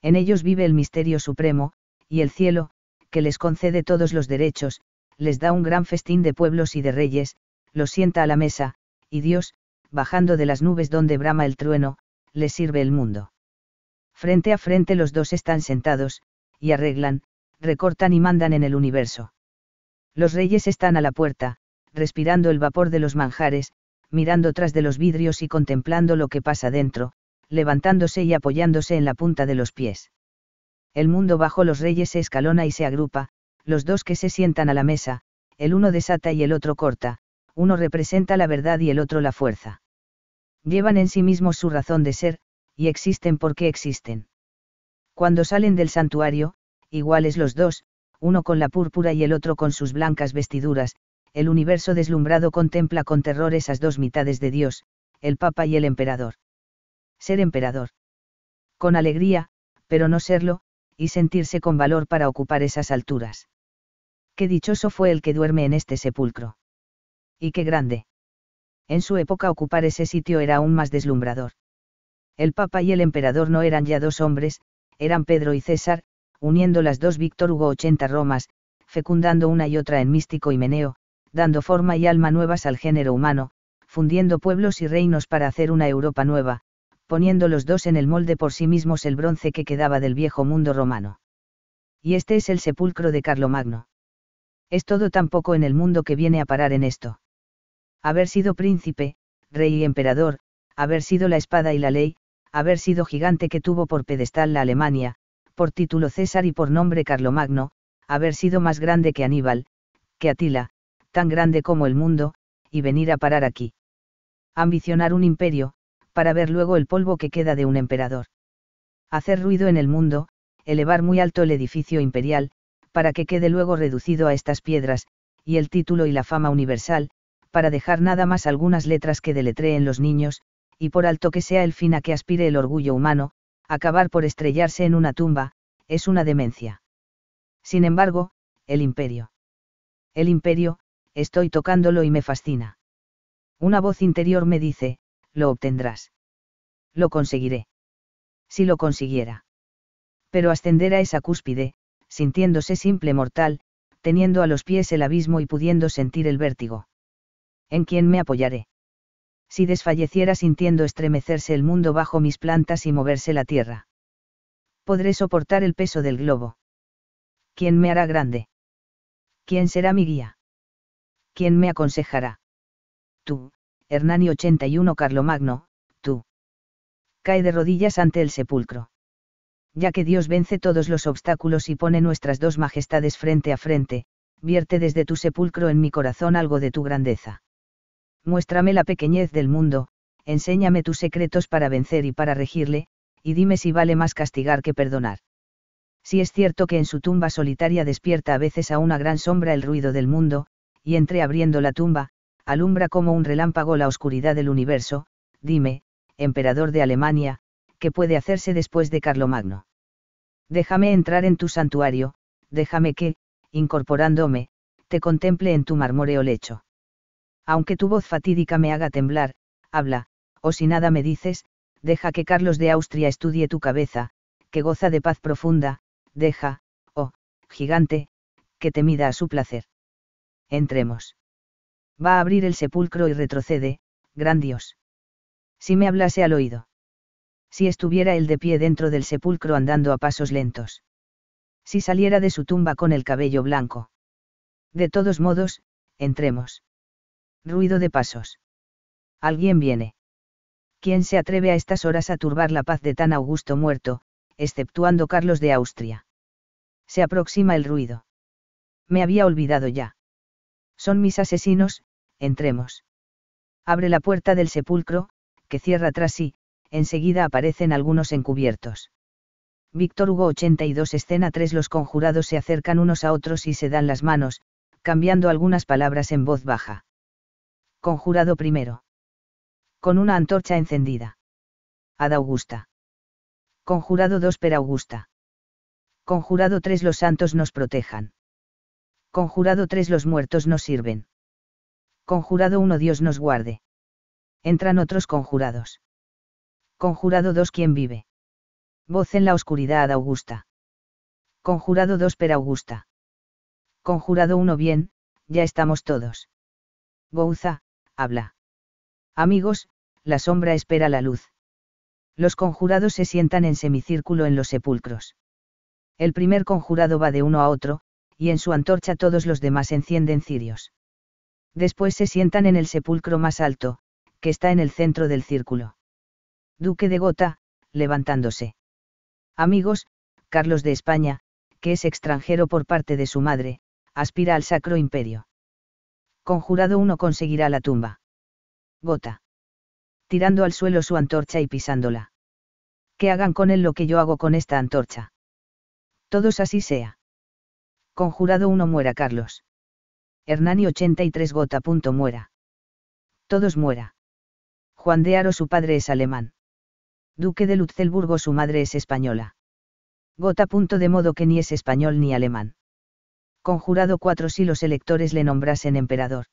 En ellos vive el misterio supremo, y el cielo, que les concede todos los derechos, les da un gran festín de pueblos y de reyes, los sienta a la mesa, y Dios, bajando de las nubes donde brama el trueno, les sirve el mundo. Frente a frente los dos están sentados, y arreglan, recortan y mandan en el universo. Los reyes están a la puerta, respirando el vapor de los manjares, mirando tras de los vidrios y contemplando lo que pasa dentro, levantándose y apoyándose en la punta de los pies. El mundo bajo los reyes se escalona y se agrupa, los dos que se sientan a la mesa, el uno desata y el otro corta, uno representa la verdad y el otro la fuerza llevan en sí mismos su razón de ser, y existen porque existen. Cuando salen del santuario, iguales los dos, uno con la púrpura y el otro con sus blancas vestiduras, el universo deslumbrado contempla con terror esas dos mitades de Dios, el Papa y el Emperador. Ser emperador. Con alegría, pero no serlo, y sentirse con valor para ocupar esas alturas. Qué dichoso fue el que duerme en este sepulcro. Y qué grande. En su época ocupar ese sitio era aún más deslumbrador. El Papa y el Emperador no eran ya dos hombres, eran Pedro y César, uniendo las dos Víctor Hugo 80 Romas, fecundando una y otra en místico y meneo, dando forma y alma nuevas al género humano, fundiendo pueblos y reinos para hacer una Europa nueva, poniendo los dos en el molde por sí mismos el bronce que quedaba del viejo mundo romano. Y este es el sepulcro de Carlomagno. Es todo tan poco en el mundo que viene a parar en esto haber sido príncipe, rey y emperador, haber sido la espada y la ley, haber sido gigante que tuvo por pedestal la Alemania, por título César y por nombre Carlomagno, haber sido más grande que Aníbal, que Atila, tan grande como el mundo, y venir a parar aquí. Ambicionar un imperio, para ver luego el polvo que queda de un emperador. Hacer ruido en el mundo, elevar muy alto el edificio imperial, para que quede luego reducido a estas piedras, y el título y la fama universal, para dejar nada más algunas letras que deletreen los niños, y por alto que sea el fin a que aspire el orgullo humano, acabar por estrellarse en una tumba, es una demencia. Sin embargo, el imperio. El imperio, estoy tocándolo y me fascina. Una voz interior me dice, lo obtendrás. Lo conseguiré. Si lo consiguiera. Pero ascender a esa cúspide, sintiéndose simple mortal, teniendo a los pies el abismo y pudiendo sentir el vértigo en quién me apoyaré. Si desfalleciera sintiendo estremecerse el mundo bajo mis plantas y moverse la tierra. Podré soportar el peso del globo. ¿Quién me hará grande? ¿Quién será mi guía? ¿Quién me aconsejará? Tú, Hernani 81 Carlomagno, tú. Cae de rodillas ante el sepulcro. Ya que Dios vence todos los obstáculos y pone nuestras dos majestades frente a frente, vierte desde tu sepulcro en mi corazón algo de tu grandeza muéstrame la pequeñez del mundo, enséñame tus secretos para vencer y para regirle, y dime si vale más castigar que perdonar. Si es cierto que en su tumba solitaria despierta a veces a una gran sombra el ruido del mundo, y entre abriendo la tumba, alumbra como un relámpago la oscuridad del universo, dime, emperador de Alemania, ¿qué puede hacerse después de Carlomagno? Déjame entrar en tu santuario, déjame que, incorporándome, te contemple en tu marmoreo lecho. Aunque tu voz fatídica me haga temblar, habla, o si nada me dices, deja que Carlos de Austria estudie tu cabeza, que goza de paz profunda, deja, oh, gigante, que te mida a su placer. Entremos. Va a abrir el sepulcro y retrocede, gran Dios. Si me hablase al oído. Si estuviera él de pie dentro del sepulcro andando a pasos lentos. Si saliera de su tumba con el cabello blanco. De todos modos, entremos. Ruido de pasos. Alguien viene. ¿Quién se atreve a estas horas a turbar la paz de tan augusto muerto, exceptuando Carlos de Austria? Se aproxima el ruido. Me había olvidado ya. Son mis asesinos, entremos. Abre la puerta del sepulcro, que cierra tras sí, enseguida aparecen algunos encubiertos. Víctor Hugo 82 escena 3 Los conjurados se acercan unos a otros y se dan las manos, cambiando algunas palabras en voz baja conjurado primero. Con una antorcha encendida. Ad Augusta. Conjurado 2 per Augusta. Conjurado tres los santos nos protejan. Conjurado 3 los muertos nos sirven. Conjurado uno Dios nos guarde. Entran otros conjurados. Conjurado 2 quien vive? Voz en la oscuridad Ada Augusta. Conjurado 2 per Augusta. Conjurado uno, Bien, ya estamos todos. Bouza, habla. Amigos, la sombra espera la luz. Los conjurados se sientan en semicírculo en los sepulcros. El primer conjurado va de uno a otro, y en su antorcha todos los demás encienden cirios. Después se sientan en el sepulcro más alto, que está en el centro del círculo. Duque de Gota, levantándose. Amigos, Carlos de España, que es extranjero por parte de su madre, aspira al Sacro Imperio conjurado uno conseguirá la tumba. Gota. Tirando al suelo su antorcha y pisándola. Que hagan con él lo que yo hago con esta antorcha. Todos así sea. Conjurado uno muera Carlos. Hernani 83 Gota. Punto muera. Todos muera. Juan de Aro su padre es alemán. Duque de Lutzelburgo su madre es española. Gota. Punto de modo que ni es español ni alemán. Conjurado 4 si los electores le nombrasen emperador.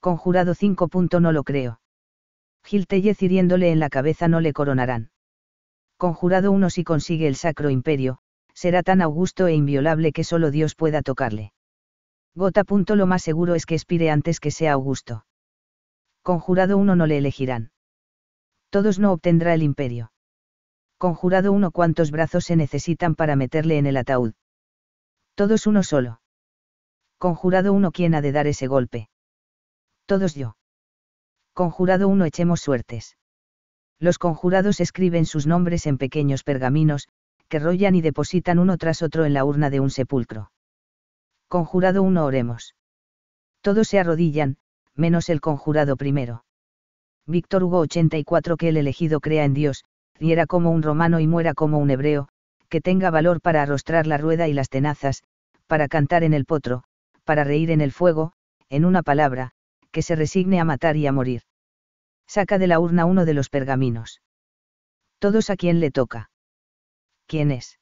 Conjurado 5. No lo creo. Tellez hiriéndole en la cabeza no le coronarán. Conjurado 1 si consigue el sacro imperio, será tan augusto e inviolable que solo Dios pueda tocarle. Gota. Lo más seguro es que expire antes que sea augusto. Conjurado 1 no le elegirán. Todos no obtendrá el imperio. Conjurado 1 cuántos brazos se necesitan para meterle en el ataúd. Todos uno solo. Conjurado uno quién ha de dar ese golpe. Todos yo. Conjurado uno echemos suertes. Los conjurados escriben sus nombres en pequeños pergaminos, que rollan y depositan uno tras otro en la urna de un sepulcro. Conjurado uno oremos. Todos se arrodillan, menos el conjurado primero. Víctor Hugo 84 que el elegido crea en Dios, y era como un romano y muera como un hebreo, que tenga valor para arrostrar la rueda y las tenazas, para cantar en el potro, para reír en el fuego, en una palabra, que se resigne a matar y a morir. Saca de la urna uno de los pergaminos. Todos a quien le toca. ¿Quién es?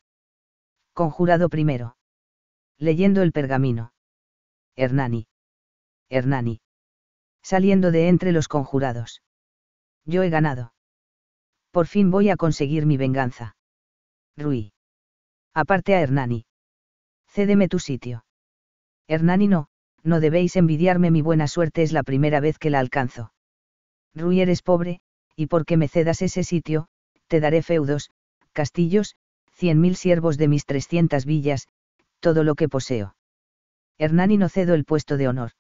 Conjurado primero. Leyendo el pergamino. Hernani. Hernani. Saliendo de entre los conjurados. Yo he ganado. Por fin voy a conseguir mi venganza. Rui. Aparte a Hernani. Cédeme tu sitio. Hernani no, no debéis envidiarme mi buena suerte es la primera vez que la alcanzo. Rui eres pobre, y porque me cedas ese sitio, te daré feudos, castillos, cien mil siervos de mis trescientas villas, todo lo que poseo. Hernani no cedo el puesto de honor.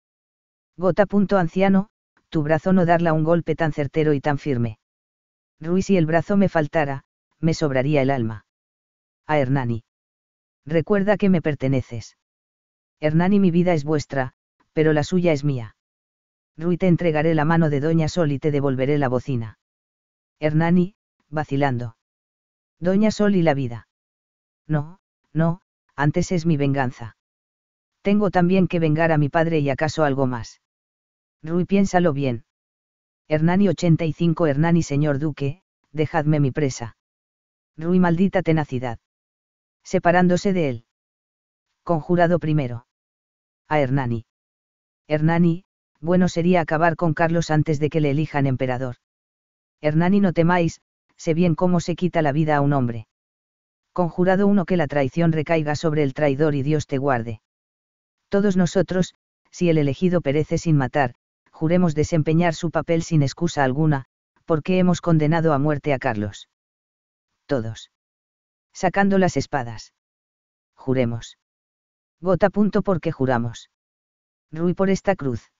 Gota. Anciano, tu brazo no darla un golpe tan certero y tan firme. Rui si el brazo me faltara, me sobraría el alma a Hernani. Recuerda que me perteneces. Hernani, mi vida es vuestra, pero la suya es mía. Rui, te entregaré la mano de Doña Sol y te devolveré la bocina. Hernani, vacilando. Doña Sol y la vida. No, no, antes es mi venganza. Tengo también que vengar a mi padre y acaso algo más. Rui, piénsalo bien. Hernani 85 Hernani señor duque, dejadme mi presa. Rui maldita tenacidad separándose de él. Conjurado primero. A Hernani. Hernani, bueno sería acabar con Carlos antes de que le elijan emperador. Hernani no temáis, sé bien cómo se quita la vida a un hombre. Conjurado uno que la traición recaiga sobre el traidor y Dios te guarde. Todos nosotros, si el elegido perece sin matar, juremos desempeñar su papel sin excusa alguna, porque hemos condenado a muerte a Carlos. Todos sacando las espadas. Juremos. Gota punto porque juramos. Rui por esta cruz.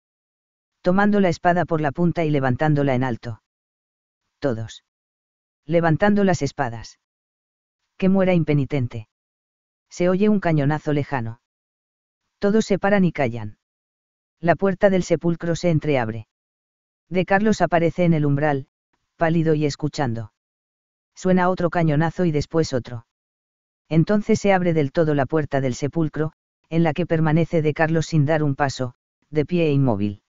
Tomando la espada por la punta y levantándola en alto. Todos. Levantando las espadas. Que muera impenitente. Se oye un cañonazo lejano. Todos se paran y callan. La puerta del sepulcro se entreabre. De Carlos aparece en el umbral, pálido y escuchando. Suena otro cañonazo y después otro. Entonces se abre del todo la puerta del sepulcro, en la que permanece de Carlos sin dar un paso, de pie e inmóvil.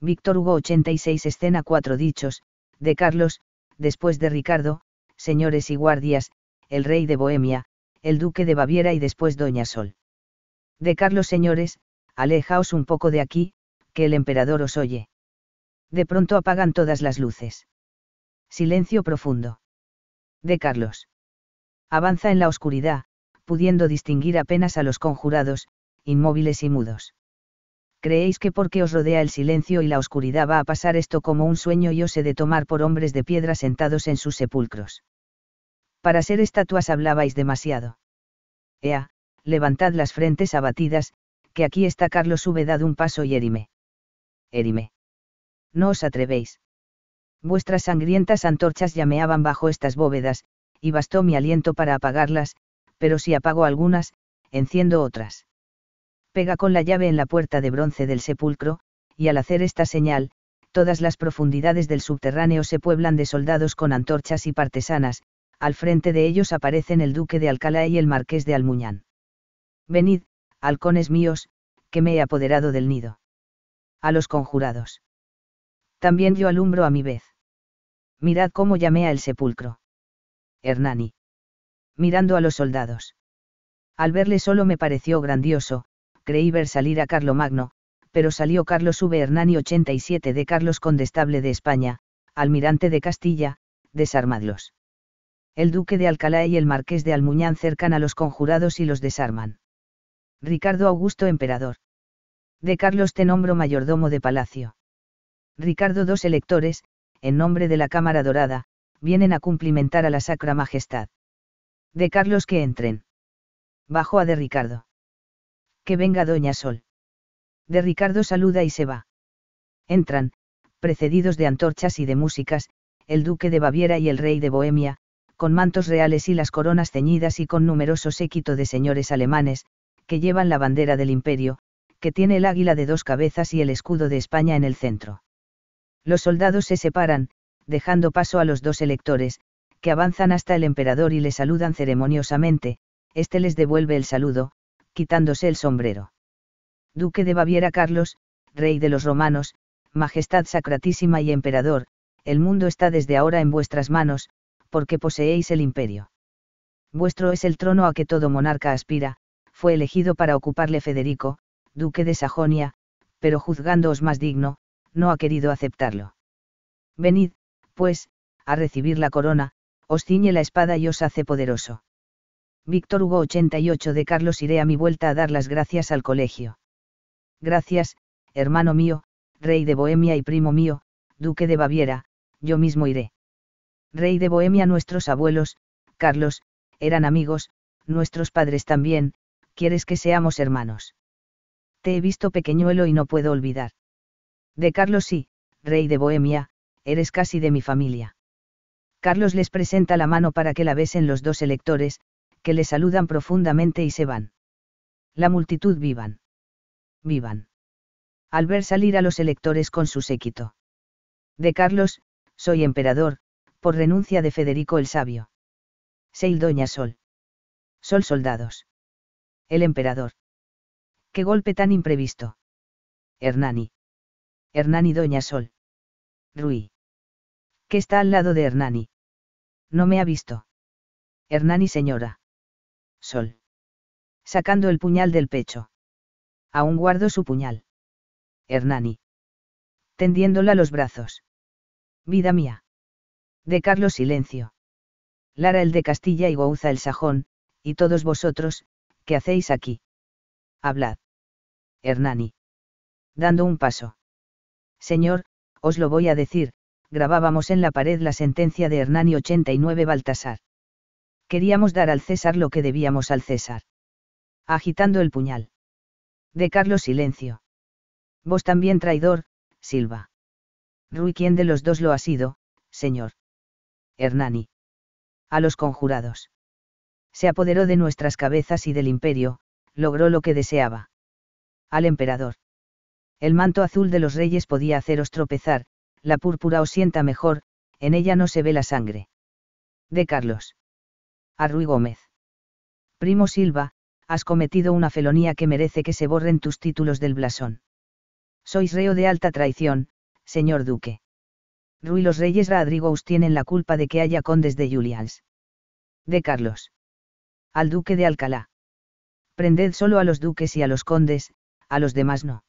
Víctor Hugo 86 escena 4 dichos, de Carlos, después de Ricardo, señores y guardias, el rey de Bohemia, el duque de Baviera y después Doña Sol. De Carlos señores, alejaos un poco de aquí, que el emperador os oye. De pronto apagan todas las luces. Silencio profundo de Carlos. Avanza en la oscuridad, pudiendo distinguir apenas a los conjurados, inmóviles y mudos. ¿Creéis que porque os rodea el silencio y la oscuridad va a pasar esto como un sueño y os he de tomar por hombres de piedra sentados en sus sepulcros? Para ser estatuas hablabais demasiado. Ea, levantad las frentes abatidas, que aquí está Carlos V. dad un paso y érime. Érime. No os atrevéis. Vuestras sangrientas antorchas llameaban bajo estas bóvedas, y bastó mi aliento para apagarlas, pero si apago algunas, enciendo otras. Pega con la llave en la puerta de bronce del sepulcro, y al hacer esta señal, todas las profundidades del subterráneo se pueblan de soldados con antorchas y partesanas, al frente de ellos aparecen el duque de Alcalá y el marqués de Almuñán. Venid, halcones míos, que me he apoderado del nido. A los conjurados. También yo alumbro a mi vez. Mirad cómo llamé al sepulcro. Hernani. Mirando a los soldados. Al verle solo me pareció grandioso, creí ver salir a Carlomagno, pero salió Carlos V. Hernani 87 de Carlos Condestable de España, almirante de Castilla, desarmadlos. El duque de Alcalá y el marqués de Almuñán cercan a los conjurados y los desarman. Ricardo Augusto emperador. De Carlos te nombro mayordomo de palacio. Ricardo dos electores, en nombre de la Cámara Dorada, vienen a cumplimentar a la Sacra Majestad. De Carlos que entren. Bajo a de Ricardo. Que venga Doña Sol. De Ricardo saluda y se va. Entran, precedidos de antorchas y de músicas, el duque de Baviera y el rey de Bohemia, con mantos reales y las coronas ceñidas y con numeroso séquito de señores alemanes, que llevan la bandera del imperio, que tiene el águila de dos cabezas y el escudo de España en el centro. Los soldados se separan, dejando paso a los dos electores, que avanzan hasta el emperador y le saludan ceremoniosamente, Este les devuelve el saludo, quitándose el sombrero. Duque de Baviera Carlos, rey de los romanos, Majestad Sacratísima y Emperador, el mundo está desde ahora en vuestras manos, porque poseéis el imperio. Vuestro es el trono a que todo monarca aspira, fue elegido para ocuparle Federico, duque de Sajonia, pero juzgándoos más digno, no ha querido aceptarlo. Venid, pues, a recibir la corona, os ciñe la espada y os hace poderoso. Víctor Hugo 88 de Carlos iré a mi vuelta a dar las gracias al colegio. Gracias, hermano mío, rey de Bohemia y primo mío, duque de Baviera, yo mismo iré. Rey de Bohemia nuestros abuelos, Carlos, eran amigos, nuestros padres también, quieres que seamos hermanos. Te he visto pequeñuelo y no puedo olvidar. De Carlos sí, rey de Bohemia, eres casi de mi familia. Carlos les presenta la mano para que la besen los dos electores, que le saludan profundamente y se van. La multitud vivan. Vivan. Al ver salir a los electores con su séquito. De Carlos, soy emperador, por renuncia de Federico el Sabio. Seil Doña Sol. Sol soldados. El emperador. Qué golpe tan imprevisto. Hernani. Hernani Doña Sol. Rui. ¿Qué está al lado de Hernani. No me ha visto. Hernani señora. Sol. Sacando el puñal del pecho. Aún guardo su puñal. Hernani. Tendiéndola los brazos. Vida mía. De Carlos Silencio. Lara el de Castilla y Gouza el Sajón, y todos vosotros, ¿qué hacéis aquí? Hablad. Hernani. Dando un paso. Señor, os lo voy a decir, grabábamos en la pared la sentencia de Hernani 89 Baltasar. Queríamos dar al César lo que debíamos al César. Agitando el puñal. De Carlos Silencio. Vos también traidor, Silva. Rui, ¿quién de los dos lo ha sido, señor? Hernani. A los conjurados. Se apoderó de nuestras cabezas y del imperio, logró lo que deseaba. Al emperador. El manto azul de los reyes podía haceros tropezar, la púrpura os sienta mejor, en ella no se ve la sangre. De Carlos. A Rui Gómez. Primo Silva, has cometido una felonía que merece que se borren tus títulos del blasón. Sois reo de alta traición, señor duque. Rui los reyes Radrigous tienen la culpa de que haya condes de Julians. De Carlos. Al duque de Alcalá. Prended solo a los duques y a los condes, a los demás no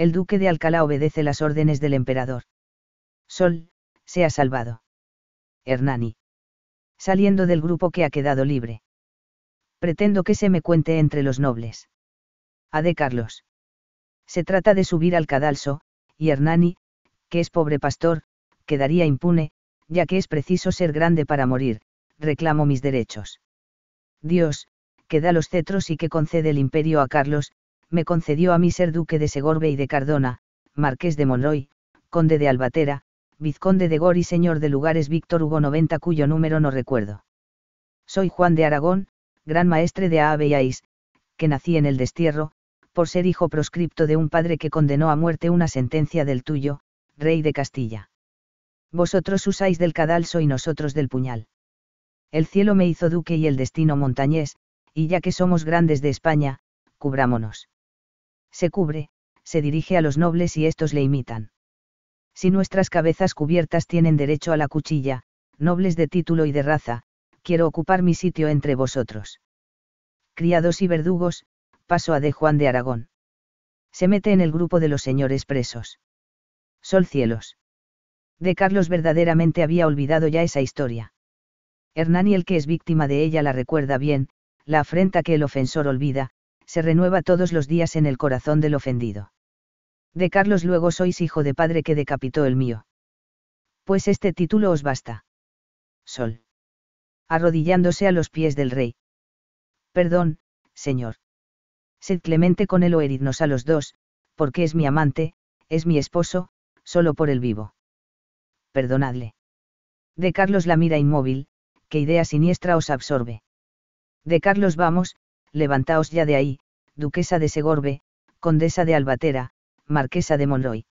el duque de Alcalá obedece las órdenes del emperador. Sol, se ha salvado. Hernani. Saliendo del grupo que ha quedado libre. Pretendo que se me cuente entre los nobles. A de Carlos. Se trata de subir al cadalso, y Hernani, que es pobre pastor, quedaría impune, ya que es preciso ser grande para morir, reclamo mis derechos. Dios, que da los cetros y que concede el imperio a Carlos, me concedió a mí ser duque de Segorbe y de Cardona, marqués de Monroy, conde de Albatera, vizconde de Gor y señor de lugares Víctor Hugo 90 cuyo número no recuerdo. Soy Juan de Aragón, gran maestre de Ais, que nací en el destierro, por ser hijo proscripto de un padre que condenó a muerte una sentencia del tuyo, rey de Castilla. Vosotros usáis del cadalso y nosotros del puñal. El cielo me hizo duque y el destino montañés, y ya que somos grandes de España, cubrámonos se cubre, se dirige a los nobles y estos le imitan. Si nuestras cabezas cubiertas tienen derecho a la cuchilla, nobles de título y de raza, quiero ocupar mi sitio entre vosotros. Criados y verdugos, paso a de Juan de Aragón. Se mete en el grupo de los señores presos. Sol cielos. De Carlos verdaderamente había olvidado ya esa historia. Hernán y el que es víctima de ella la recuerda bien, la afrenta que el ofensor olvida, se renueva todos los días en el corazón del ofendido. De Carlos luego sois hijo de padre que decapitó el mío. Pues este título os basta. Sol. Arrodillándose a los pies del rey. Perdón, señor. Sed clemente con él o heridnos a los dos, porque es mi amante, es mi esposo, solo por el vivo. Perdonadle. De Carlos la mira inmóvil, ¿Qué idea siniestra os absorbe. De Carlos vamos, levantaos ya de ahí, duquesa de Segorbe, condesa de Albatera, marquesa de Monroy.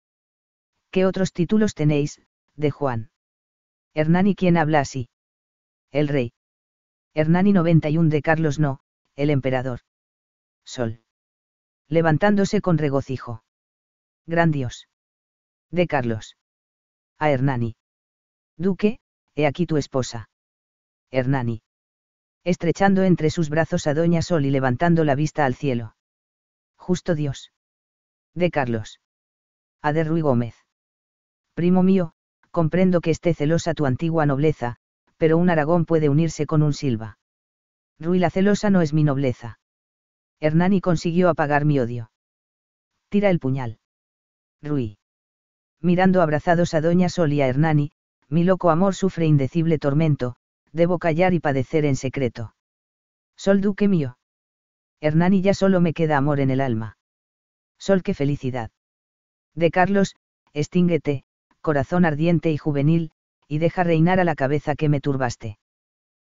¿Qué otros títulos tenéis, de Juan? Hernani ¿Quién habla así. El rey. Hernani 91 de Carlos no, el emperador. Sol. Levantándose con regocijo. Gran Dios. De Carlos. A Hernani. Duque, he aquí tu esposa. Hernani estrechando entre sus brazos a Doña Sol y levantando la vista al cielo. Justo Dios. De Carlos. A de Ruy Gómez. Primo mío, comprendo que esté celosa tu antigua nobleza, pero un Aragón puede unirse con un Silva. Rui la celosa no es mi nobleza. Hernani consiguió apagar mi odio. Tira el puñal. Ruy. Mirando abrazados a Doña Sol y a Hernani, mi loco amor sufre indecible tormento, debo callar y padecer en secreto. Sol duque mío. Hernán y ya solo me queda amor en el alma. Sol qué felicidad. De Carlos, extínguete, corazón ardiente y juvenil, y deja reinar a la cabeza que me turbaste.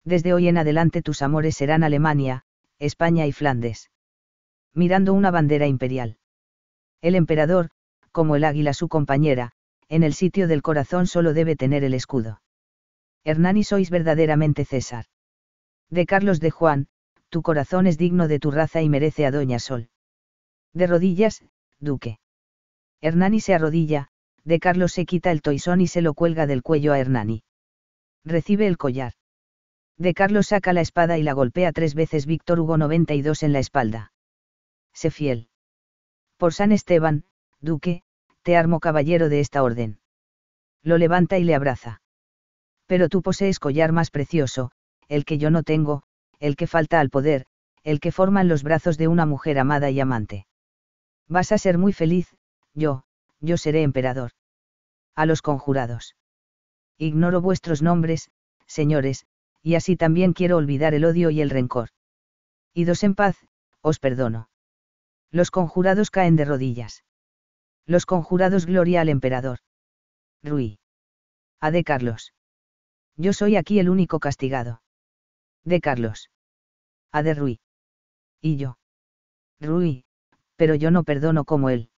Desde hoy en adelante tus amores serán Alemania, España y Flandes. Mirando una bandera imperial. El emperador, como el águila su compañera, en el sitio del corazón solo debe tener el escudo. Hernani sois verdaderamente César. De Carlos de Juan, tu corazón es digno de tu raza y merece a Doña Sol. De rodillas, duque. Hernani se arrodilla, de Carlos se quita el toisón y se lo cuelga del cuello a Hernani. Recibe el collar. De Carlos saca la espada y la golpea tres veces Víctor Hugo 92 en la espalda. Sé fiel. Por San Esteban, duque, te armo caballero de esta orden. Lo levanta y le abraza pero tú posees collar más precioso, el que yo no tengo, el que falta al poder, el que forman los brazos de una mujer amada y amante. Vas a ser muy feliz, yo, yo seré emperador. A los conjurados. Ignoro vuestros nombres, señores, y así también quiero olvidar el odio y el rencor. Idos en paz, os perdono. Los conjurados caen de rodillas. Los conjurados gloria al emperador. Rui. A de Carlos. Yo soy aquí el único castigado. De Carlos. A de Rui. Y yo. Rui, pero yo no perdono como él.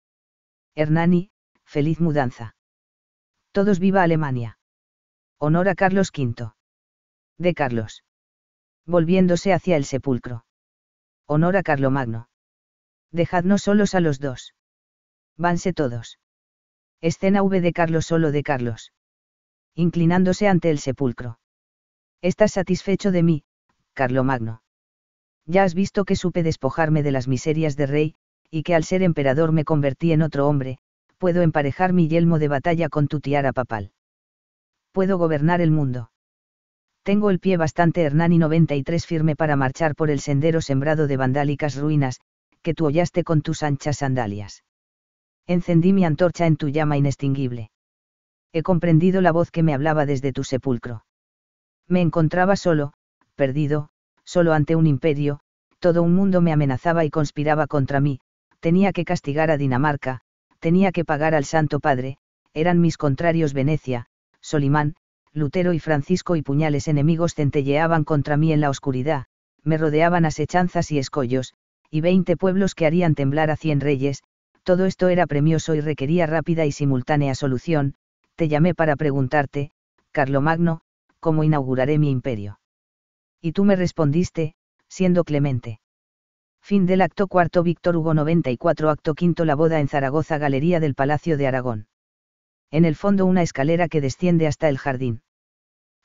Hernani, feliz mudanza. Todos viva Alemania. Honor a Carlos V. De Carlos. Volviéndose hacia el sepulcro. Honor a Carlomagno. Dejadnos solos a los dos. Vanse todos. Escena V de Carlos solo de Carlos inclinándose ante el sepulcro. Estás satisfecho de mí, Carlomagno. Ya has visto que supe despojarme de las miserias de rey, y que al ser emperador me convertí en otro hombre, puedo emparejar mi yelmo de batalla con tu tiara papal. Puedo gobernar el mundo. Tengo el pie bastante Hernán y 93 firme para marchar por el sendero sembrado de vandálicas ruinas, que tú hollaste con tus anchas sandalias. Encendí mi antorcha en tu llama inextinguible he comprendido la voz que me hablaba desde tu sepulcro. Me encontraba solo, perdido, solo ante un imperio, todo un mundo me amenazaba y conspiraba contra mí, tenía que castigar a Dinamarca, tenía que pagar al Santo Padre, eran mis contrarios Venecia, Solimán, Lutero y Francisco y puñales enemigos centelleaban contra mí en la oscuridad, me rodeaban asechanzas y escollos, y veinte pueblos que harían temblar a cien reyes, todo esto era premioso y requería rápida y simultánea solución, te llamé para preguntarte, Carlomagno, cómo inauguraré mi imperio. Y tú me respondiste, siendo clemente. Fin del acto cuarto Víctor Hugo 94 Acto quinto La boda en Zaragoza Galería del Palacio de Aragón. En el fondo una escalera que desciende hasta el jardín.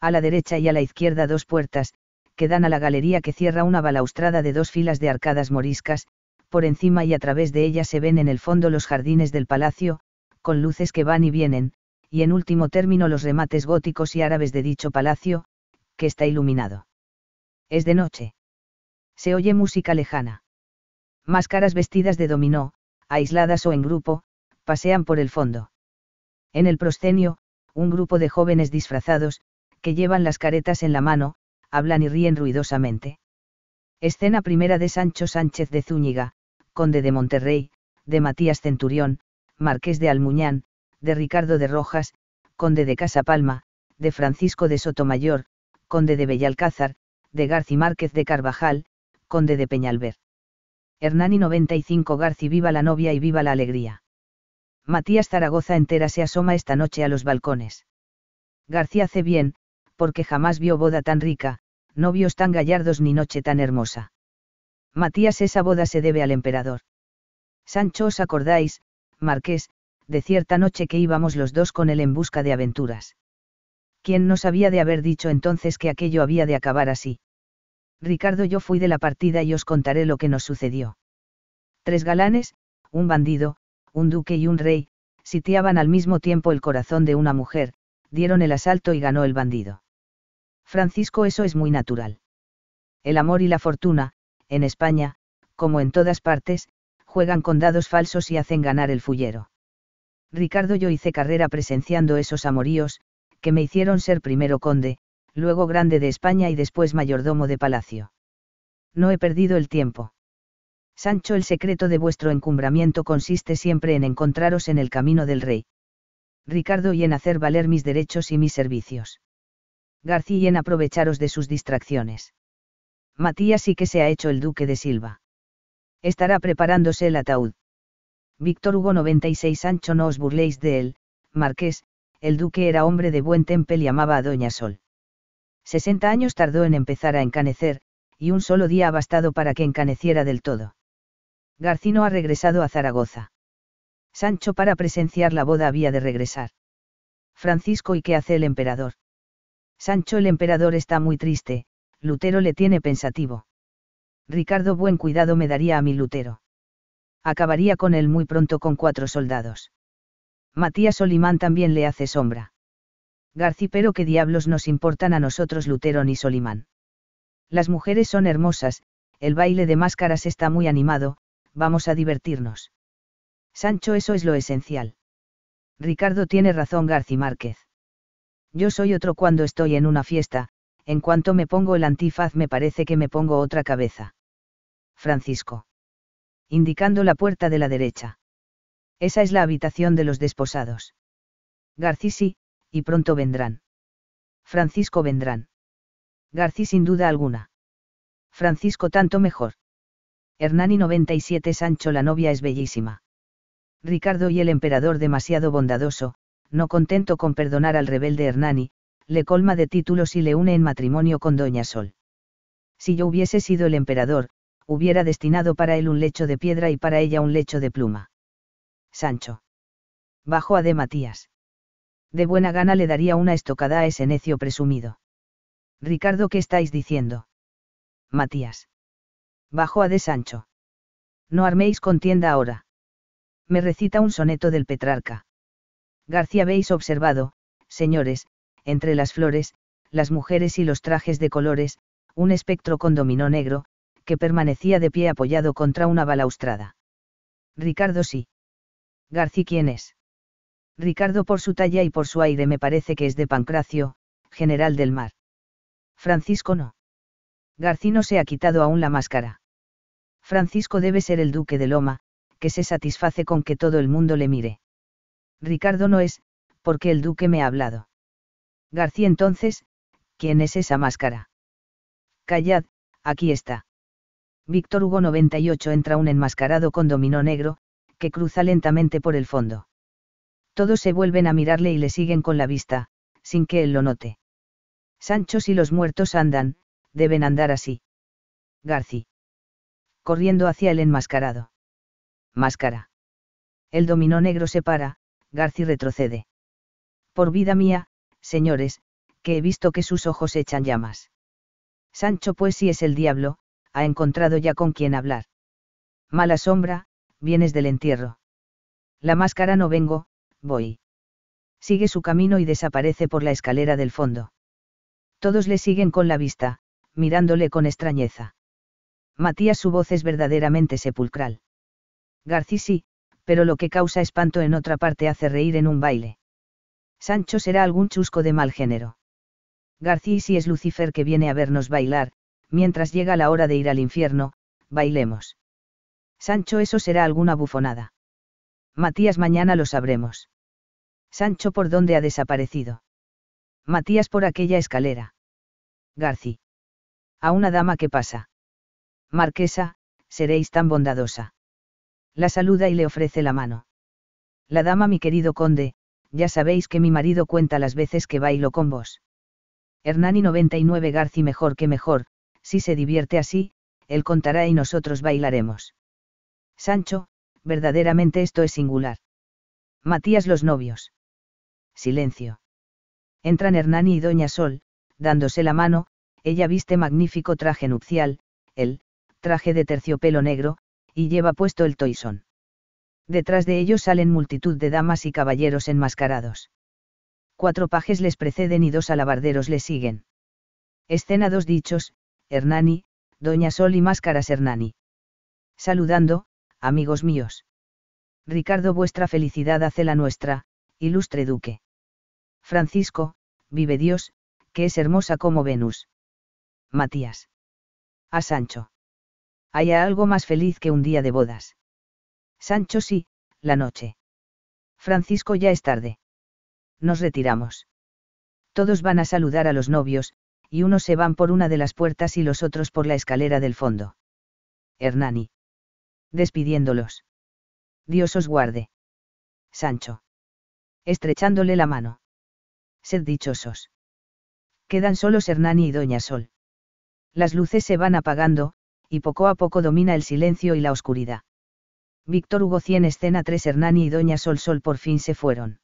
A la derecha y a la izquierda dos puertas, que dan a la galería que cierra una balaustrada de dos filas de arcadas moriscas, por encima y a través de ella se ven en el fondo los jardines del palacio, con luces que van y vienen, y en último término los remates góticos y árabes de dicho palacio, que está iluminado. Es de noche. Se oye música lejana. Máscaras vestidas de dominó, aisladas o en grupo, pasean por el fondo. En el proscenio, un grupo de jóvenes disfrazados, que llevan las caretas en la mano, hablan y ríen ruidosamente. Escena primera de Sancho Sánchez de Zúñiga, conde de Monterrey, de Matías Centurión, marqués de Almuñán, de Ricardo de Rojas, conde de Casapalma, de Francisco de Sotomayor, conde de Bellalcázar, de Garci Márquez de Carvajal, conde de Peñalver. Hernani 95 Garci viva la novia y viva la alegría. Matías Zaragoza entera se asoma esta noche a los balcones. García hace bien, porque jamás vio boda tan rica, novios tan gallardos ni noche tan hermosa. Matías esa boda se debe al emperador. Sancho os acordáis, marqués, de cierta noche que íbamos los dos con él en busca de aventuras. ¿Quién nos había de haber dicho entonces que aquello había de acabar así? Ricardo yo fui de la partida y os contaré lo que nos sucedió. Tres galanes, un bandido, un duque y un rey, sitiaban al mismo tiempo el corazón de una mujer, dieron el asalto y ganó el bandido. Francisco, eso es muy natural. El amor y la fortuna, en España, como en todas partes, juegan con dados falsos y hacen ganar el fullero. Ricardo yo hice carrera presenciando esos amoríos, que me hicieron ser primero conde, luego grande de España y después mayordomo de palacio. No he perdido el tiempo. Sancho, el secreto de vuestro encumbramiento consiste siempre en encontraros en el camino del rey. Ricardo y en hacer valer mis derechos y mis servicios. García y en aprovecharos de sus distracciones. Matías sí que se ha hecho el duque de Silva. Estará preparándose el ataúd. Víctor Hugo 96 Sancho no os burléis de él, Marqués, el duque era hombre de buen temple y amaba a Doña Sol. 60 años tardó en empezar a encanecer, y un solo día ha bastado para que encaneciera del todo. Garcino ha regresado a Zaragoza. Sancho para presenciar la boda había de regresar. Francisco ¿y qué hace el emperador? Sancho el emperador está muy triste, Lutero le tiene pensativo. Ricardo buen cuidado me daría a mi Lutero acabaría con él muy pronto con cuatro soldados. Matías Solimán también le hace sombra. Garci, pero qué diablos nos importan a nosotros Lutero ni Solimán. Las mujeres son hermosas, el baile de máscaras está muy animado, vamos a divertirnos. Sancho, eso es lo esencial. Ricardo tiene razón Garci Márquez. Yo soy otro cuando estoy en una fiesta, en cuanto me pongo el antifaz me parece que me pongo otra cabeza. Francisco indicando la puerta de la derecha. Esa es la habitación de los desposados. sí, y pronto vendrán. Francisco vendrán. García sin duda alguna. Francisco tanto mejor. Hernani 97 Sancho la novia es bellísima. Ricardo y el emperador demasiado bondadoso, no contento con perdonar al rebelde Hernani, le colma de títulos y le une en matrimonio con Doña Sol. Si yo hubiese sido el emperador, hubiera destinado para él un lecho de piedra y para ella un lecho de pluma. Sancho. Bajo a de Matías. De buena gana le daría una estocada a ese necio presumido. Ricardo, ¿qué estáis diciendo? Matías. Bajo a de Sancho. No arméis contienda ahora. Me recita un soneto del Petrarca. García habéis observado, señores, entre las flores, las mujeres y los trajes de colores, un espectro con dominó negro, permanecía de pie apoyado contra una balaustrada. Ricardo sí. García ¿quién es? Ricardo por su talla y por su aire me parece que es de Pancracio, general del mar. Francisco no. García no se ha quitado aún la máscara. Francisco debe ser el duque de Loma, que se satisface con que todo el mundo le mire. Ricardo no es, porque el duque me ha hablado. García entonces, ¿quién es esa máscara? Callad, aquí está. Víctor Hugo 98 entra un enmascarado con dominó negro, que cruza lentamente por el fondo. Todos se vuelven a mirarle y le siguen con la vista, sin que él lo note. Sancho si los muertos andan, deben andar así. Garci. Corriendo hacia el enmascarado. Máscara. El dominó negro se para, Garci retrocede. Por vida mía, señores, que he visto que sus ojos echan llamas. Sancho pues si es el diablo, ha encontrado ya con quien hablar. Mala sombra, vienes del entierro. La máscara no vengo, voy. Sigue su camino y desaparece por la escalera del fondo. Todos le siguen con la vista, mirándole con extrañeza. Matías su voz es verdaderamente sepulcral. García sí, pero lo que causa espanto en otra parte hace reír en un baile. Sancho será algún chusco de mal género. García si es Lucifer que viene a vernos bailar, mientras llega la hora de ir al infierno, bailemos. Sancho, eso será alguna bufonada. Matías, mañana lo sabremos. Sancho, ¿por dónde ha desaparecido? Matías, por aquella escalera. Garci. A una dama que pasa. Marquesa, seréis tan bondadosa. La saluda y le ofrece la mano. La dama, mi querido conde, ya sabéis que mi marido cuenta las veces que bailo con vos. Hernani 99 Garci mejor que mejor, si se divierte así, él contará y nosotros bailaremos. Sancho, verdaderamente esto es singular. Matías los novios. Silencio. Entran Hernani y Doña Sol, dándose la mano, ella viste magnífico traje nupcial, él, traje de terciopelo negro, y lleva puesto el toisón. Detrás de ellos salen multitud de damas y caballeros enmascarados. Cuatro pajes les preceden y dos alabarderos les siguen. Escena dos dichos, Hernani, Doña Sol y Máscaras Hernani. Saludando, amigos míos. Ricardo, vuestra felicidad hace la nuestra, ilustre duque. Francisco, vive Dios, que es hermosa como Venus. Matías. A Sancho. Hay algo más feliz que un día de bodas. Sancho sí, la noche. Francisco ya es tarde. Nos retiramos. Todos van a saludar a los novios, y unos se van por una de las puertas y los otros por la escalera del fondo. Hernani. Despidiéndolos. Dios os guarde. Sancho. Estrechándole la mano. Sed dichosos. Quedan solos Hernani y Doña Sol. Las luces se van apagando, y poco a poco domina el silencio y la oscuridad. Víctor Hugo 100 escena 3 Hernani y Doña Sol Sol por fin se fueron.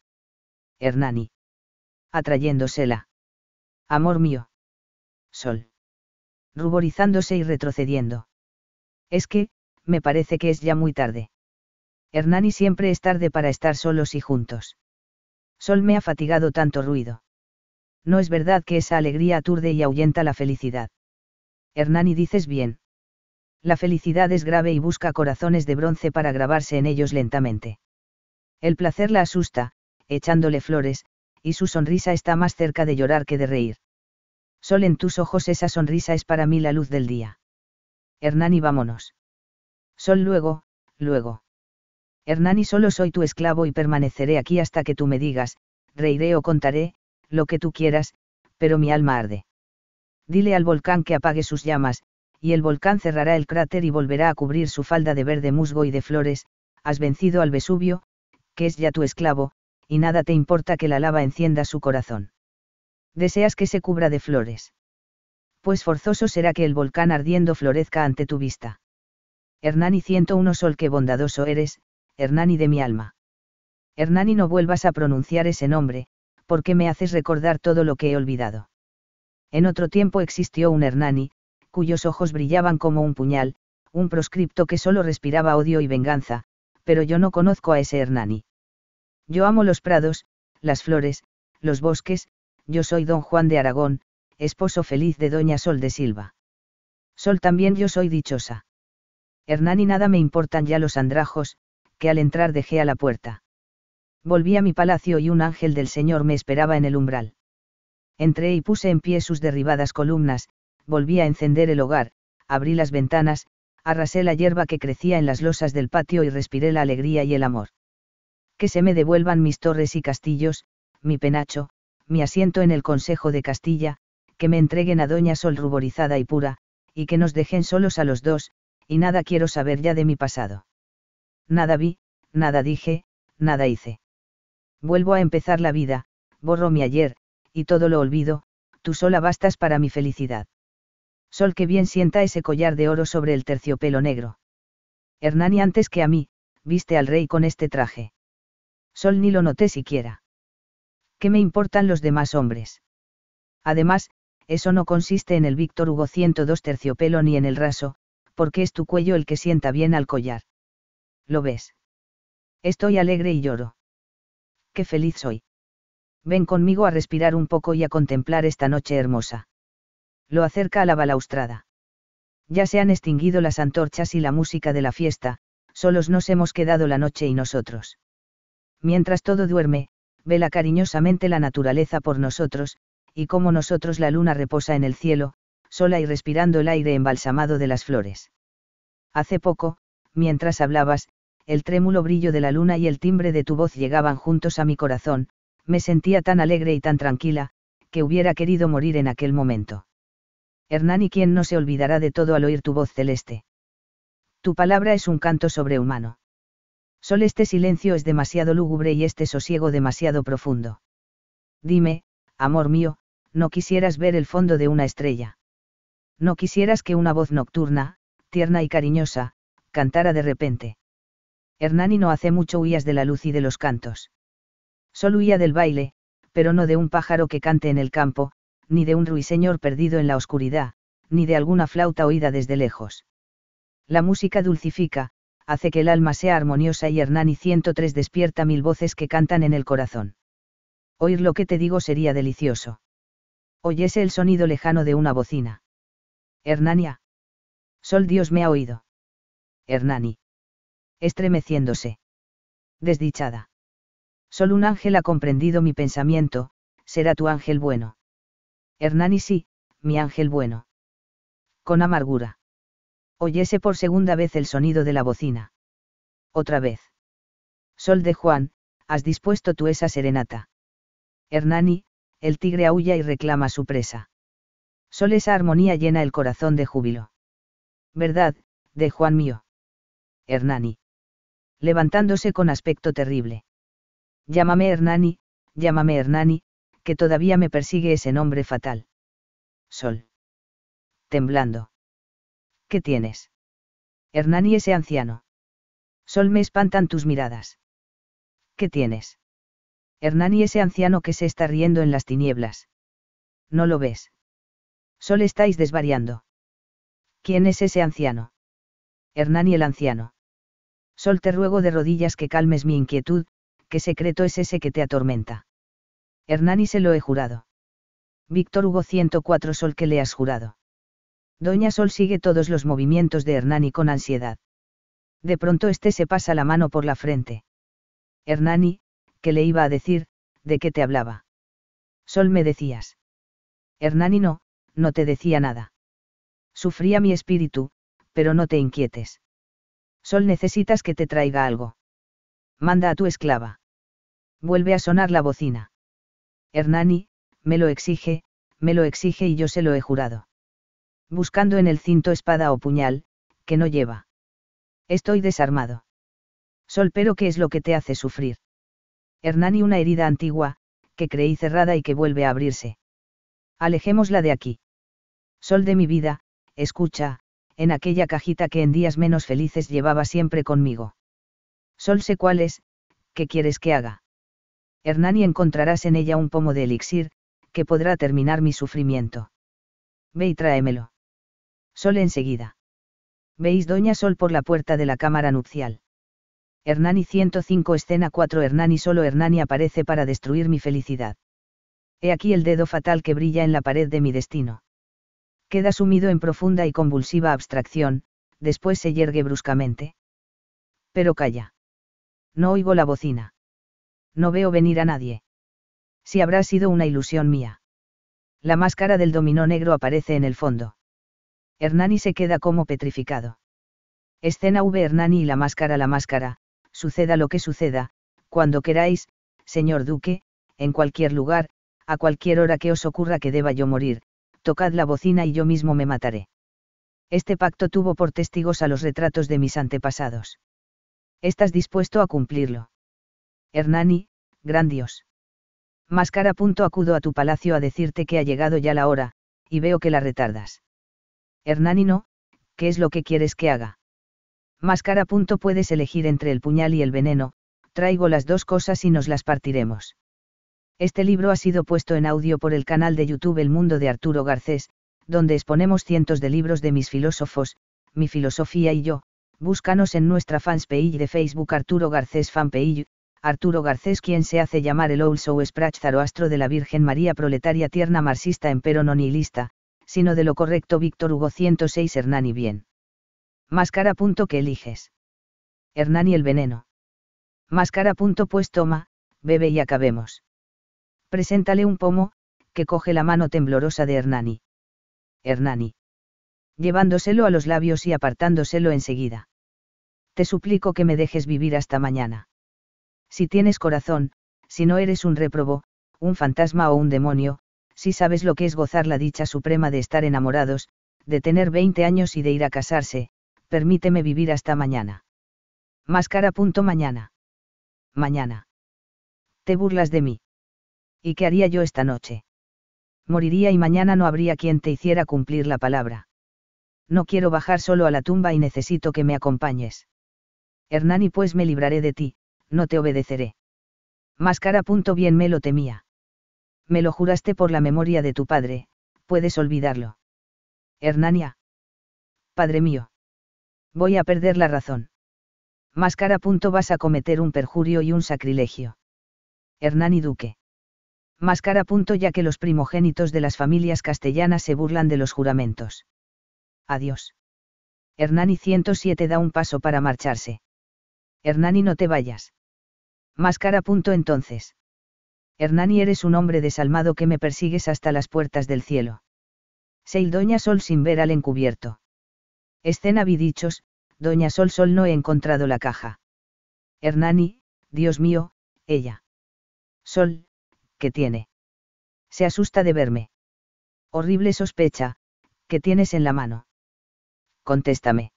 Hernani. Atrayéndosela. Amor mío. Sol. Ruborizándose y retrocediendo. Es que, me parece que es ya muy tarde. Hernani siempre es tarde para estar solos y juntos. Sol me ha fatigado tanto ruido. No es verdad que esa alegría aturde y ahuyenta la felicidad. Hernani dices bien. La felicidad es grave y busca corazones de bronce para grabarse en ellos lentamente. El placer la asusta, echándole flores, y su sonrisa está más cerca de llorar que de reír. Sol en tus ojos esa sonrisa es para mí la luz del día. Hernani vámonos. Sol luego, luego. Hernani solo soy tu esclavo y permaneceré aquí hasta que tú me digas, reiré o contaré, lo que tú quieras, pero mi alma arde. Dile al volcán que apague sus llamas, y el volcán cerrará el cráter y volverá a cubrir su falda de verde musgo y de flores, has vencido al Vesubio, que es ya tu esclavo, y nada te importa que la lava encienda su corazón deseas que se cubra de flores. Pues forzoso será que el volcán ardiendo florezca ante tu vista. Hernani uno Sol, que bondadoso eres, Hernani de mi alma. Hernani no vuelvas a pronunciar ese nombre, porque me haces recordar todo lo que he olvidado. En otro tiempo existió un Hernani, cuyos ojos brillaban como un puñal, un proscripto que solo respiraba odio y venganza, pero yo no conozco a ese Hernani. Yo amo los prados, las flores, los bosques, yo soy don Juan de Aragón, esposo feliz de doña Sol de Silva. Sol también yo soy dichosa. Hernán y nada me importan ya los andrajos, que al entrar dejé a la puerta. Volví a mi palacio y un ángel del Señor me esperaba en el umbral. Entré y puse en pie sus derribadas columnas, volví a encender el hogar, abrí las ventanas, arrasé la hierba que crecía en las losas del patio y respiré la alegría y el amor. Que se me devuelvan mis torres y castillos, mi penacho, mi asiento en el Consejo de Castilla, que me entreguen a Doña Sol ruborizada y pura, y que nos dejen solos a los dos, y nada quiero saber ya de mi pasado. Nada vi, nada dije, nada hice. Vuelvo a empezar la vida, borro mi ayer, y todo lo olvido, tú sola bastas para mi felicidad. Sol que bien sienta ese collar de oro sobre el terciopelo negro. Hernani antes que a mí, viste al rey con este traje. Sol ni lo noté siquiera. ¿qué me importan los demás hombres? Además, eso no consiste en el Víctor Hugo 102 terciopelo ni en el raso, porque es tu cuello el que sienta bien al collar. ¿Lo ves? Estoy alegre y lloro. Qué feliz soy. Ven conmigo a respirar un poco y a contemplar esta noche hermosa. Lo acerca a la balaustrada. Ya se han extinguido las antorchas y la música de la fiesta, solos nos hemos quedado la noche y nosotros. Mientras todo duerme, vela cariñosamente la naturaleza por nosotros, y como nosotros la luna reposa en el cielo, sola y respirando el aire embalsamado de las flores. Hace poco, mientras hablabas, el trémulo brillo de la luna y el timbre de tu voz llegaban juntos a mi corazón, me sentía tan alegre y tan tranquila, que hubiera querido morir en aquel momento. Hernán, ¿y quién no se olvidará de todo al oír tu voz celeste? Tu palabra es un canto sobrehumano. Sol este silencio es demasiado lúgubre y este sosiego demasiado profundo. Dime, amor mío, no quisieras ver el fondo de una estrella. No quisieras que una voz nocturna, tierna y cariñosa, cantara de repente. Hernani no hace mucho huías de la luz y de los cantos. Solo huía del baile, pero no de un pájaro que cante en el campo, ni de un ruiseñor perdido en la oscuridad, ni de alguna flauta oída desde lejos. La música dulcifica, hace que el alma sea armoniosa y Hernani 103 despierta mil voces que cantan en el corazón. Oír lo que te digo sería delicioso. Oyese el sonido lejano de una bocina. Hernania. Sol Dios me ha oído. Hernani. Estremeciéndose. Desdichada. Sol un ángel ha comprendido mi pensamiento, será tu ángel bueno. Hernani sí, mi ángel bueno. Con amargura. Oyese por segunda vez el sonido de la bocina. Otra vez. Sol de Juan, has dispuesto tú esa serenata. Hernani, el tigre aulla y reclama su presa. Sol esa armonía llena el corazón de júbilo. ¿Verdad, de Juan mío? Hernani. Levantándose con aspecto terrible. Llámame Hernani, llámame Hernani, que todavía me persigue ese nombre fatal. Sol. Temblando. ¿qué tienes? Hernán y ese anciano. Sol me espantan tus miradas. ¿Qué tienes? Hernán y ese anciano que se está riendo en las tinieblas. No lo ves. Sol estáis desvariando. ¿Quién es ese anciano? Hernán y el anciano. Sol te ruego de rodillas que calmes mi inquietud, ¿qué secreto es ese que te atormenta? Hernán y se lo he jurado. Víctor Hugo 104 Sol que le has jurado. Doña Sol sigue todos los movimientos de Hernani con ansiedad. De pronto éste se pasa la mano por la frente. Hernani, ¿qué le iba a decir? ¿De qué te hablaba? Sol me decías. Hernani no, no te decía nada. Sufría mi espíritu, pero no te inquietes. Sol necesitas que te traiga algo. Manda a tu esclava. Vuelve a sonar la bocina. Hernani, me lo exige, me lo exige y yo se lo he jurado buscando en el cinto espada o puñal, que no lleva. Estoy desarmado. Sol, pero ¿qué es lo que te hace sufrir? Hernani, una herida antigua, que creí cerrada y que vuelve a abrirse. Alejémosla de aquí. Sol de mi vida, escucha, en aquella cajita que en días menos felices llevaba siempre conmigo. Sol sé cuál es, ¿qué quieres que haga? Hernani encontrarás en ella un pomo de elixir, que podrá terminar mi sufrimiento. Ve y tráemelo. Sol enseguida. Veis Doña Sol por la puerta de la cámara nupcial. Hernani 105 escena 4 Hernani solo Hernani aparece para destruir mi felicidad. He aquí el dedo fatal que brilla en la pared de mi destino. Queda sumido en profunda y convulsiva abstracción, después se yergue bruscamente. Pero calla. No oigo la bocina. No veo venir a nadie. Si habrá sido una ilusión mía. La máscara del dominó negro aparece en el fondo. Hernani se queda como petrificado. Escena V Hernani y la máscara La máscara, suceda lo que suceda, cuando queráis, señor duque, en cualquier lugar, a cualquier hora que os ocurra que deba yo morir, tocad la bocina y yo mismo me mataré. Este pacto tuvo por testigos a los retratos de mis antepasados. ¿Estás dispuesto a cumplirlo? Hernani, gran Dios. Máscara. Acudo a tu palacio a decirte que ha llegado ya la hora, y veo que la retardas. Hernánino, ¿qué es lo que quieres que haga? Máscara. Punto puedes elegir entre el puñal y el veneno, traigo las dos cosas y nos las partiremos. Este libro ha sido puesto en audio por el canal de YouTube El Mundo de Arturo Garcés, donde exponemos cientos de libros de mis filósofos, mi filosofía y yo. Búscanos en nuestra fanpage de Facebook Arturo Garcés fanpage, Arturo Garcés quien se hace llamar el Old Sprach zaroastro de la Virgen María proletaria tierna marxista empero no sino de lo correcto Víctor Hugo 106 Hernani bien. Máscara punto que eliges. Hernani el veneno. Máscara punto pues toma, bebe y acabemos. Preséntale un pomo, que coge la mano temblorosa de Hernani. Hernani. Llevándoselo a los labios y apartándoselo enseguida. Te suplico que me dejes vivir hasta mañana. Si tienes corazón, si no eres un réprobo, un fantasma o un demonio, si sabes lo que es gozar la dicha suprema de estar enamorados, de tener 20 años y de ir a casarse, permíteme vivir hasta mañana. Máscara. Punto mañana. Mañana. Te burlas de mí. ¿Y qué haría yo esta noche? Moriría y mañana no habría quien te hiciera cumplir la palabra. No quiero bajar solo a la tumba y necesito que me acompañes. Hernani, pues me libraré de ti, no te obedeceré. Máscara. Punto bien me lo temía. Me lo juraste por la memoria de tu padre, puedes olvidarlo. Hernania. Padre mío. Voy a perder la razón. Máscara. Punto vas a cometer un perjurio y un sacrilegio. Hernani Duque. Máscara. Punto ya que los primogénitos de las familias castellanas se burlan de los juramentos. Adiós. Hernani 107 da un paso para marcharse. Hernani no te vayas. Máscara. Punto entonces. Hernani eres un hombre desalmado que me persigues hasta las puertas del cielo. Seil Doña Sol sin ver al encubierto. Escena dichos, Doña Sol Sol no he encontrado la caja. Hernani, Dios mío, ella. Sol, ¿qué tiene? Se asusta de verme. Horrible sospecha, ¿qué tienes en la mano? Contéstame.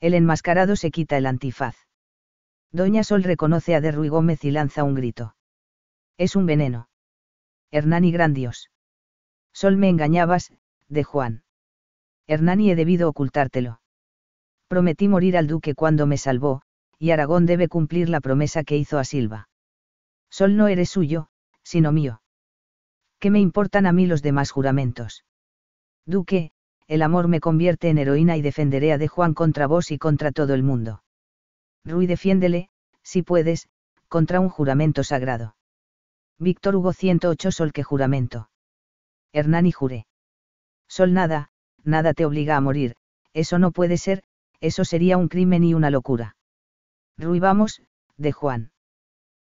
El enmascarado se quita el antifaz. Doña Sol reconoce a Derruy Gómez y lanza un grito. Es un veneno. Hernani Dios. Sol me engañabas, de Juan. Hernani he debido ocultártelo. Prometí morir al duque cuando me salvó, y Aragón debe cumplir la promesa que hizo a Silva. Sol no eres suyo, sino mío. ¿Qué me importan a mí los demás juramentos? Duque, el amor me convierte en heroína y defenderé a de Juan contra vos y contra todo el mundo. Rui defiéndele, si puedes, contra un juramento sagrado. Víctor Hugo 108 Sol que juramento. Hernani juré. Sol nada, nada te obliga a morir, eso no puede ser, eso sería un crimen y una locura. ruivamos de Juan.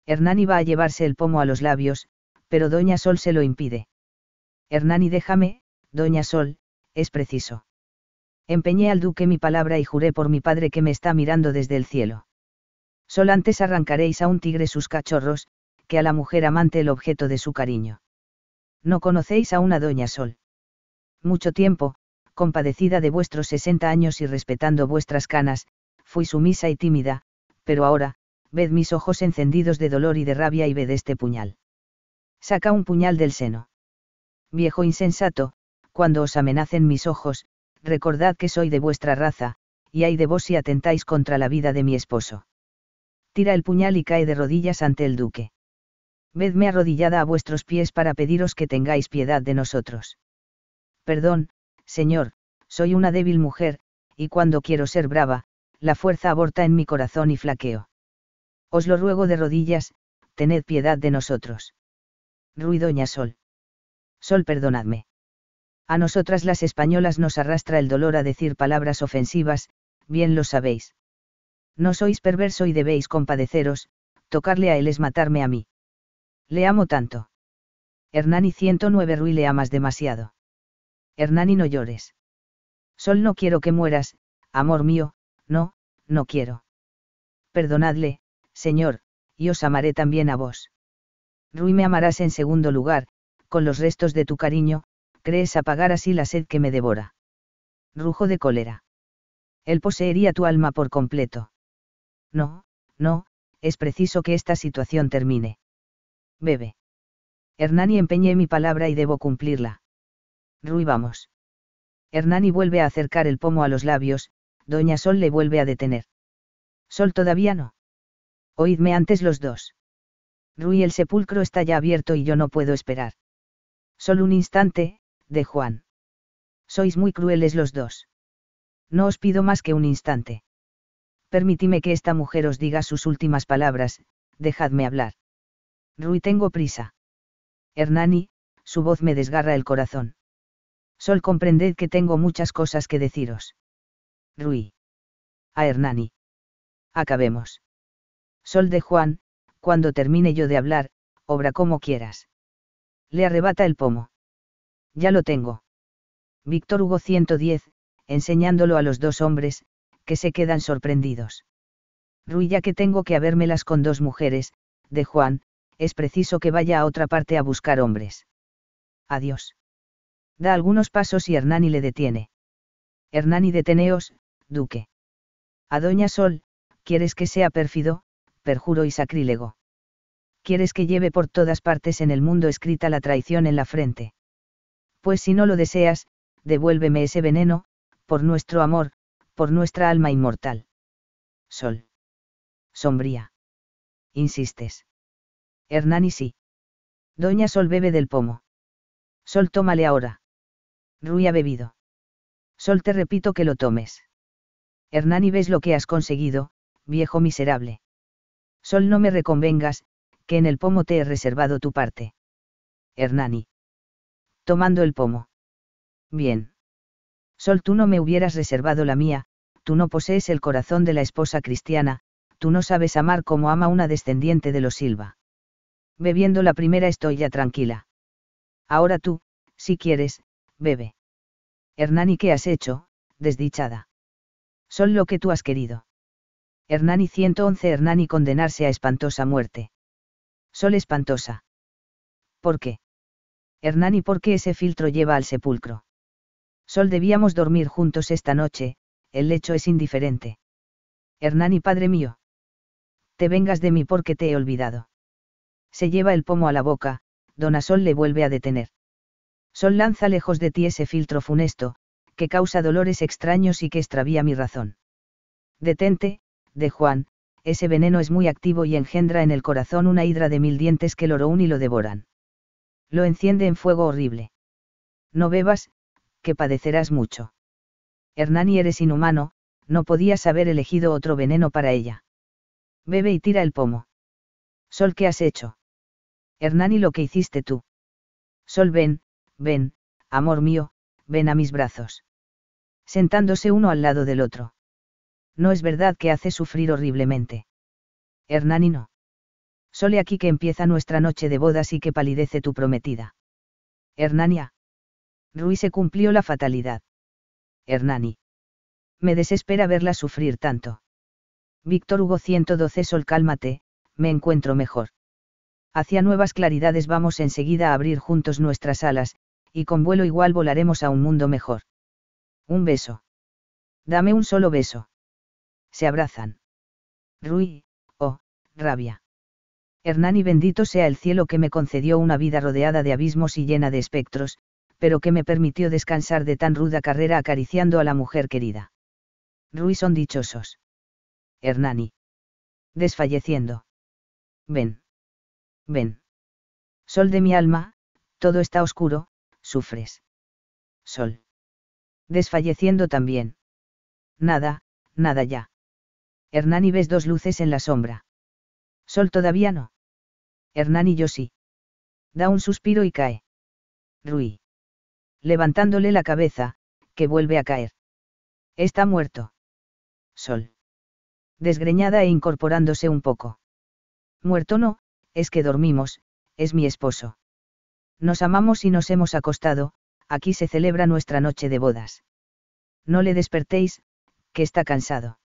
Hernani va a llevarse el pomo a los labios, pero Doña Sol se lo impide. Hernani déjame, Doña Sol, es preciso. Empeñé al duque mi palabra y juré por mi padre que me está mirando desde el cielo. Sol antes arrancaréis a un tigre sus cachorros, a la mujer amante el objeto de su cariño. No conocéis a una doña Sol. Mucho tiempo, compadecida de vuestros 60 años y respetando vuestras canas, fui sumisa y tímida, pero ahora, ved mis ojos encendidos de dolor y de rabia y ved este puñal. Saca un puñal del seno. Viejo insensato, cuando os amenacen mis ojos, recordad que soy de vuestra raza, y hay de vos si atentáis contra la vida de mi esposo. Tira el puñal y cae de rodillas ante el duque vedme arrodillada a vuestros pies para pediros que tengáis piedad de nosotros. Perdón, Señor, soy una débil mujer, y cuando quiero ser brava, la fuerza aborta en mi corazón y flaqueo. Os lo ruego de rodillas, tened piedad de nosotros. Ruidoña Sol. Sol, perdonadme. A nosotras las españolas nos arrastra el dolor a decir palabras ofensivas, bien lo sabéis. No sois perverso y debéis compadeceros, tocarle a él es matarme a mí. Le amo tanto. Hernani 109 Rui le amas demasiado. Hernani no llores. Sol no quiero que mueras, amor mío, no, no quiero. Perdonadle, Señor, y os amaré también a vos. Rui me amarás en segundo lugar, con los restos de tu cariño, crees apagar así la sed que me devora. Rujo de cólera. Él poseería tu alma por completo. No, no, es preciso que esta situación termine bebe. Hernani empeñé mi palabra y debo cumplirla. Rui, vamos. Hernani vuelve a acercar el pomo a los labios, Doña Sol le vuelve a detener. Sol todavía no. Oídme antes los dos. Rui, el sepulcro está ya abierto y yo no puedo esperar. Solo un instante, de Juan. Sois muy crueles los dos. No os pido más que un instante. Permitime que esta mujer os diga sus últimas palabras, dejadme hablar. Rui, tengo prisa. Hernani, su voz me desgarra el corazón. Sol, comprended que tengo muchas cosas que deciros. Rui. A Hernani. Acabemos. Sol de Juan, cuando termine yo de hablar, obra como quieras. Le arrebata el pomo. Ya lo tengo. Víctor Hugo 110, enseñándolo a los dos hombres, que se quedan sorprendidos. Rui, ya que tengo que habérmelas con dos mujeres, de Juan, es preciso que vaya a otra parte a buscar hombres. Adiós. Da algunos pasos y Hernani le detiene. Hernani deteneos, duque. A Doña Sol, quieres que sea pérfido, perjuro y sacrílego. Quieres que lleve por todas partes en el mundo escrita la traición en la frente. Pues si no lo deseas, devuélveme ese veneno, por nuestro amor, por nuestra alma inmortal. Sol. Sombría. Insistes. Hernani sí. Doña Sol bebe del pomo. Sol tómale ahora. Rui ha bebido. Sol te repito que lo tomes. Hernani ves lo que has conseguido, viejo miserable. Sol no me reconvengas, que en el pomo te he reservado tu parte. Hernani. Tomando el pomo. Bien. Sol, tú no me hubieras reservado la mía, tú no posees el corazón de la esposa cristiana, tú no sabes amar como ama una descendiente de los Silva bebiendo la primera estoy ya tranquila. Ahora tú, si quieres, bebe. Hernani, ¿qué has hecho, desdichada? Sol lo que tú has querido. Hernani 111 Hernani condenarse a espantosa muerte. Sol espantosa. ¿Por qué? Hernani, ¿por qué ese filtro lleva al sepulcro? Sol debíamos dormir juntos esta noche, el lecho es indiferente. Hernani, padre mío. Te vengas de mí porque te he olvidado se lleva el pomo a la boca, Dona Sol le vuelve a detener. Sol lanza lejos de ti ese filtro funesto, que causa dolores extraños y que extravía mi razón. Detente, de Juan, ese veneno es muy activo y engendra en el corazón una hidra de mil dientes que lo roún y lo devoran. Lo enciende en fuego horrible. No bebas, que padecerás mucho. Hernani eres inhumano, no podías haber elegido otro veneno para ella. Bebe y tira el pomo. Sol, ¿qué has hecho? Hernani lo que hiciste tú. Sol, ven, ven, amor mío, ven a mis brazos. Sentándose uno al lado del otro. No es verdad que hace sufrir horriblemente. Hernani no. Sole aquí que empieza nuestra noche de bodas y que palidece tu prometida. Hernania. Rui se cumplió la fatalidad. Hernani. Me desespera verla sufrir tanto. Víctor Hugo 112 Sol cálmate, me encuentro mejor hacia nuevas claridades vamos enseguida a abrir juntos nuestras alas, y con vuelo igual volaremos a un mundo mejor. Un beso. Dame un solo beso. Se abrazan. Rui, oh, rabia. Hernani bendito sea el cielo que me concedió una vida rodeada de abismos y llena de espectros, pero que me permitió descansar de tan ruda carrera acariciando a la mujer querida. Rui son dichosos. Hernani. Desfalleciendo. Ven. Ven. Sol de mi alma, todo está oscuro, sufres. Sol. Desfalleciendo también. Nada, nada ya. Hernán y ves dos luces en la sombra. Sol todavía no. Hernán y yo sí. Da un suspiro y cae. Rui. Levantándole la cabeza, que vuelve a caer. Está muerto. Sol. Desgreñada e incorporándose un poco. Muerto no, es que dormimos, es mi esposo. Nos amamos y nos hemos acostado, aquí se celebra nuestra noche de bodas. No le despertéis, que está cansado.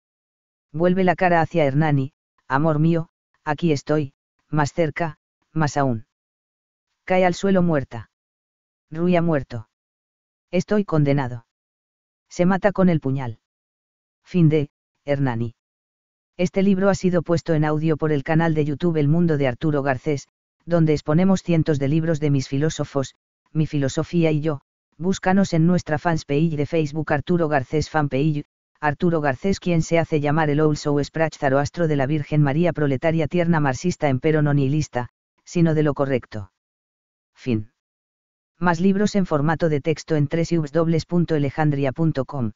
Vuelve la cara hacia Hernani, amor mío, aquí estoy, más cerca, más aún. Cae al suelo muerta. Rui muerto. Estoy condenado. Se mata con el puñal. Fin de, Hernani. Este libro ha sido puesto en audio por el canal de YouTube El Mundo de Arturo Garcés, donde exponemos cientos de libros de mis filósofos, mi filosofía y yo. Búscanos en nuestra fanpage de Facebook Arturo Garcés Fanpage, Arturo Garcés quien se hace llamar el Old Soul Sprach zaroastro de la Virgen María proletaria tierna marxista empero no nihilista, sino de lo correcto. Fin. Más libros en formato de texto en www.elejandria.com.